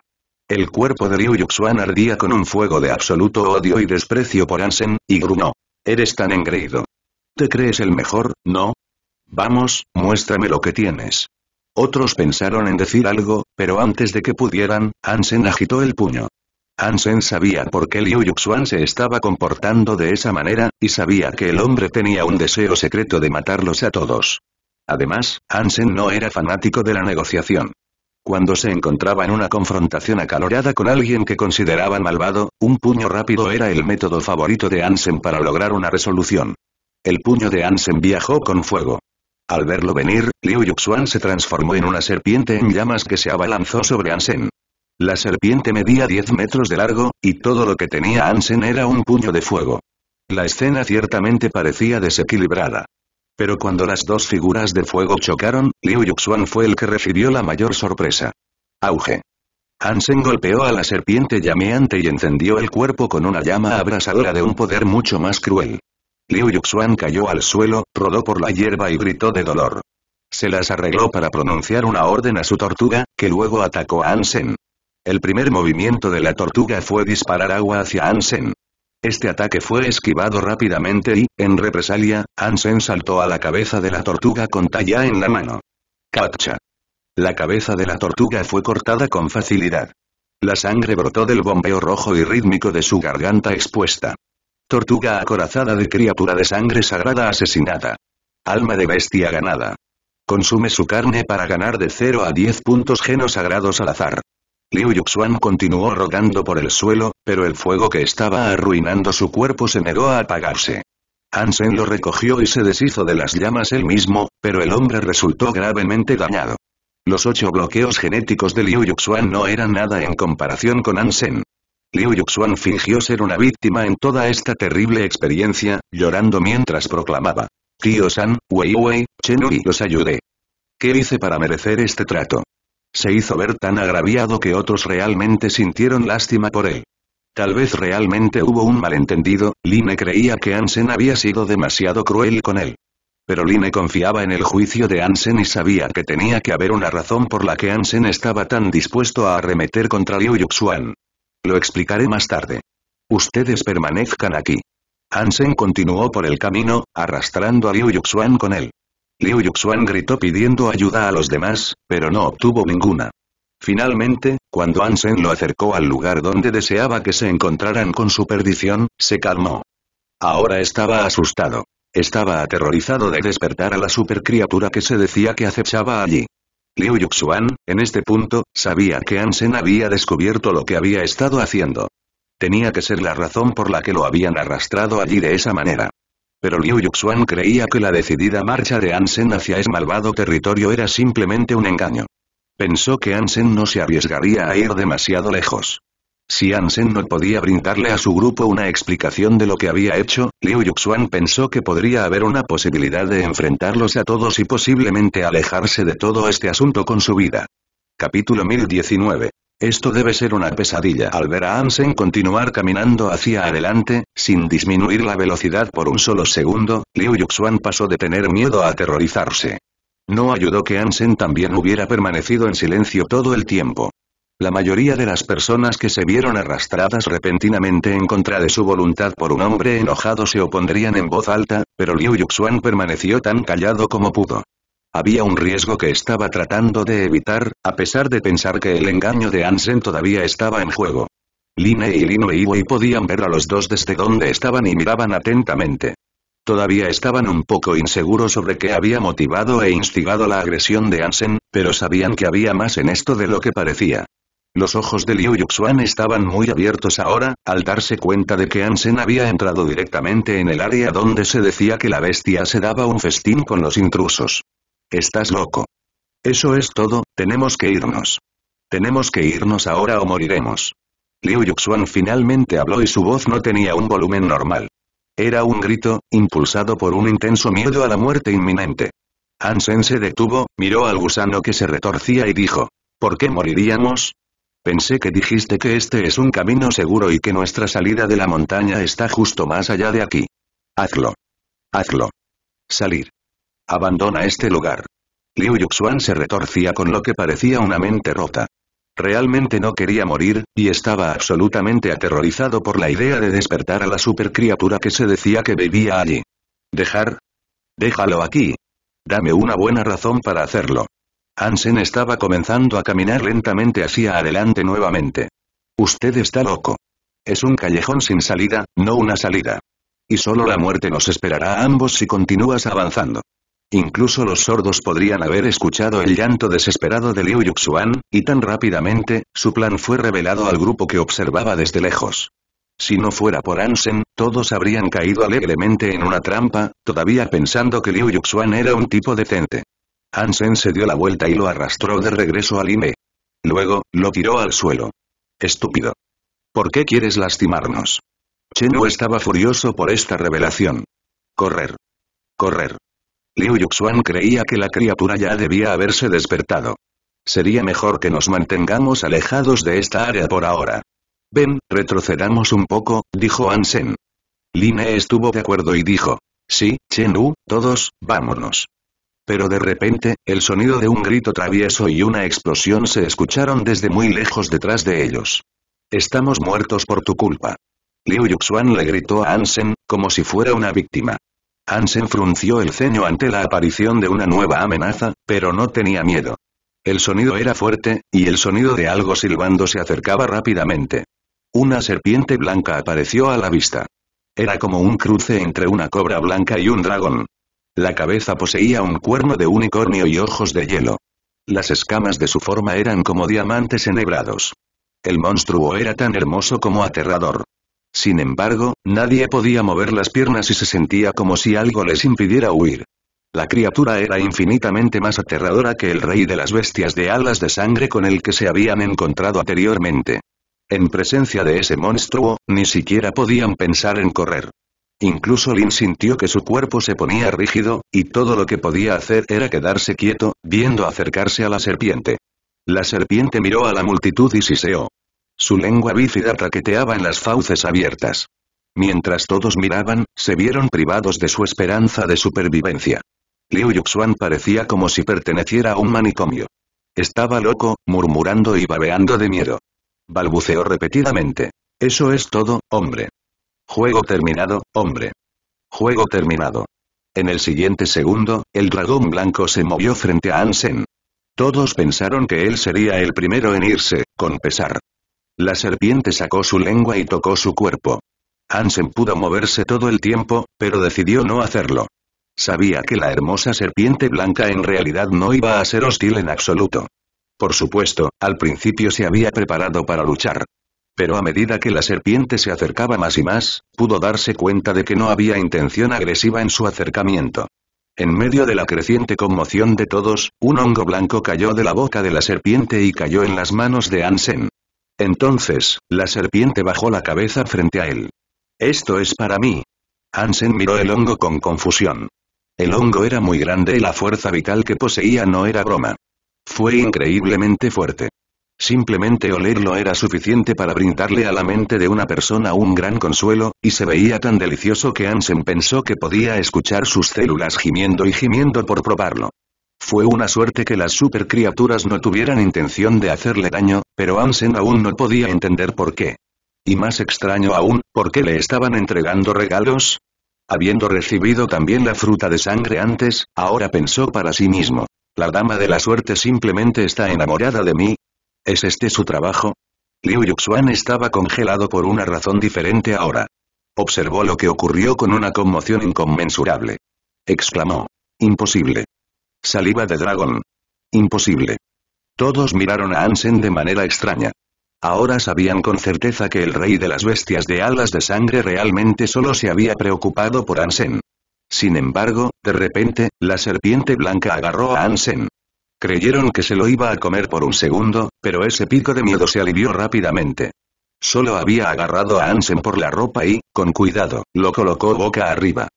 El cuerpo de Liu Yuxuan ardía con un fuego de absoluto odio y desprecio por Ansen, y gruñó. Eres tan engreído. ¿Te crees el mejor, no? Vamos, muéstrame lo que tienes. Otros pensaron en decir algo, pero antes de que pudieran, Ansen agitó el puño. Ansen sabía por qué Liu Yuxuan se estaba comportando de esa manera, y sabía que el hombre tenía un deseo secreto de matarlos a todos. Además, Ansen no era fanático de la negociación. Cuando se encontraba en una confrontación acalorada con alguien que consideraba malvado, un puño rápido era el método favorito de Ansen para lograr una resolución. El puño de Ansen viajó con fuego. Al verlo venir, Liu Yuxuan se transformó en una serpiente en llamas que se abalanzó sobre Ansen. La serpiente medía 10 metros de largo, y todo lo que tenía Ansen era un puño de fuego. La escena ciertamente parecía desequilibrada. Pero cuando las dos figuras de fuego chocaron, Liu Yuxuan fue el que recibió la mayor sorpresa. Auge. Ansen golpeó a la serpiente llameante y encendió el cuerpo con una llama abrasadora de un poder mucho más cruel. Liu Yuxuan cayó al suelo, rodó por la hierba y gritó de dolor. Se las arregló para pronunciar una orden a su tortuga, que luego atacó a Ansen. El primer movimiento de la tortuga fue disparar agua hacia Ansen. Este ataque fue esquivado rápidamente y, en represalia, Ansen saltó a la cabeza de la tortuga con talla en la mano. ¡Cacha! La cabeza de la tortuga fue cortada con facilidad. La sangre brotó del bombeo rojo y rítmico de su garganta expuesta. Tortuga acorazada de criatura de sangre sagrada asesinada. Alma de bestia ganada. Consume su carne para ganar de 0 a 10 puntos genos sagrados al azar. Liu Yuxuan continuó rodando por el suelo, pero el fuego que estaba arruinando su cuerpo se negó a apagarse. Hansen lo recogió y se deshizo de las llamas él mismo, pero el hombre resultó gravemente dañado. Los ocho bloqueos genéticos de Liu Yuxuan no eran nada en comparación con Ansen. Liu Yuxuan fingió ser una víctima en toda esta terrible experiencia, llorando mientras proclamaba. Tío San, Wei Wei, Chen ayude. los ayudé. ¿Qué hice para merecer este trato? se hizo ver tan agraviado que otros realmente sintieron lástima por él. Tal vez realmente hubo un malentendido, Line creía que Ansen había sido demasiado cruel con él. Pero Line confiaba en el juicio de Ansen y sabía que tenía que haber una razón por la que Ansen estaba tan dispuesto a arremeter contra Liu Yuxuan. Lo explicaré más tarde. Ustedes permanezcan aquí. Ansen continuó por el camino, arrastrando a Liu Yuxuan con él. Liu Yuxuan gritó pidiendo ayuda a los demás, pero no obtuvo ninguna. Finalmente, cuando Ansen lo acercó al lugar donde deseaba que se encontraran con su perdición, se calmó. Ahora estaba asustado. Estaba aterrorizado de despertar a la supercriatura que se decía que acechaba allí. Liu Yuxuan, en este punto, sabía que Ansen había descubierto lo que había estado haciendo. Tenía que ser la razón por la que lo habían arrastrado allí de esa manera. Pero Liu Yuxuan creía que la decidida marcha de Ansen hacia ese malvado territorio era simplemente un engaño. Pensó que Ansen no se arriesgaría a ir demasiado lejos. Si Ansen no podía brindarle a su grupo una explicación de lo que había hecho, Liu Yuxuan pensó que podría haber una posibilidad de enfrentarlos a todos y posiblemente alejarse de todo este asunto con su vida. Capítulo 1019 esto debe ser una pesadilla al ver a Ansen continuar caminando hacia adelante, sin disminuir la velocidad por un solo segundo, Liu Yuxuan pasó de tener miedo a aterrorizarse. No ayudó que Ansen también hubiera permanecido en silencio todo el tiempo. La mayoría de las personas que se vieron arrastradas repentinamente en contra de su voluntad por un hombre enojado se opondrían en voz alta, pero Liu Yuxuan permaneció tan callado como pudo. Había un riesgo que estaba tratando de evitar, a pesar de pensar que el engaño de Ansen todavía estaba en juego. Line y Lino y podían ver a los dos desde donde estaban y miraban atentamente. Todavía estaban un poco inseguros sobre qué había motivado e instigado la agresión de Ansen, pero sabían que había más en esto de lo que parecía. Los ojos de Liu Yuxuan estaban muy abiertos ahora, al darse cuenta de que Ansen había entrado directamente en el área donde se decía que la bestia se daba un festín con los intrusos. Estás loco. Eso es todo, tenemos que irnos. Tenemos que irnos ahora o moriremos. Liu Yuxuan finalmente habló y su voz no tenía un volumen normal. Era un grito, impulsado por un intenso miedo a la muerte inminente. Hansen se detuvo, miró al gusano que se retorcía y dijo, ¿por qué moriríamos? Pensé que dijiste que este es un camino seguro y que nuestra salida de la montaña está justo más allá de aquí. Hazlo. Hazlo. Salir. Abandona este lugar. Liu Yuxuan se retorcía con lo que parecía una mente rota. Realmente no quería morir, y estaba absolutamente aterrorizado por la idea de despertar a la supercriatura que se decía que vivía allí. ¿Dejar? Déjalo aquí. Dame una buena razón para hacerlo. Ansen estaba comenzando a caminar lentamente hacia adelante nuevamente. Usted está loco. Es un callejón sin salida, no una salida. Y solo la muerte nos esperará a ambos si continúas avanzando. Incluso los sordos podrían haber escuchado el llanto desesperado de Liu Yuxuan, y tan rápidamente, su plan fue revelado al grupo que observaba desde lejos. Si no fuera por Ansen, todos habrían caído alegremente en una trampa, todavía pensando que Liu Yuxuan era un tipo decente. Ansen se dio la vuelta y lo arrastró de regreso al IME. Luego, lo tiró al suelo. Estúpido. ¿Por qué quieres lastimarnos? Chenu estaba furioso por esta revelación. Correr. Correr. Liu Yuxuan creía que la criatura ya debía haberse despertado. Sería mejor que nos mantengamos alejados de esta área por ahora. Ven, retrocedamos un poco, dijo Ansen. Line estuvo de acuerdo y dijo. Sí, Chen Wu, todos, vámonos. Pero de repente, el sonido de un grito travieso y una explosión se escucharon desde muy lejos detrás de ellos. Estamos muertos por tu culpa. Liu Yuxuan le gritó a Ansen, como si fuera una víctima. Hansen frunció el ceño ante la aparición de una nueva amenaza, pero no tenía miedo. El sonido era fuerte, y el sonido de algo silbando se acercaba rápidamente. Una serpiente blanca apareció a la vista. Era como un cruce entre una cobra blanca y un dragón. La cabeza poseía un cuerno de unicornio y ojos de hielo. Las escamas de su forma eran como diamantes enhebrados. El monstruo era tan hermoso como aterrador. Sin embargo, nadie podía mover las piernas y se sentía como si algo les impidiera huir. La criatura era infinitamente más aterradora que el rey de las bestias de alas de sangre con el que se habían encontrado anteriormente. En presencia de ese monstruo, ni siquiera podían pensar en correr. Incluso Lin sintió que su cuerpo se ponía rígido, y todo lo que podía hacer era quedarse quieto, viendo acercarse a la serpiente. La serpiente miró a la multitud y siseó. Su lengua bífida raqueteaba en las fauces abiertas. Mientras todos miraban, se vieron privados de su esperanza de supervivencia. Liu Yuxuan parecía como si perteneciera a un manicomio. Estaba loco, murmurando y babeando de miedo. Balbuceó repetidamente. Eso es todo, hombre. Juego terminado, hombre. Juego terminado. En el siguiente segundo, el dragón blanco se movió frente a Ansen. Todos pensaron que él sería el primero en irse, con pesar. La serpiente sacó su lengua y tocó su cuerpo. Ansen pudo moverse todo el tiempo, pero decidió no hacerlo. Sabía que la hermosa serpiente blanca en realidad no iba a ser hostil en absoluto. Por supuesto, al principio se había preparado para luchar. Pero a medida que la serpiente se acercaba más y más, pudo darse cuenta de que no había intención agresiva en su acercamiento. En medio de la creciente conmoción de todos, un hongo blanco cayó de la boca de la serpiente y cayó en las manos de Ansen. Entonces, la serpiente bajó la cabeza frente a él. «Esto es para mí». Hansen miró el hongo con confusión. El hongo era muy grande y la fuerza vital que poseía no era broma. Fue increíblemente fuerte. Simplemente olerlo era suficiente para brindarle a la mente de una persona un gran consuelo, y se veía tan delicioso que Hansen pensó que podía escuchar sus células gimiendo y gimiendo por probarlo. Fue una suerte que las supercriaturas no tuvieran intención de hacerle daño, pero Ansen aún no podía entender por qué. Y más extraño aún, ¿por qué le estaban entregando regalos? Habiendo recibido también la fruta de sangre antes, ahora pensó para sí mismo. La dama de la suerte simplemente está enamorada de mí. ¿Es este su trabajo? Liu Yuxuan estaba congelado por una razón diferente ahora. Observó lo que ocurrió con una conmoción inconmensurable. Exclamó. Imposible. Saliva de dragón. Imposible. Todos miraron a Ansen de manera extraña. Ahora sabían con certeza que el rey de las bestias de alas de sangre realmente solo se había preocupado por Ansen. Sin embargo, de repente, la serpiente blanca agarró a Ansen. Creyeron que se lo iba a comer por un segundo, pero ese pico de miedo se alivió rápidamente. Solo había agarrado a Ansen por la ropa y, con cuidado, lo colocó boca arriba.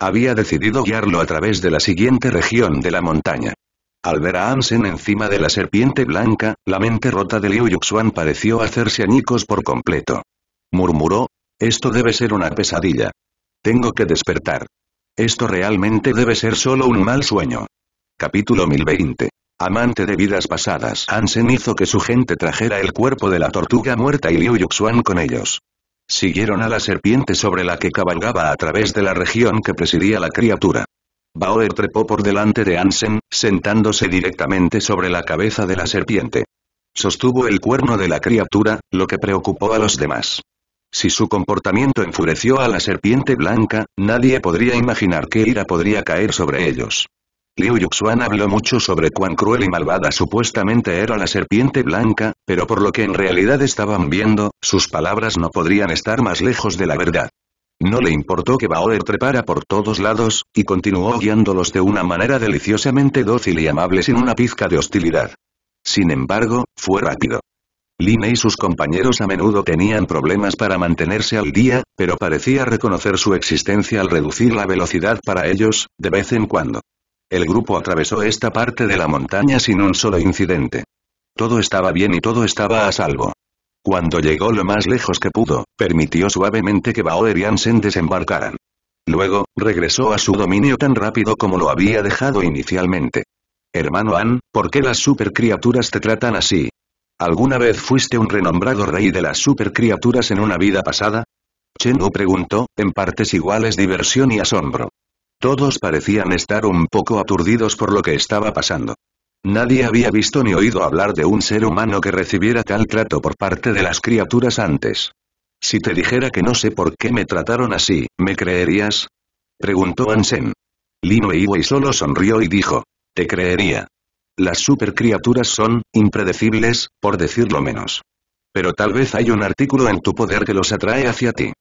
Había decidido guiarlo a través de la siguiente región de la montaña. Al ver a Ansen encima de la serpiente blanca, la mente rota de Liu Yuxuan pareció hacerse añicos por completo. Murmuró, esto debe ser una pesadilla. Tengo que despertar. Esto realmente debe ser solo un mal sueño. Capítulo 1020. Amante de vidas pasadas. Ansen hizo que su gente trajera el cuerpo de la tortuga muerta y Liu Yuxuan con ellos. Siguieron a la serpiente sobre la que cabalgaba a través de la región que presidía la criatura. Bauer trepó por delante de Ansen, sentándose directamente sobre la cabeza de la serpiente. Sostuvo el cuerno de la criatura, lo que preocupó a los demás. Si su comportamiento enfureció a la serpiente blanca, nadie podría imaginar qué ira podría caer sobre ellos. Liu Yuxuan habló mucho sobre cuán cruel y malvada supuestamente era la serpiente blanca, pero por lo que en realidad estaban viendo, sus palabras no podrían estar más lejos de la verdad. No le importó que Baoer trepara por todos lados, y continuó guiándolos de una manera deliciosamente dócil y amable sin una pizca de hostilidad. Sin embargo, fue rápido. Mei y sus compañeros a menudo tenían problemas para mantenerse al día, pero parecía reconocer su existencia al reducir la velocidad para ellos, de vez en cuando. El grupo atravesó esta parte de la montaña sin un solo incidente. Todo estaba bien y todo estaba a salvo. Cuando llegó lo más lejos que pudo, permitió suavemente que Bao y desembarcaran. Luego, regresó a su dominio tan rápido como lo había dejado inicialmente. Hermano An, ¿por qué las supercriaturas te tratan así? ¿Alguna vez fuiste un renombrado rey de las supercriaturas en una vida pasada? Chen preguntó, en partes iguales diversión y asombro. Todos parecían estar un poco aturdidos por lo que estaba pasando. Nadie había visto ni oído hablar de un ser humano que recibiera tal trato por parte de las criaturas antes. Si te dijera que no sé por qué me trataron así, ¿me creerías? Preguntó Ansen. Lino Iwei solo sonrió y dijo, te creería. Las supercriaturas son, impredecibles, por decirlo menos. Pero tal vez hay un artículo en tu poder que los atrae hacia ti.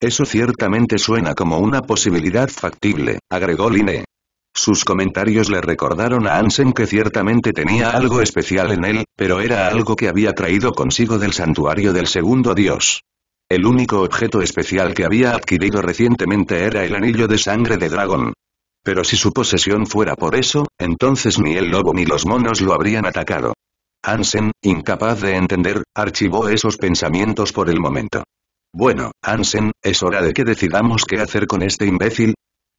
Eso ciertamente suena como una posibilidad factible, agregó Line. Sus comentarios le recordaron a Ansen que ciertamente tenía algo especial en él, pero era algo que había traído consigo del santuario del segundo dios. El único objeto especial que había adquirido recientemente era el anillo de sangre de dragón. Pero si su posesión fuera por eso, entonces ni el lobo ni los monos lo habrían atacado. Ansen, incapaz de entender, archivó esos pensamientos por el momento. Bueno, Ansen, es hora de que decidamos qué hacer con este imbécil.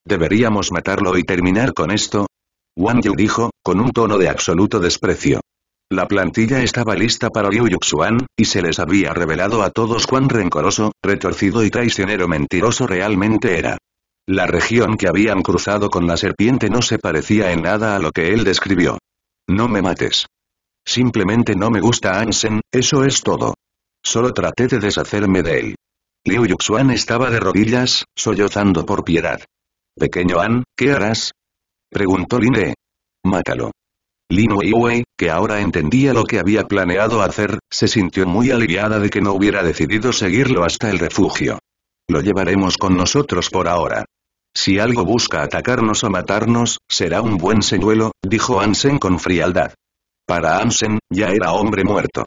¿Deberíamos matarlo y terminar con esto? Wang Yu dijo, con un tono de absoluto desprecio. La plantilla estaba lista para Liu Yuxuan, y se les había revelado a todos cuán rencoroso, retorcido y traicionero mentiroso realmente era. La región que habían cruzado con la serpiente no se parecía en nada a lo que él describió. No me mates. Simplemente no me gusta Ansen, eso es todo. Solo traté de deshacerme de él. Liu Yuxuan estaba de rodillas, sollozando por piedad. «Pequeño An, ¿qué harás?» Preguntó Lin Wei. «Mátalo». Lin Weiwei, que ahora entendía lo que había planeado hacer, se sintió muy aliviada de que no hubiera decidido seguirlo hasta el refugio. Lo llevaremos con nosotros por ahora. Si algo busca atacarnos o matarnos, será un buen señuelo, dijo Ansen con frialdad. Para Ansen, ya era hombre muerto.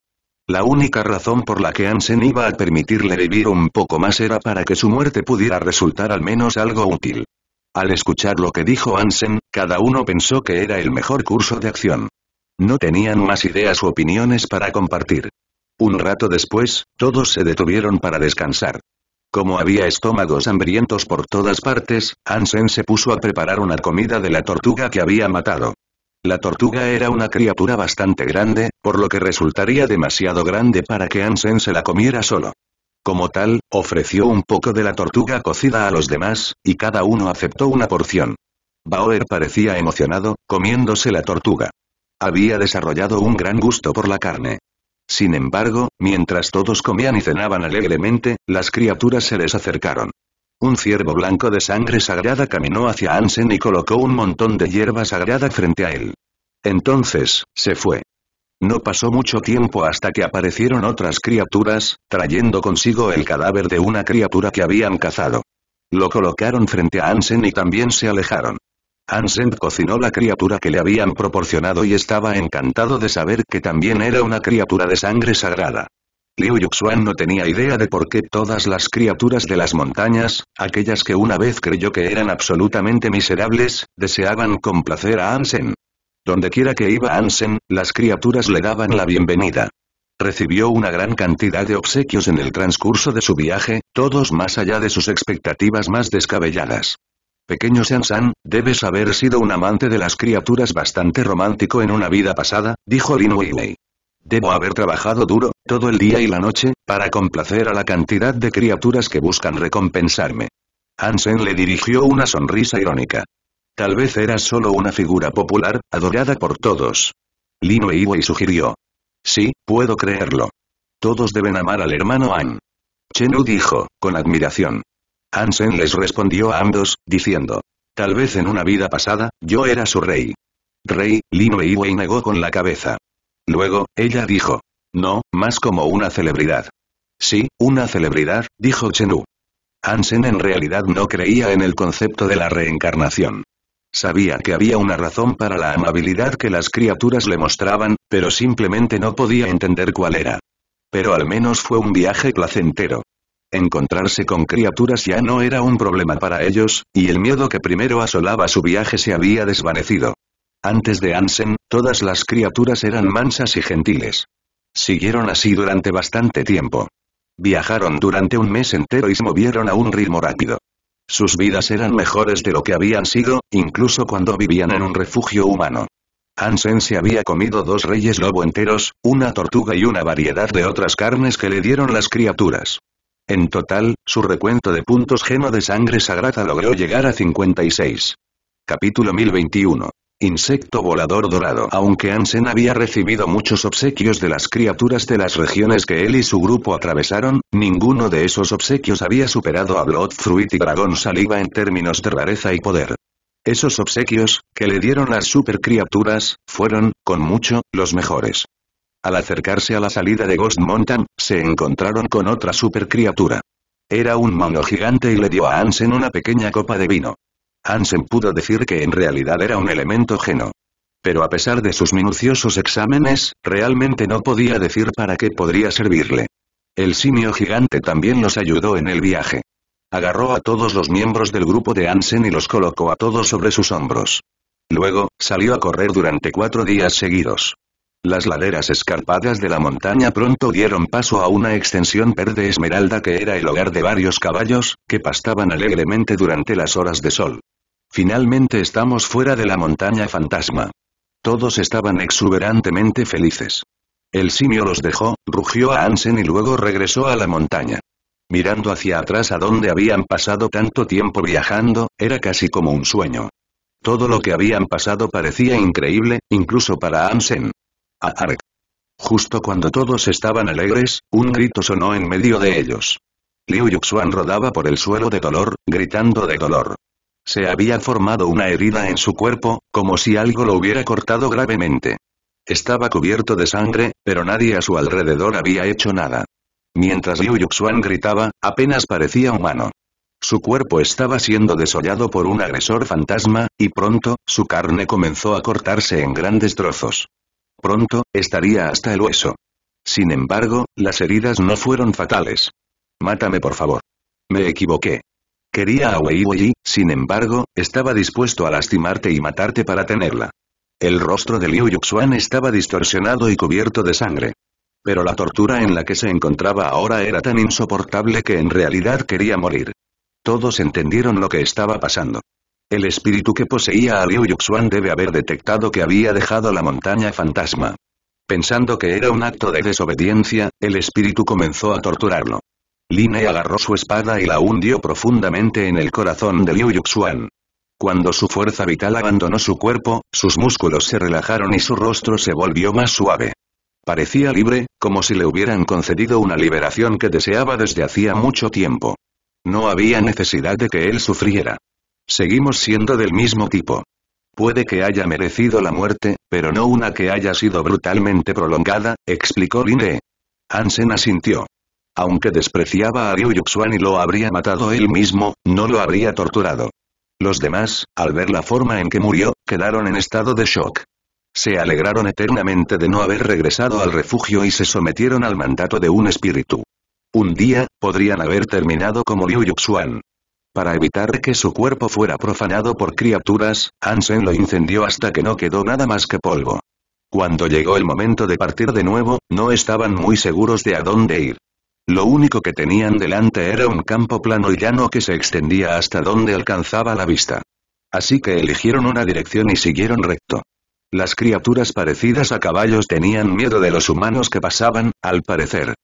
La única razón por la que Ansen iba a permitirle vivir un poco más era para que su muerte pudiera resultar al menos algo útil. Al escuchar lo que dijo Ansen, cada uno pensó que era el mejor curso de acción. No tenían más ideas u opiniones para compartir. Un rato después, todos se detuvieron para descansar. Como había estómagos hambrientos por todas partes, Ansen se puso a preparar una comida de la tortuga que había matado. La tortuga era una criatura bastante grande, por lo que resultaría demasiado grande para que Ansen se la comiera solo. Como tal, ofreció un poco de la tortuga cocida a los demás, y cada uno aceptó una porción. Bauer parecía emocionado, comiéndose la tortuga. Había desarrollado un gran gusto por la carne. Sin embargo, mientras todos comían y cenaban alegremente, las criaturas se les acercaron. Un ciervo blanco de sangre sagrada caminó hacia Ansen y colocó un montón de hierba sagrada frente a él. Entonces, se fue. No pasó mucho tiempo hasta que aparecieron otras criaturas, trayendo consigo el cadáver de una criatura que habían cazado. Lo colocaron frente a Ansen y también se alejaron. Ansen cocinó la criatura que le habían proporcionado y estaba encantado de saber que también era una criatura de sangre sagrada. Liu Yuxuan no tenía idea de por qué todas las criaturas de las montañas, aquellas que una vez creyó que eran absolutamente miserables, deseaban complacer a Ansen. Dondequiera que iba Ansen, las criaturas le daban la bienvenida. Recibió una gran cantidad de obsequios en el transcurso de su viaje, todos más allá de sus expectativas más descabelladas. Pequeño Shang-san, debes haber sido un amante de las criaturas bastante romántico en una vida pasada, dijo Lin Debo haber trabajado duro, todo el día y la noche, para complacer a la cantidad de criaturas que buscan recompensarme. Hansen le dirigió una sonrisa irónica. Tal vez era solo una figura popular, adorada por todos. Lino Iwei sugirió. Sí, puedo creerlo. Todos deben amar al hermano An. Chenu dijo, con admiración. Hansen les respondió a ambos, diciendo. Tal vez en una vida pasada, yo era su rey. Rey, Lino Iwei negó con la cabeza. Luego, ella dijo. No, más como una celebridad. Sí, una celebridad, dijo Chenu. Hansen en realidad no creía en el concepto de la reencarnación. Sabía que había una razón para la amabilidad que las criaturas le mostraban, pero simplemente no podía entender cuál era. Pero al menos fue un viaje placentero. Encontrarse con criaturas ya no era un problema para ellos, y el miedo que primero asolaba su viaje se había desvanecido. Antes de Ansen, todas las criaturas eran mansas y gentiles. Siguieron así durante bastante tiempo. Viajaron durante un mes entero y se movieron a un ritmo rápido. Sus vidas eran mejores de lo que habían sido, incluso cuando vivían en un refugio humano. Ansen se había comido dos reyes lobo enteros, una tortuga y una variedad de otras carnes que le dieron las criaturas. En total, su recuento de puntos geno de sangre sagrada logró llegar a 56. Capítulo 1021 Insecto volador dorado. Aunque Ansen había recibido muchos obsequios de las criaturas de las regiones que él y su grupo atravesaron, ninguno de esos obsequios había superado a Bloodfruit y Dragón Saliva en términos de rareza y poder. Esos obsequios, que le dieron las supercriaturas, fueron, con mucho, los mejores. Al acercarse a la salida de Ghost Mountain, se encontraron con otra supercriatura. Era un mono gigante y le dio a Ansen una pequeña copa de vino. Ansen pudo decir que en realidad era un elemento geno. Pero a pesar de sus minuciosos exámenes, realmente no podía decir para qué podría servirle. El simio gigante también los ayudó en el viaje. Agarró a todos los miembros del grupo de Ansen y los colocó a todos sobre sus hombros. Luego, salió a correr durante cuatro días seguidos. Las laderas escarpadas de la montaña pronto dieron paso a una extensión verde esmeralda que era el hogar de varios caballos, que pastaban alegremente durante las horas de sol. Finalmente estamos fuera de la montaña fantasma. Todos estaban exuberantemente felices. El simio los dejó, rugió a Ansen y luego regresó a la montaña. Mirando hacia atrás a donde habían pasado tanto tiempo viajando, era casi como un sueño. Todo lo que habían pasado parecía increíble, incluso para Ansen. Justo cuando todos estaban alegres, un grito sonó en medio de ellos. Liu Yuxuan rodaba por el suelo de dolor, gritando de dolor. Se había formado una herida en su cuerpo, como si algo lo hubiera cortado gravemente. Estaba cubierto de sangre, pero nadie a su alrededor había hecho nada. Mientras Liu Yuxuan gritaba, apenas parecía humano. Su cuerpo estaba siendo desollado por un agresor fantasma, y pronto, su carne comenzó a cortarse en grandes trozos. Pronto, estaría hasta el hueso. Sin embargo, las heridas no fueron fatales. Mátame por favor. Me equivoqué. Quería a Wei Wei, sin embargo, estaba dispuesto a lastimarte y matarte para tenerla. El rostro de Liu Yuxuan estaba distorsionado y cubierto de sangre. Pero la tortura en la que se encontraba ahora era tan insoportable que en realidad quería morir. Todos entendieron lo que estaba pasando. El espíritu que poseía a Liu Yuxuan debe haber detectado que había dejado la montaña fantasma. Pensando que era un acto de desobediencia, el espíritu comenzó a torturarlo. Line agarró su espada y la hundió profundamente en el corazón de Liu Yuxuan. Cuando su fuerza vital abandonó su cuerpo, sus músculos se relajaron y su rostro se volvió más suave. Parecía libre, como si le hubieran concedido una liberación que deseaba desde hacía mucho tiempo. No había necesidad de que él sufriera. Seguimos siendo del mismo tipo. Puede que haya merecido la muerte, pero no una que haya sido brutalmente prolongada, explicó Linde. Hansen asintió. Aunque despreciaba a Ryu Yuxuan y lo habría matado él mismo, no lo habría torturado. Los demás, al ver la forma en que murió, quedaron en estado de shock. Se alegraron eternamente de no haber regresado al refugio y se sometieron al mandato de un espíritu. Un día, podrían haber terminado como Liu Yuxuan. Para evitar que su cuerpo fuera profanado por criaturas, Hansen lo incendió hasta que no quedó nada más que polvo. Cuando llegó el momento de partir de nuevo, no estaban muy seguros de a dónde ir. Lo único que tenían delante era un campo plano y llano que se extendía hasta donde alcanzaba la vista. Así que eligieron una dirección y siguieron recto. Las criaturas parecidas a caballos tenían miedo de los humanos que pasaban, al parecer.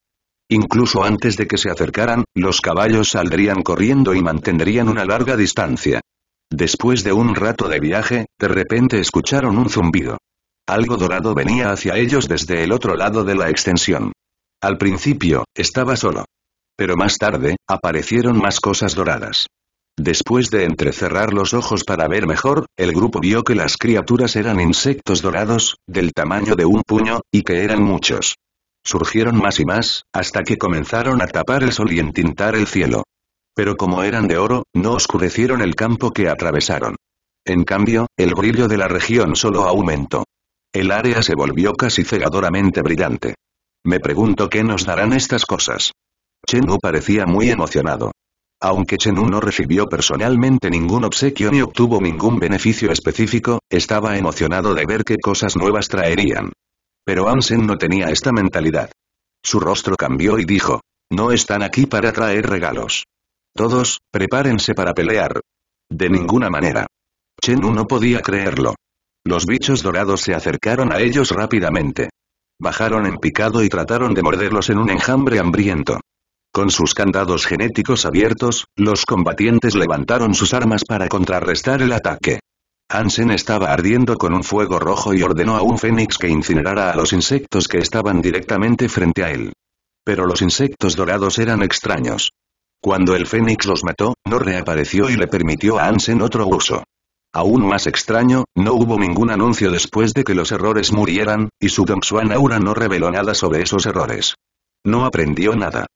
Incluso antes de que se acercaran, los caballos saldrían corriendo y mantendrían una larga distancia. Después de un rato de viaje, de repente escucharon un zumbido. Algo dorado venía hacia ellos desde el otro lado de la extensión. Al principio, estaba solo. Pero más tarde, aparecieron más cosas doradas. Después de entrecerrar los ojos para ver mejor, el grupo vio que las criaturas eran insectos dorados, del tamaño de un puño, y que eran muchos surgieron más y más, hasta que comenzaron a tapar el sol y entintar el cielo. Pero como eran de oro, no oscurecieron el campo que atravesaron. En cambio, el brillo de la región solo aumentó. El área se volvió casi cegadoramente brillante. Me pregunto qué nos darán estas cosas. Chenu parecía muy emocionado. Aunque Chenu no recibió personalmente ningún obsequio ni obtuvo ningún beneficio específico, estaba emocionado de ver qué cosas nuevas traerían. Pero Ansen no tenía esta mentalidad. Su rostro cambió y dijo, no están aquí para traer regalos. Todos, prepárense para pelear. De ninguna manera. Chenu no podía creerlo. Los bichos dorados se acercaron a ellos rápidamente. Bajaron en picado y trataron de morderlos en un enjambre hambriento. Con sus candados genéticos abiertos, los combatientes levantaron sus armas para contrarrestar el ataque. Ansen estaba ardiendo con un fuego rojo y ordenó a un fénix que incinerara a los insectos que estaban directamente frente a él. Pero los insectos dorados eran extraños. Cuando el fénix los mató, no reapareció y le permitió a Ansen otro uso. Aún más extraño, no hubo ningún anuncio después de que los errores murieran, y su Dongxuan Aura no reveló nada sobre esos errores. No aprendió nada.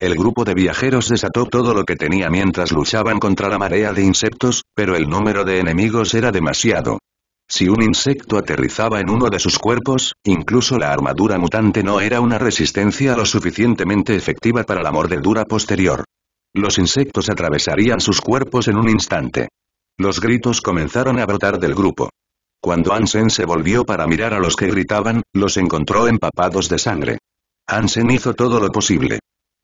El grupo de viajeros desató todo lo que tenía mientras luchaban contra la marea de insectos, pero el número de enemigos era demasiado. Si un insecto aterrizaba en uno de sus cuerpos, incluso la armadura mutante no era una resistencia lo suficientemente efectiva para la mordedura posterior. Los insectos atravesarían sus cuerpos en un instante. Los gritos comenzaron a brotar del grupo. Cuando Ansen se volvió para mirar a los que gritaban, los encontró empapados de sangre. Ansen hizo todo lo posible.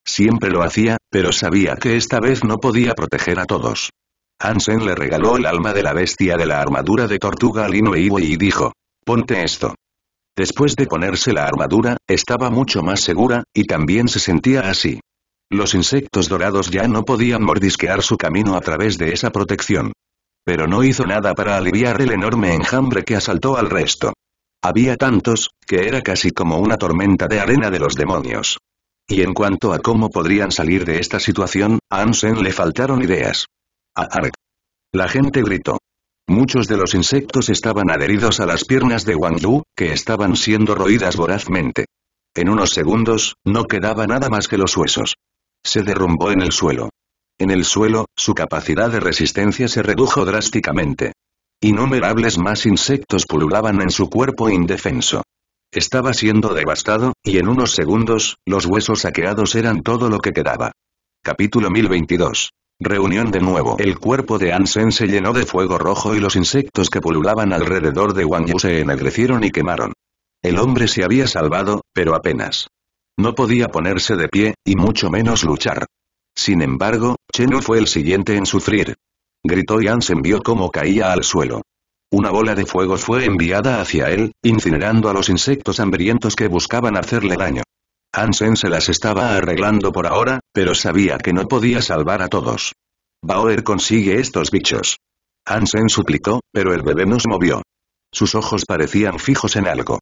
Siempre lo hacía, pero sabía que esta vez no podía proteger a todos. Hansen le regaló el alma de la bestia de la armadura de tortuga al y dijo, ponte esto. Después de ponerse la armadura, estaba mucho más segura, y también se sentía así. Los insectos dorados ya no podían mordisquear su camino a través de esa protección. Pero no hizo nada para aliviar el enorme enjambre que asaltó al resto. Había tantos, que era casi como una tormenta de arena de los demonios. Y en cuanto a cómo podrían salir de esta situación, a Ansen le faltaron ideas. A La gente gritó. Muchos de los insectos estaban adheridos a las piernas de Wang Lu, que estaban siendo roídas vorazmente. En unos segundos, no quedaba nada más que los huesos. Se derrumbó en el suelo. En el suelo, su capacidad de resistencia se redujo drásticamente. Innumerables más insectos pululaban en su cuerpo indefenso. Estaba siendo devastado, y en unos segundos, los huesos saqueados eran todo lo que quedaba. Capítulo 1022. Reunión de nuevo. El cuerpo de Ansen se llenó de fuego rojo y los insectos que pululaban alrededor de Wang Yu se ennegrecieron y quemaron. El hombre se había salvado, pero apenas. No podía ponerse de pie, y mucho menos luchar. Sin embargo, Chenu fue el siguiente en sufrir. Gritó y Ansen vio cómo caía al suelo. Una bola de fuego fue enviada hacia él, incinerando a los insectos hambrientos que buscaban hacerle daño. Hansen se las estaba arreglando por ahora, pero sabía que no podía salvar a todos. Bauer consigue estos bichos. Hansen suplicó, pero el bebé no se movió. Sus ojos parecían fijos en algo.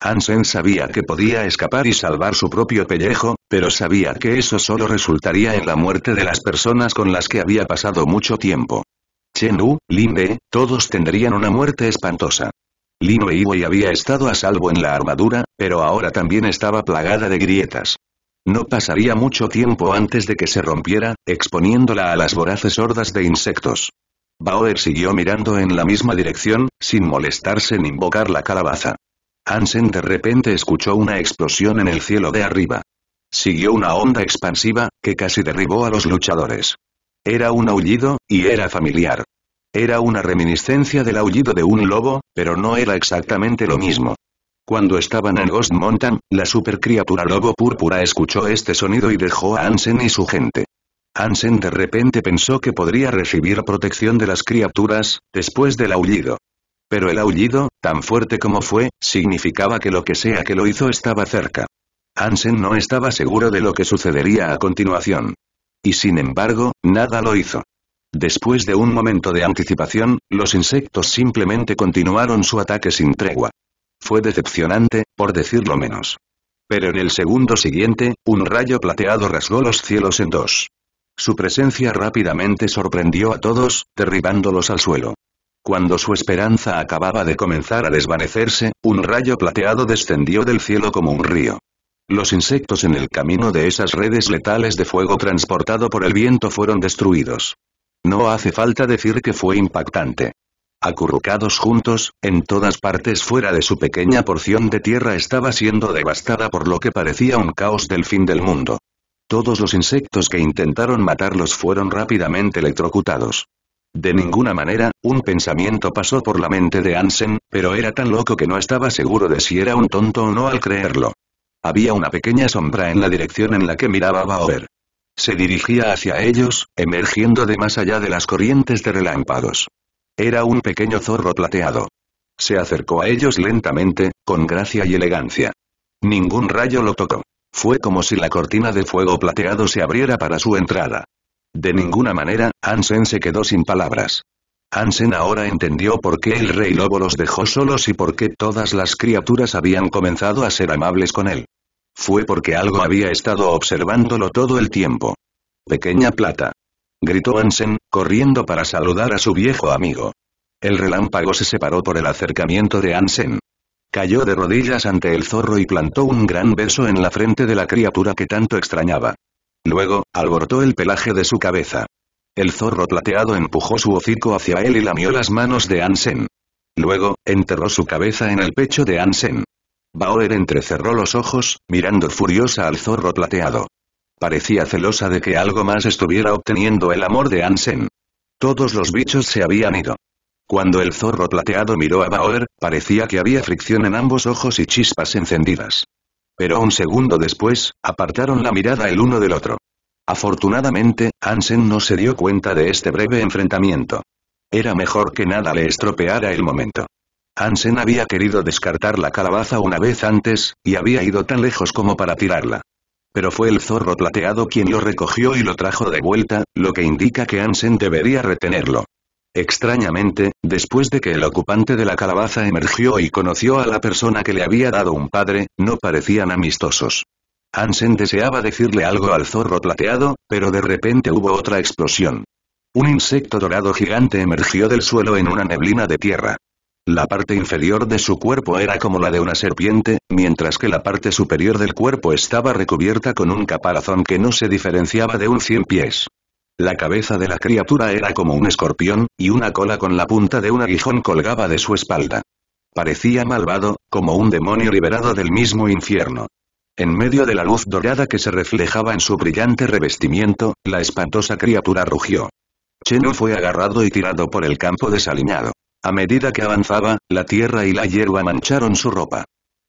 Hansen sabía que podía escapar y salvar su propio pellejo, pero sabía que eso solo resultaría en la muerte de las personas con las que había pasado mucho tiempo. Chen Wu, Lin todos tendrían una muerte espantosa. Lin Weiwei había estado a salvo en la armadura, pero ahora también estaba plagada de grietas. No pasaría mucho tiempo antes de que se rompiera, exponiéndola a las voraces hordas de insectos. Bauer siguió mirando en la misma dirección, sin molestarse en invocar la calabaza. Hansen de repente escuchó una explosión en el cielo de arriba. Siguió una onda expansiva, que casi derribó a los luchadores. Era un aullido, y era familiar. Era una reminiscencia del aullido de un lobo, pero no era exactamente lo mismo. Cuando estaban en Ghost Mountain, la supercriatura lobo púrpura escuchó este sonido y dejó a Ansen y su gente. Ansen de repente pensó que podría recibir protección de las criaturas, después del aullido. Pero el aullido, tan fuerte como fue, significaba que lo que sea que lo hizo estaba cerca. Ansen no estaba seguro de lo que sucedería a continuación. Y sin embargo, nada lo hizo. Después de un momento de anticipación, los insectos simplemente continuaron su ataque sin tregua. Fue decepcionante, por decirlo menos. Pero en el segundo siguiente, un rayo plateado rasgó los cielos en dos. Su presencia rápidamente sorprendió a todos, derribándolos al suelo. Cuando su esperanza acababa de comenzar a desvanecerse, un rayo plateado descendió del cielo como un río. Los insectos en el camino de esas redes letales de fuego transportado por el viento fueron destruidos. No hace falta decir que fue impactante. Acurrucados juntos, en todas partes fuera de su pequeña porción de tierra estaba siendo devastada por lo que parecía un caos del fin del mundo. Todos los insectos que intentaron matarlos fueron rápidamente electrocutados. De ninguna manera, un pensamiento pasó por la mente de Ansen, pero era tan loco que no estaba seguro de si era un tonto o no al creerlo. Había una pequeña sombra en la dirección en la que miraba Bauer. Se dirigía hacia ellos, emergiendo de más allá de las corrientes de relámpagos. Era un pequeño zorro plateado. Se acercó a ellos lentamente, con gracia y elegancia. Ningún rayo lo tocó. Fue como si la cortina de fuego plateado se abriera para su entrada. De ninguna manera, Ansen se quedó sin palabras. Ansen ahora entendió por qué el rey lobo los dejó solos y por qué todas las criaturas habían comenzado a ser amables con él. Fue porque algo había estado observándolo todo el tiempo. Pequeña plata. Gritó Ansen, corriendo para saludar a su viejo amigo. El relámpago se separó por el acercamiento de Ansen. Cayó de rodillas ante el zorro y plantó un gran beso en la frente de la criatura que tanto extrañaba. Luego, alborotó el pelaje de su cabeza. El zorro plateado empujó su hocico hacia él y lamió las manos de Ansen. Luego, enterró su cabeza en el pecho de Ansen. Bauer entrecerró los ojos, mirando furiosa al zorro plateado. Parecía celosa de que algo más estuviera obteniendo el amor de Ansen. Todos los bichos se habían ido. Cuando el zorro plateado miró a Bauer, parecía que había fricción en ambos ojos y chispas encendidas. Pero un segundo después, apartaron la mirada el uno del otro. Afortunadamente, Ansen no se dio cuenta de este breve enfrentamiento. Era mejor que nada le estropeara el momento. Ansen había querido descartar la calabaza una vez antes, y había ido tan lejos como para tirarla. Pero fue el zorro plateado quien lo recogió y lo trajo de vuelta, lo que indica que Ansen debería retenerlo. Extrañamente, después de que el ocupante de la calabaza emergió y conoció a la persona que le había dado un padre, no parecían amistosos. Hansen deseaba decirle algo al zorro plateado, pero de repente hubo otra explosión. Un insecto dorado gigante emergió del suelo en una neblina de tierra. La parte inferior de su cuerpo era como la de una serpiente, mientras que la parte superior del cuerpo estaba recubierta con un caparazón que no se diferenciaba de un cien pies. La cabeza de la criatura era como un escorpión, y una cola con la punta de un aguijón colgaba de su espalda. Parecía malvado, como un demonio liberado del mismo infierno. En medio de la luz dorada que se reflejaba en su brillante revestimiento, la espantosa criatura rugió. Chenu fue agarrado y tirado por el campo desalineado. A medida que avanzaba, la tierra y la hierba mancharon su ropa.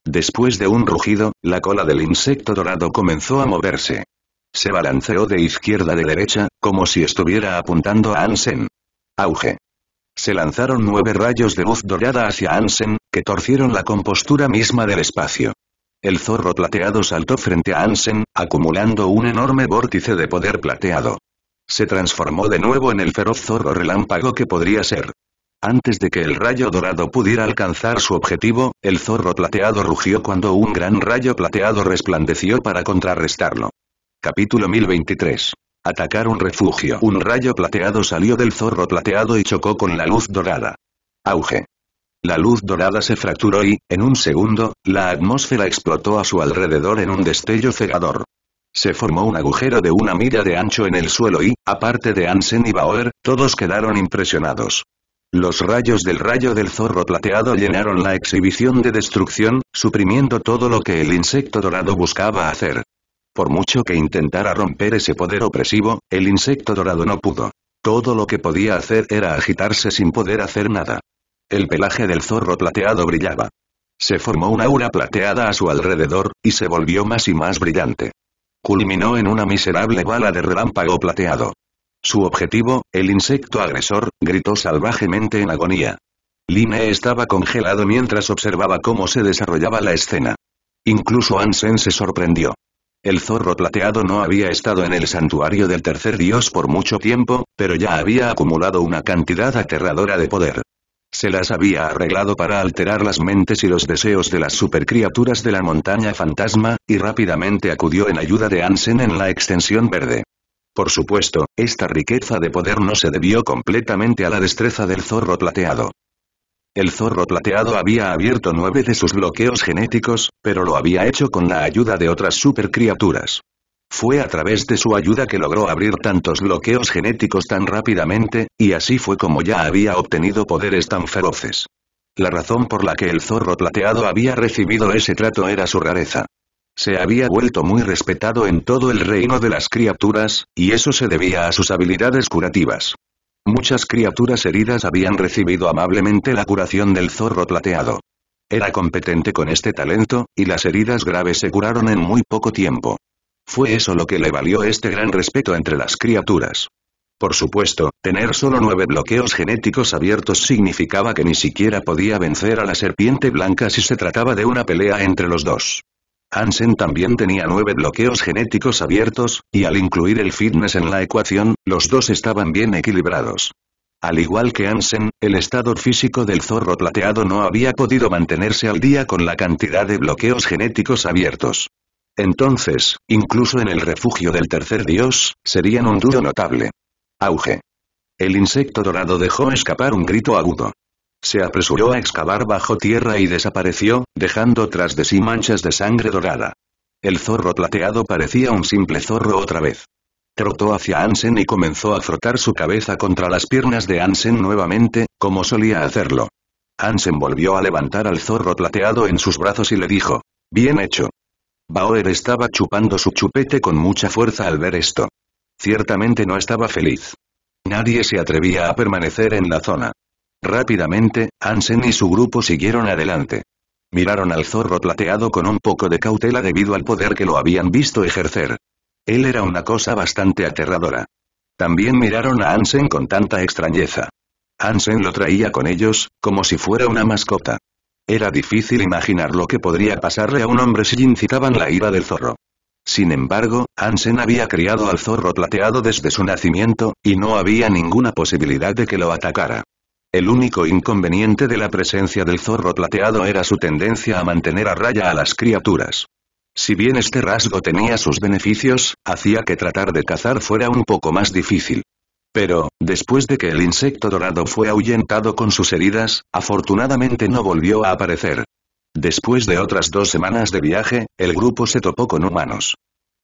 Después de un rugido, la cola del insecto dorado comenzó a moverse. Se balanceó de izquierda de derecha, como si estuviera apuntando a Ansen. Auge. Se lanzaron nueve rayos de luz dorada hacia Ansen, que torcieron la compostura misma del espacio. El zorro plateado saltó frente a Ansen, acumulando un enorme vórtice de poder plateado. Se transformó de nuevo en el feroz zorro relámpago que podría ser. Antes de que el rayo dorado pudiera alcanzar su objetivo, el zorro plateado rugió cuando un gran rayo plateado resplandeció para contrarrestarlo. Capítulo 1023. Atacar un refugio. Un rayo plateado salió del zorro plateado y chocó con la luz dorada. Auge. La luz dorada se fracturó y, en un segundo, la atmósfera explotó a su alrededor en un destello cegador. Se formó un agujero de una milla de ancho en el suelo y, aparte de Ansen y Bauer, todos quedaron impresionados. Los rayos del rayo del zorro plateado llenaron la exhibición de destrucción, suprimiendo todo lo que el insecto dorado buscaba hacer. Por mucho que intentara romper ese poder opresivo, el insecto dorado no pudo. Todo lo que podía hacer era agitarse sin poder hacer nada. El pelaje del zorro plateado brillaba. Se formó una aura plateada a su alrededor, y se volvió más y más brillante. Culminó en una miserable bala de relámpago plateado. Su objetivo, el insecto agresor, gritó salvajemente en agonía. Line estaba congelado mientras observaba cómo se desarrollaba la escena. Incluso Ansen se sorprendió. El zorro plateado no había estado en el santuario del tercer dios por mucho tiempo, pero ya había acumulado una cantidad aterradora de poder. Se las había arreglado para alterar las mentes y los deseos de las supercriaturas de la montaña fantasma, y rápidamente acudió en ayuda de Ansen en la extensión verde. Por supuesto, esta riqueza de poder no se debió completamente a la destreza del zorro plateado. El zorro plateado había abierto nueve de sus bloqueos genéticos, pero lo había hecho con la ayuda de otras supercriaturas. Fue a través de su ayuda que logró abrir tantos bloqueos genéticos tan rápidamente, y así fue como ya había obtenido poderes tan feroces. La razón por la que el zorro plateado había recibido ese trato era su rareza. Se había vuelto muy respetado en todo el reino de las criaturas, y eso se debía a sus habilidades curativas. Muchas criaturas heridas habían recibido amablemente la curación del zorro plateado. Era competente con este talento, y las heridas graves se curaron en muy poco tiempo. Fue eso lo que le valió este gran respeto entre las criaturas. Por supuesto, tener solo nueve bloqueos genéticos abiertos significaba que ni siquiera podía vencer a la serpiente blanca si se trataba de una pelea entre los dos. Hansen también tenía nueve bloqueos genéticos abiertos, y al incluir el fitness en la ecuación, los dos estaban bien equilibrados. Al igual que Hansen, el estado físico del zorro plateado no había podido mantenerse al día con la cantidad de bloqueos genéticos abiertos. Entonces, incluso en el refugio del tercer dios, serían un duro notable. Auge. El insecto dorado dejó escapar un grito agudo. Se apresuró a excavar bajo tierra y desapareció, dejando tras de sí manchas de sangre dorada. El zorro plateado parecía un simple zorro otra vez. Trotó hacia Ansen y comenzó a frotar su cabeza contra las piernas de Ansen nuevamente, como solía hacerlo. Ansen volvió a levantar al zorro plateado en sus brazos y le dijo, «Bien hecho». Bauer estaba chupando su chupete con mucha fuerza al ver esto. Ciertamente no estaba feliz. Nadie se atrevía a permanecer en la zona. Rápidamente, Ansen y su grupo siguieron adelante. Miraron al zorro plateado con un poco de cautela debido al poder que lo habían visto ejercer. Él era una cosa bastante aterradora. También miraron a Ansen con tanta extrañeza. Ansen lo traía con ellos, como si fuera una mascota. Era difícil imaginar lo que podría pasarle a un hombre si incitaban la ira del zorro. Sin embargo, Ansen había criado al zorro plateado desde su nacimiento, y no había ninguna posibilidad de que lo atacara. El único inconveniente de la presencia del zorro plateado era su tendencia a mantener a raya a las criaturas. Si bien este rasgo tenía sus beneficios, hacía que tratar de cazar fuera un poco más difícil. Pero, después de que el insecto dorado fue ahuyentado con sus heridas, afortunadamente no volvió a aparecer. Después de otras dos semanas de viaje, el grupo se topó con humanos.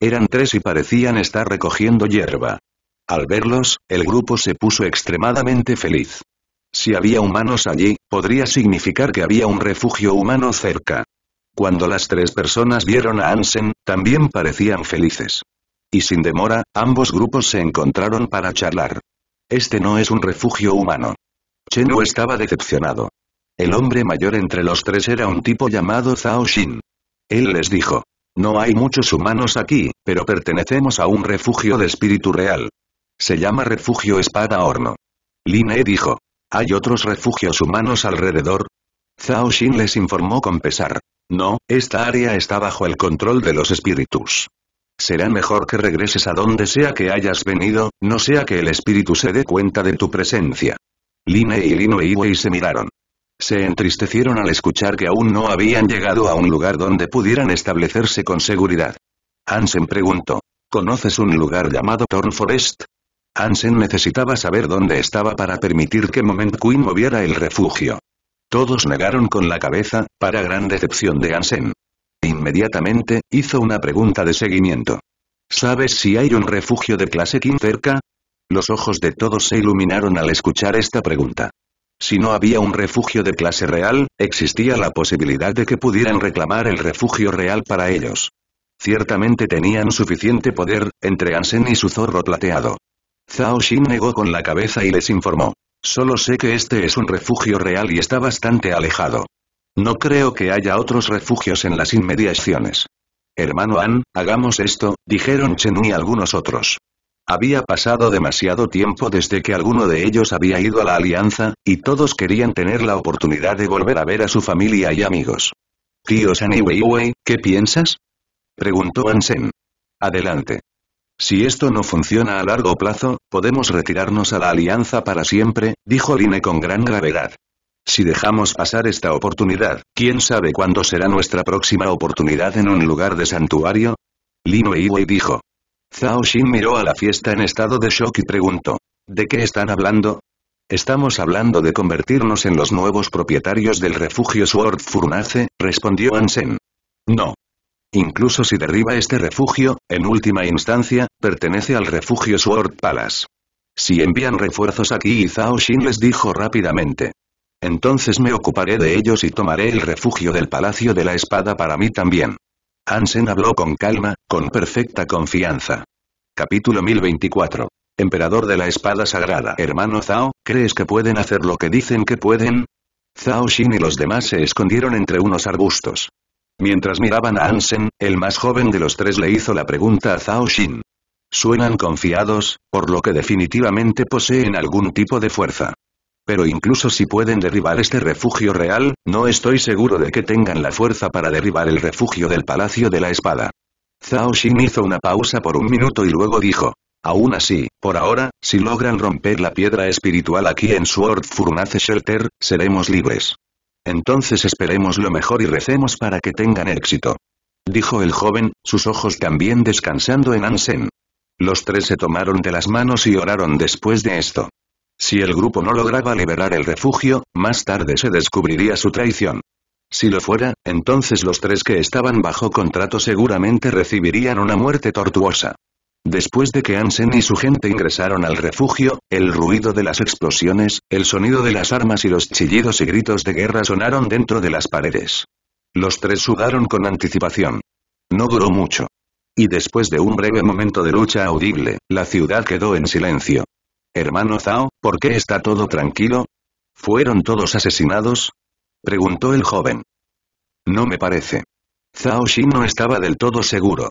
Eran tres y parecían estar recogiendo hierba. Al verlos, el grupo se puso extremadamente feliz. Si había humanos allí, podría significar que había un refugio humano cerca. Cuando las tres personas vieron a Ansen, también parecían felices y sin demora, ambos grupos se encontraron para charlar. Este no es un refugio humano. Wu estaba decepcionado. El hombre mayor entre los tres era un tipo llamado Zhao Xin. Él les dijo. No hay muchos humanos aquí, pero pertenecemos a un refugio de espíritu real. Se llama refugio espada horno. Lin dijo. ¿Hay otros refugios humanos alrededor? Zhao Xin les informó con pesar. No, esta área está bajo el control de los espíritus. Será mejor que regreses a donde sea que hayas venido, no sea que el espíritu se dé cuenta de tu presencia. Line y Lino y se miraron. Se entristecieron al escuchar que aún no habían llegado a un lugar donde pudieran establecerse con seguridad. Ansen preguntó. ¿Conoces un lugar llamado Thorn Forest? Ansen necesitaba saber dónde estaba para permitir que Moment Queen moviera el refugio. Todos negaron con la cabeza, para gran decepción de Ansen inmediatamente, hizo una pregunta de seguimiento. ¿Sabes si hay un refugio de clase King cerca? Los ojos de todos se iluminaron al escuchar esta pregunta. Si no había un refugio de clase real, existía la posibilidad de que pudieran reclamar el refugio real para ellos. Ciertamente tenían suficiente poder, entre Ansen y su zorro plateado. Zhao Xin negó con la cabeza y les informó. Solo sé que este es un refugio real y está bastante alejado. No creo que haya otros refugios en las inmediaciones. Hermano An, hagamos esto, dijeron Chen y algunos otros. Había pasado demasiado tiempo desde que alguno de ellos había ido a la Alianza, y todos querían tener la oportunidad de volver a ver a su familia y amigos. Tío San Weiwei, ¿qué piensas? Preguntó Ansen. Adelante. Si esto no funciona a largo plazo, podemos retirarnos a la Alianza para siempre, dijo Line con gran gravedad. Si dejamos pasar esta oportunidad, ¿quién sabe cuándo será nuestra próxima oportunidad en un lugar de santuario? Lino Weiwei dijo. Zhao Xin miró a la fiesta en estado de shock y preguntó. ¿De qué están hablando? Estamos hablando de convertirnos en los nuevos propietarios del refugio Sword Furnace, respondió Ansen. No. Incluso si derriba este refugio, en última instancia, pertenece al refugio Sword Palace. Si envían refuerzos aquí y Zhao Xin les dijo rápidamente. Entonces me ocuparé de ellos y tomaré el refugio del Palacio de la Espada para mí también. Ansen habló con calma, con perfecta confianza. Capítulo 1024. Emperador de la Espada Sagrada. Hermano Zhao, ¿crees que pueden hacer lo que dicen que pueden? Zhao Xin y los demás se escondieron entre unos arbustos. Mientras miraban a Ansen, el más joven de los tres le hizo la pregunta a Zhao Xin. Suenan confiados, por lo que definitivamente poseen algún tipo de fuerza. Pero incluso si pueden derribar este refugio real, no estoy seguro de que tengan la fuerza para derribar el refugio del Palacio de la Espada. Zhao Xin hizo una pausa por un minuto y luego dijo. Aún así, por ahora, si logran romper la piedra espiritual aquí en Sword Furnace Shelter, seremos libres. Entonces esperemos lo mejor y recemos para que tengan éxito. Dijo el joven, sus ojos también descansando en Ansen. Los tres se tomaron de las manos y oraron después de esto. Si el grupo no lograba liberar el refugio, más tarde se descubriría su traición. Si lo fuera, entonces los tres que estaban bajo contrato seguramente recibirían una muerte tortuosa. Después de que Ansen y su gente ingresaron al refugio, el ruido de las explosiones, el sonido de las armas y los chillidos y gritos de guerra sonaron dentro de las paredes. Los tres sudaron con anticipación. No duró mucho. Y después de un breve momento de lucha audible, la ciudad quedó en silencio. Hermano Zhao, ¿por qué está todo tranquilo? ¿Fueron todos asesinados? Preguntó el joven. No me parece. Zhao Xin no estaba del todo seguro.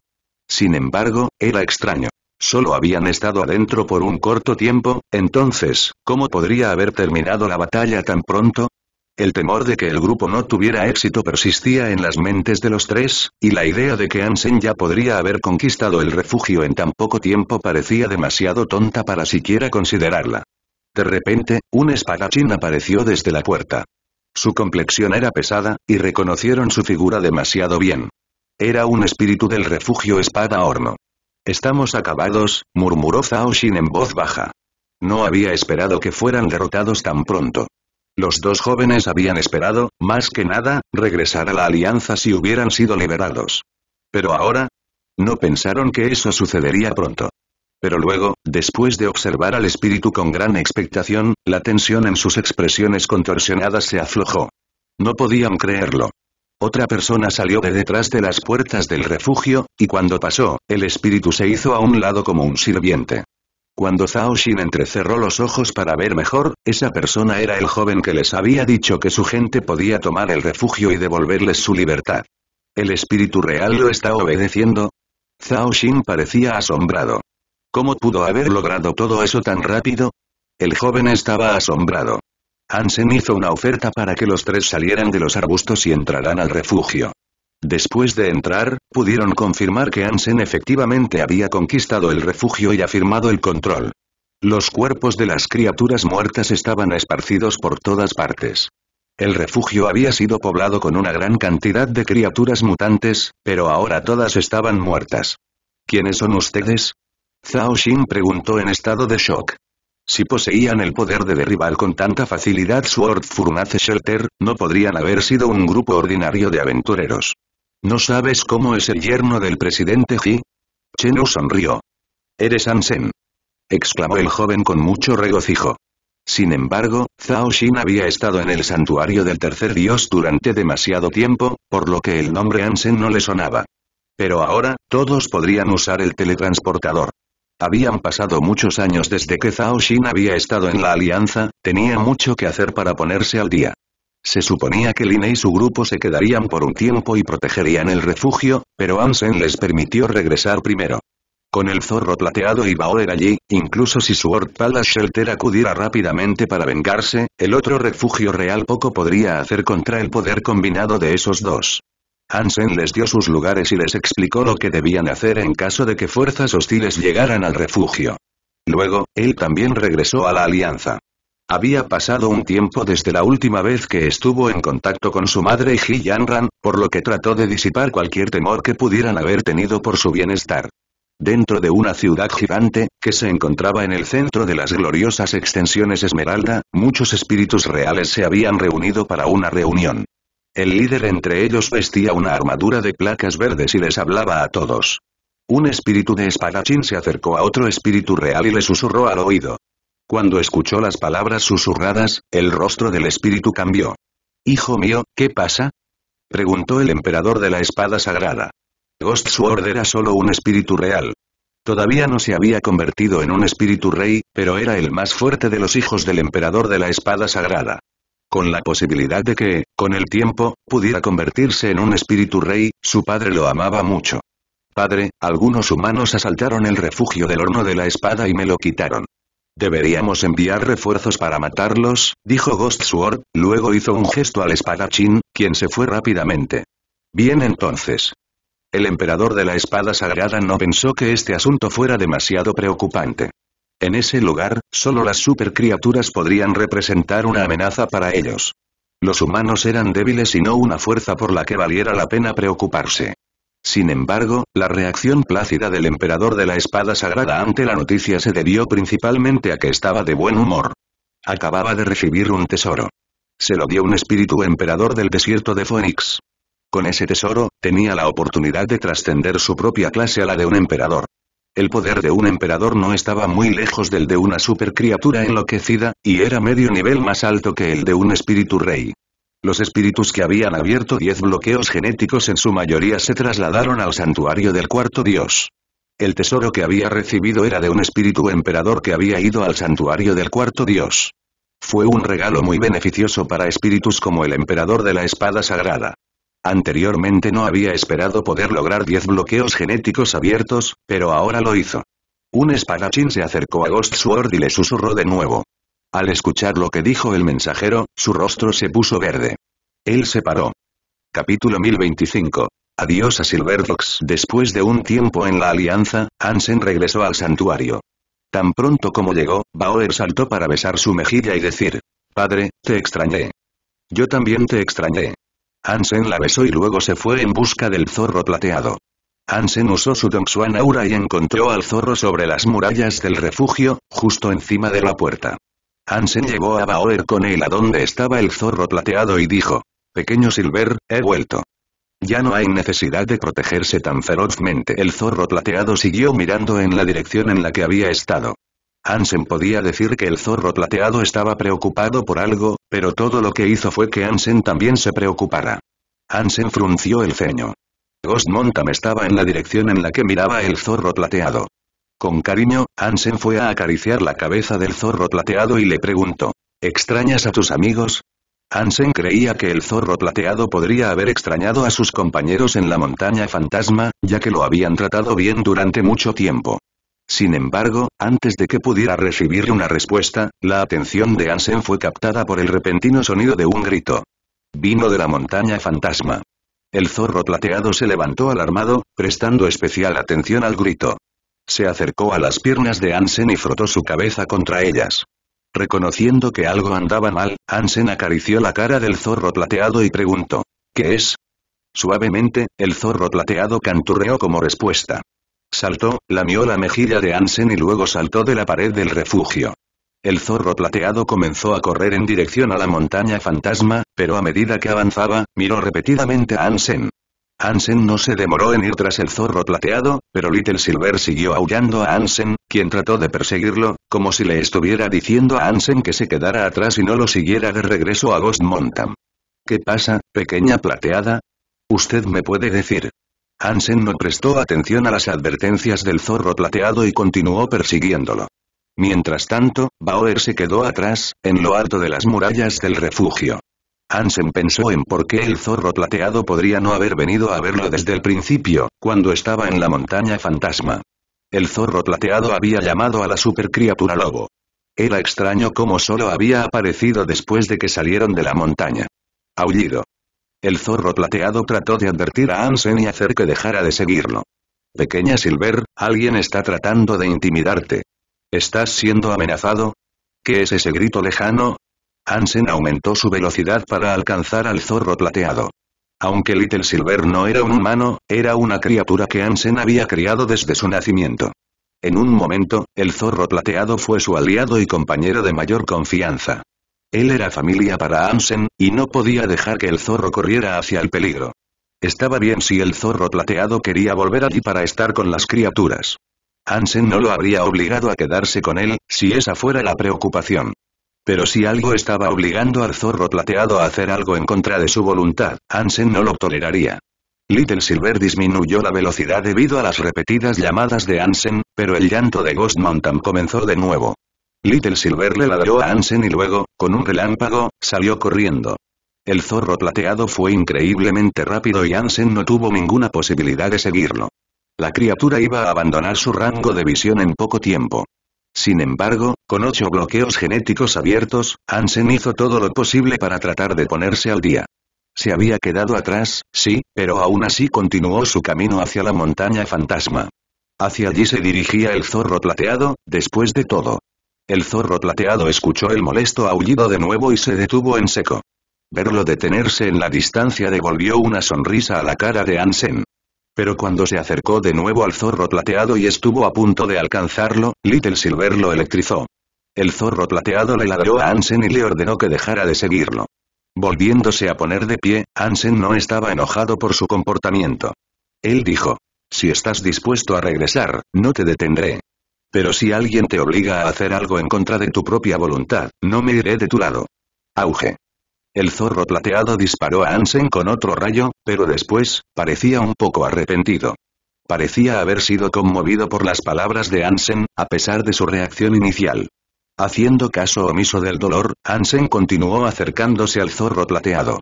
Sin embargo, era extraño. Solo habían estado adentro por un corto tiempo, entonces, ¿cómo podría haber terminado la batalla tan pronto? El temor de que el grupo no tuviera éxito persistía en las mentes de los tres, y la idea de que Ansen ya podría haber conquistado el refugio en tan poco tiempo parecía demasiado tonta para siquiera considerarla. De repente, un espadachín apareció desde la puerta. Su complexión era pesada, y reconocieron su figura demasiado bien. Era un espíritu del refugio espada horno. Estamos acabados, murmuró Zhao Xin en voz baja. No había esperado que fueran derrotados tan pronto. Los dos jóvenes habían esperado, más que nada, regresar a la Alianza si hubieran sido liberados. Pero ahora... No pensaron que eso sucedería pronto. Pero luego, después de observar al espíritu con gran expectación, la tensión en sus expresiones contorsionadas se aflojó. No podían creerlo. Otra persona salió de detrás de las puertas del refugio, y cuando pasó, el espíritu se hizo a un lado como un sirviente. Cuando Zhao Xin entrecerró los ojos para ver mejor, esa persona era el joven que les había dicho que su gente podía tomar el refugio y devolverles su libertad. ¿El espíritu real lo está obedeciendo? Zhao Xin parecía asombrado. ¿Cómo pudo haber logrado todo eso tan rápido? El joven estaba asombrado. Hansen hizo una oferta para que los tres salieran de los arbustos y entraran al refugio. Después de entrar, pudieron confirmar que Ansen efectivamente había conquistado el refugio y afirmado el control. Los cuerpos de las criaturas muertas estaban esparcidos por todas partes. El refugio había sido poblado con una gran cantidad de criaturas mutantes, pero ahora todas estaban muertas. ¿Quiénes son ustedes? Zhao Xin preguntó en estado de shock. Si poseían el poder de derribar con tanta facilidad Sword Furnace Shelter, no podrían haber sido un grupo ordinario de aventureros. ¿No sabes cómo es el yerno del presidente Ji? Chenu sonrió. Eres Ansen. Exclamó el joven con mucho regocijo. Sin embargo, Zhao Xin había estado en el santuario del tercer dios durante demasiado tiempo, por lo que el nombre Ansen no le sonaba. Pero ahora, todos podrían usar el teletransportador. Habían pasado muchos años desde que Zhao Xin había estado en la alianza, tenía mucho que hacer para ponerse al día. Se suponía que Line y su grupo se quedarían por un tiempo y protegerían el refugio, pero Ansen les permitió regresar primero. Con el zorro plateado y Baoer allí, incluso si su Sword Palace Shelter acudiera rápidamente para vengarse, el otro refugio real poco podría hacer contra el poder combinado de esos dos. Hansen les dio sus lugares y les explicó lo que debían hacer en caso de que fuerzas hostiles llegaran al refugio. Luego, él también regresó a la Alianza. Había pasado un tiempo desde la última vez que estuvo en contacto con su madre y Ji Yanran, por lo que trató de disipar cualquier temor que pudieran haber tenido por su bienestar. Dentro de una ciudad gigante, que se encontraba en el centro de las gloriosas extensiones Esmeralda, muchos espíritus reales se habían reunido para una reunión. El líder entre ellos vestía una armadura de placas verdes y les hablaba a todos. Un espíritu de espadachín se acercó a otro espíritu real y le susurró al oído. Cuando escuchó las palabras susurradas, el rostro del espíritu cambió. Hijo mío, ¿qué pasa? Preguntó el emperador de la espada sagrada. Ghost Sword era solo un espíritu real. Todavía no se había convertido en un espíritu rey, pero era el más fuerte de los hijos del emperador de la espada sagrada. Con la posibilidad de que, con el tiempo, pudiera convertirse en un espíritu rey, su padre lo amaba mucho. Padre, algunos humanos asaltaron el refugio del horno de la espada y me lo quitaron. Deberíamos enviar refuerzos para matarlos, dijo Ghost Sword, luego hizo un gesto al espadachín, quien se fue rápidamente. Bien entonces. El emperador de la espada sagrada no pensó que este asunto fuera demasiado preocupante. En ese lugar, solo las supercriaturas podrían representar una amenaza para ellos. Los humanos eran débiles y no una fuerza por la que valiera la pena preocuparse. Sin embargo, la reacción plácida del emperador de la espada sagrada ante la noticia se debió principalmente a que estaba de buen humor. Acababa de recibir un tesoro. Se lo dio un espíritu emperador del desierto de Phoenix. Con ese tesoro, tenía la oportunidad de trascender su propia clase a la de un emperador. El poder de un emperador no estaba muy lejos del de una supercriatura enloquecida, y era medio nivel más alto que el de un espíritu rey. Los espíritus que habían abierto diez bloqueos genéticos en su mayoría se trasladaron al santuario del cuarto dios. El tesoro que había recibido era de un espíritu emperador que había ido al santuario del cuarto dios. Fue un regalo muy beneficioso para espíritus como el emperador de la espada sagrada. Anteriormente no había esperado poder lograr diez bloqueos genéticos abiertos, pero ahora lo hizo. Un espadachín se acercó a Ghost Sword y le susurró de nuevo. Al escuchar lo que dijo el mensajero, su rostro se puso verde. Él se paró. Capítulo 1025. Adiós a Silverdox. Después de un tiempo en la Alianza, Ansen regresó al santuario. Tan pronto como llegó, Bauer saltó para besar su mejilla y decir, Padre, te extrañé. Yo también te extrañé. Ansen la besó y luego se fue en busca del zorro plateado. Ansen usó su Dongsuan aura y encontró al zorro sobre las murallas del refugio, justo encima de la puerta. Hansen llegó a Bauer con él a donde estaba el zorro plateado y dijo, «Pequeño Silver, he vuelto». Ya no hay necesidad de protegerse tan ferozmente. El zorro plateado siguió mirando en la dirección en la que había estado. Hansen podía decir que el zorro plateado estaba preocupado por algo, pero todo lo que hizo fue que Ansen también se preocupara. Hansen frunció el ceño. Ghost Mountain estaba en la dirección en la que miraba el zorro plateado. Con cariño, Ansen fue a acariciar la cabeza del zorro plateado y le preguntó. ¿Extrañas a tus amigos? Ansen creía que el zorro plateado podría haber extrañado a sus compañeros en la montaña fantasma, ya que lo habían tratado bien durante mucho tiempo. Sin embargo, antes de que pudiera recibir una respuesta, la atención de Ansen fue captada por el repentino sonido de un grito. Vino de la montaña fantasma. El zorro plateado se levantó alarmado, prestando especial atención al grito. Se acercó a las piernas de Ansen y frotó su cabeza contra ellas. Reconociendo que algo andaba mal, Ansen acarició la cara del zorro plateado y preguntó. ¿Qué es? Suavemente, el zorro plateado canturreó como respuesta. Saltó, lamió la mejilla de Ansen y luego saltó de la pared del refugio. El zorro plateado comenzó a correr en dirección a la montaña fantasma, pero a medida que avanzaba, miró repetidamente a Ansen. Ansen no se demoró en ir tras el zorro plateado, pero Little Silver siguió aullando a Ansen, quien trató de perseguirlo, como si le estuviera diciendo a Ansen que se quedara atrás y no lo siguiera de regreso a Ghost Mountain. ¿Qué pasa, pequeña plateada? Usted me puede decir. Ansen no prestó atención a las advertencias del zorro plateado y continuó persiguiéndolo. Mientras tanto, Bauer se quedó atrás, en lo alto de las murallas del refugio. Ansen pensó en por qué el zorro plateado podría no haber venido a verlo desde el principio, cuando estaba en la montaña fantasma. El zorro plateado había llamado a la supercriatura lobo. Era extraño cómo solo había aparecido después de que salieron de la montaña. Aullido. El zorro plateado trató de advertir a Ansen y hacer que dejara de seguirlo. Pequeña Silver, alguien está tratando de intimidarte. ¿Estás siendo amenazado? ¿Qué es ese grito lejano? Ansen aumentó su velocidad para alcanzar al zorro plateado. Aunque Little Silver no era un humano, era una criatura que Ansen había criado desde su nacimiento. En un momento, el zorro plateado fue su aliado y compañero de mayor confianza. Él era familia para Ansen, y no podía dejar que el zorro corriera hacia el peligro. Estaba bien si el zorro plateado quería volver allí para estar con las criaturas. Ansen no lo habría obligado a quedarse con él, si esa fuera la preocupación. Pero si algo estaba obligando al zorro plateado a hacer algo en contra de su voluntad, Ansen no lo toleraría. Little Silver disminuyó la velocidad debido a las repetidas llamadas de Ansen, pero el llanto de Ghost Mountain comenzó de nuevo. Little Silver le ladró a Ansen y luego, con un relámpago, salió corriendo. El zorro plateado fue increíblemente rápido y Ansen no tuvo ninguna posibilidad de seguirlo. La criatura iba a abandonar su rango de visión en poco tiempo. Sin embargo, con ocho bloqueos genéticos abiertos, Ansen hizo todo lo posible para tratar de ponerse al día. Se había quedado atrás, sí, pero aún así continuó su camino hacia la montaña fantasma. Hacia allí se dirigía el zorro plateado, después de todo. El zorro plateado escuchó el molesto aullido de nuevo y se detuvo en seco. Verlo detenerse en la distancia devolvió una sonrisa a la cara de Ansen. Pero cuando se acercó de nuevo al zorro plateado y estuvo a punto de alcanzarlo, Little Silver lo electrizó. El zorro plateado le ladró a Ansen y le ordenó que dejara de seguirlo. Volviéndose a poner de pie, Ansen no estaba enojado por su comportamiento. Él dijo, si estás dispuesto a regresar, no te detendré. Pero si alguien te obliga a hacer algo en contra de tu propia voluntad, no me iré de tu lado. Auge. El zorro plateado disparó a Ansen con otro rayo, pero después, parecía un poco arrepentido. Parecía haber sido conmovido por las palabras de Ansen, a pesar de su reacción inicial. Haciendo caso omiso del dolor, Ansen continuó acercándose al zorro plateado.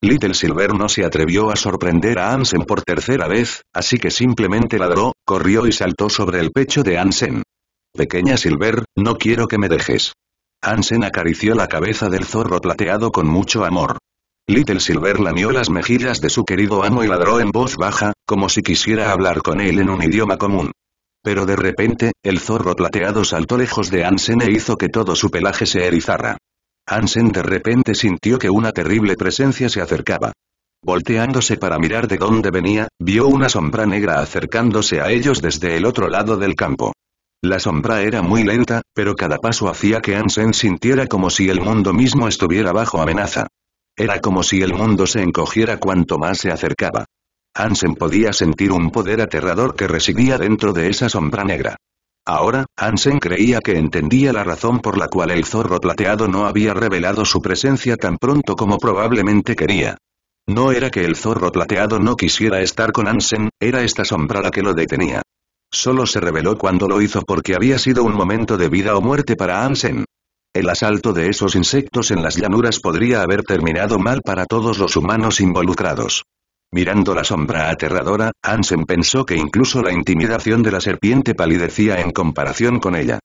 Little Silver no se atrevió a sorprender a Ansen por tercera vez, así que simplemente ladró, corrió y saltó sobre el pecho de Ansen. Pequeña Silver, no quiero que me dejes. Ansen acarició la cabeza del zorro plateado con mucho amor. Little Silver lamió las mejillas de su querido amo y ladró en voz baja, como si quisiera hablar con él en un idioma común. Pero de repente, el zorro plateado saltó lejos de Ansen e hizo que todo su pelaje se erizara. Ansen de repente sintió que una terrible presencia se acercaba. Volteándose para mirar de dónde venía, vio una sombra negra acercándose a ellos desde el otro lado del campo. La sombra era muy lenta, pero cada paso hacía que Ansen sintiera como si el mundo mismo estuviera bajo amenaza. Era como si el mundo se encogiera cuanto más se acercaba. Ansen podía sentir un poder aterrador que residía dentro de esa sombra negra. Ahora, Ansen creía que entendía la razón por la cual el zorro plateado no había revelado su presencia tan pronto como probablemente quería. No era que el zorro plateado no quisiera estar con Ansen, era esta sombra la que lo detenía. Solo se reveló cuando lo hizo porque había sido un momento de vida o muerte para Ansen. El asalto de esos insectos en las llanuras podría haber terminado mal para todos los humanos involucrados. Mirando la sombra aterradora, Ansen pensó que incluso la intimidación de la serpiente palidecía en comparación con ella.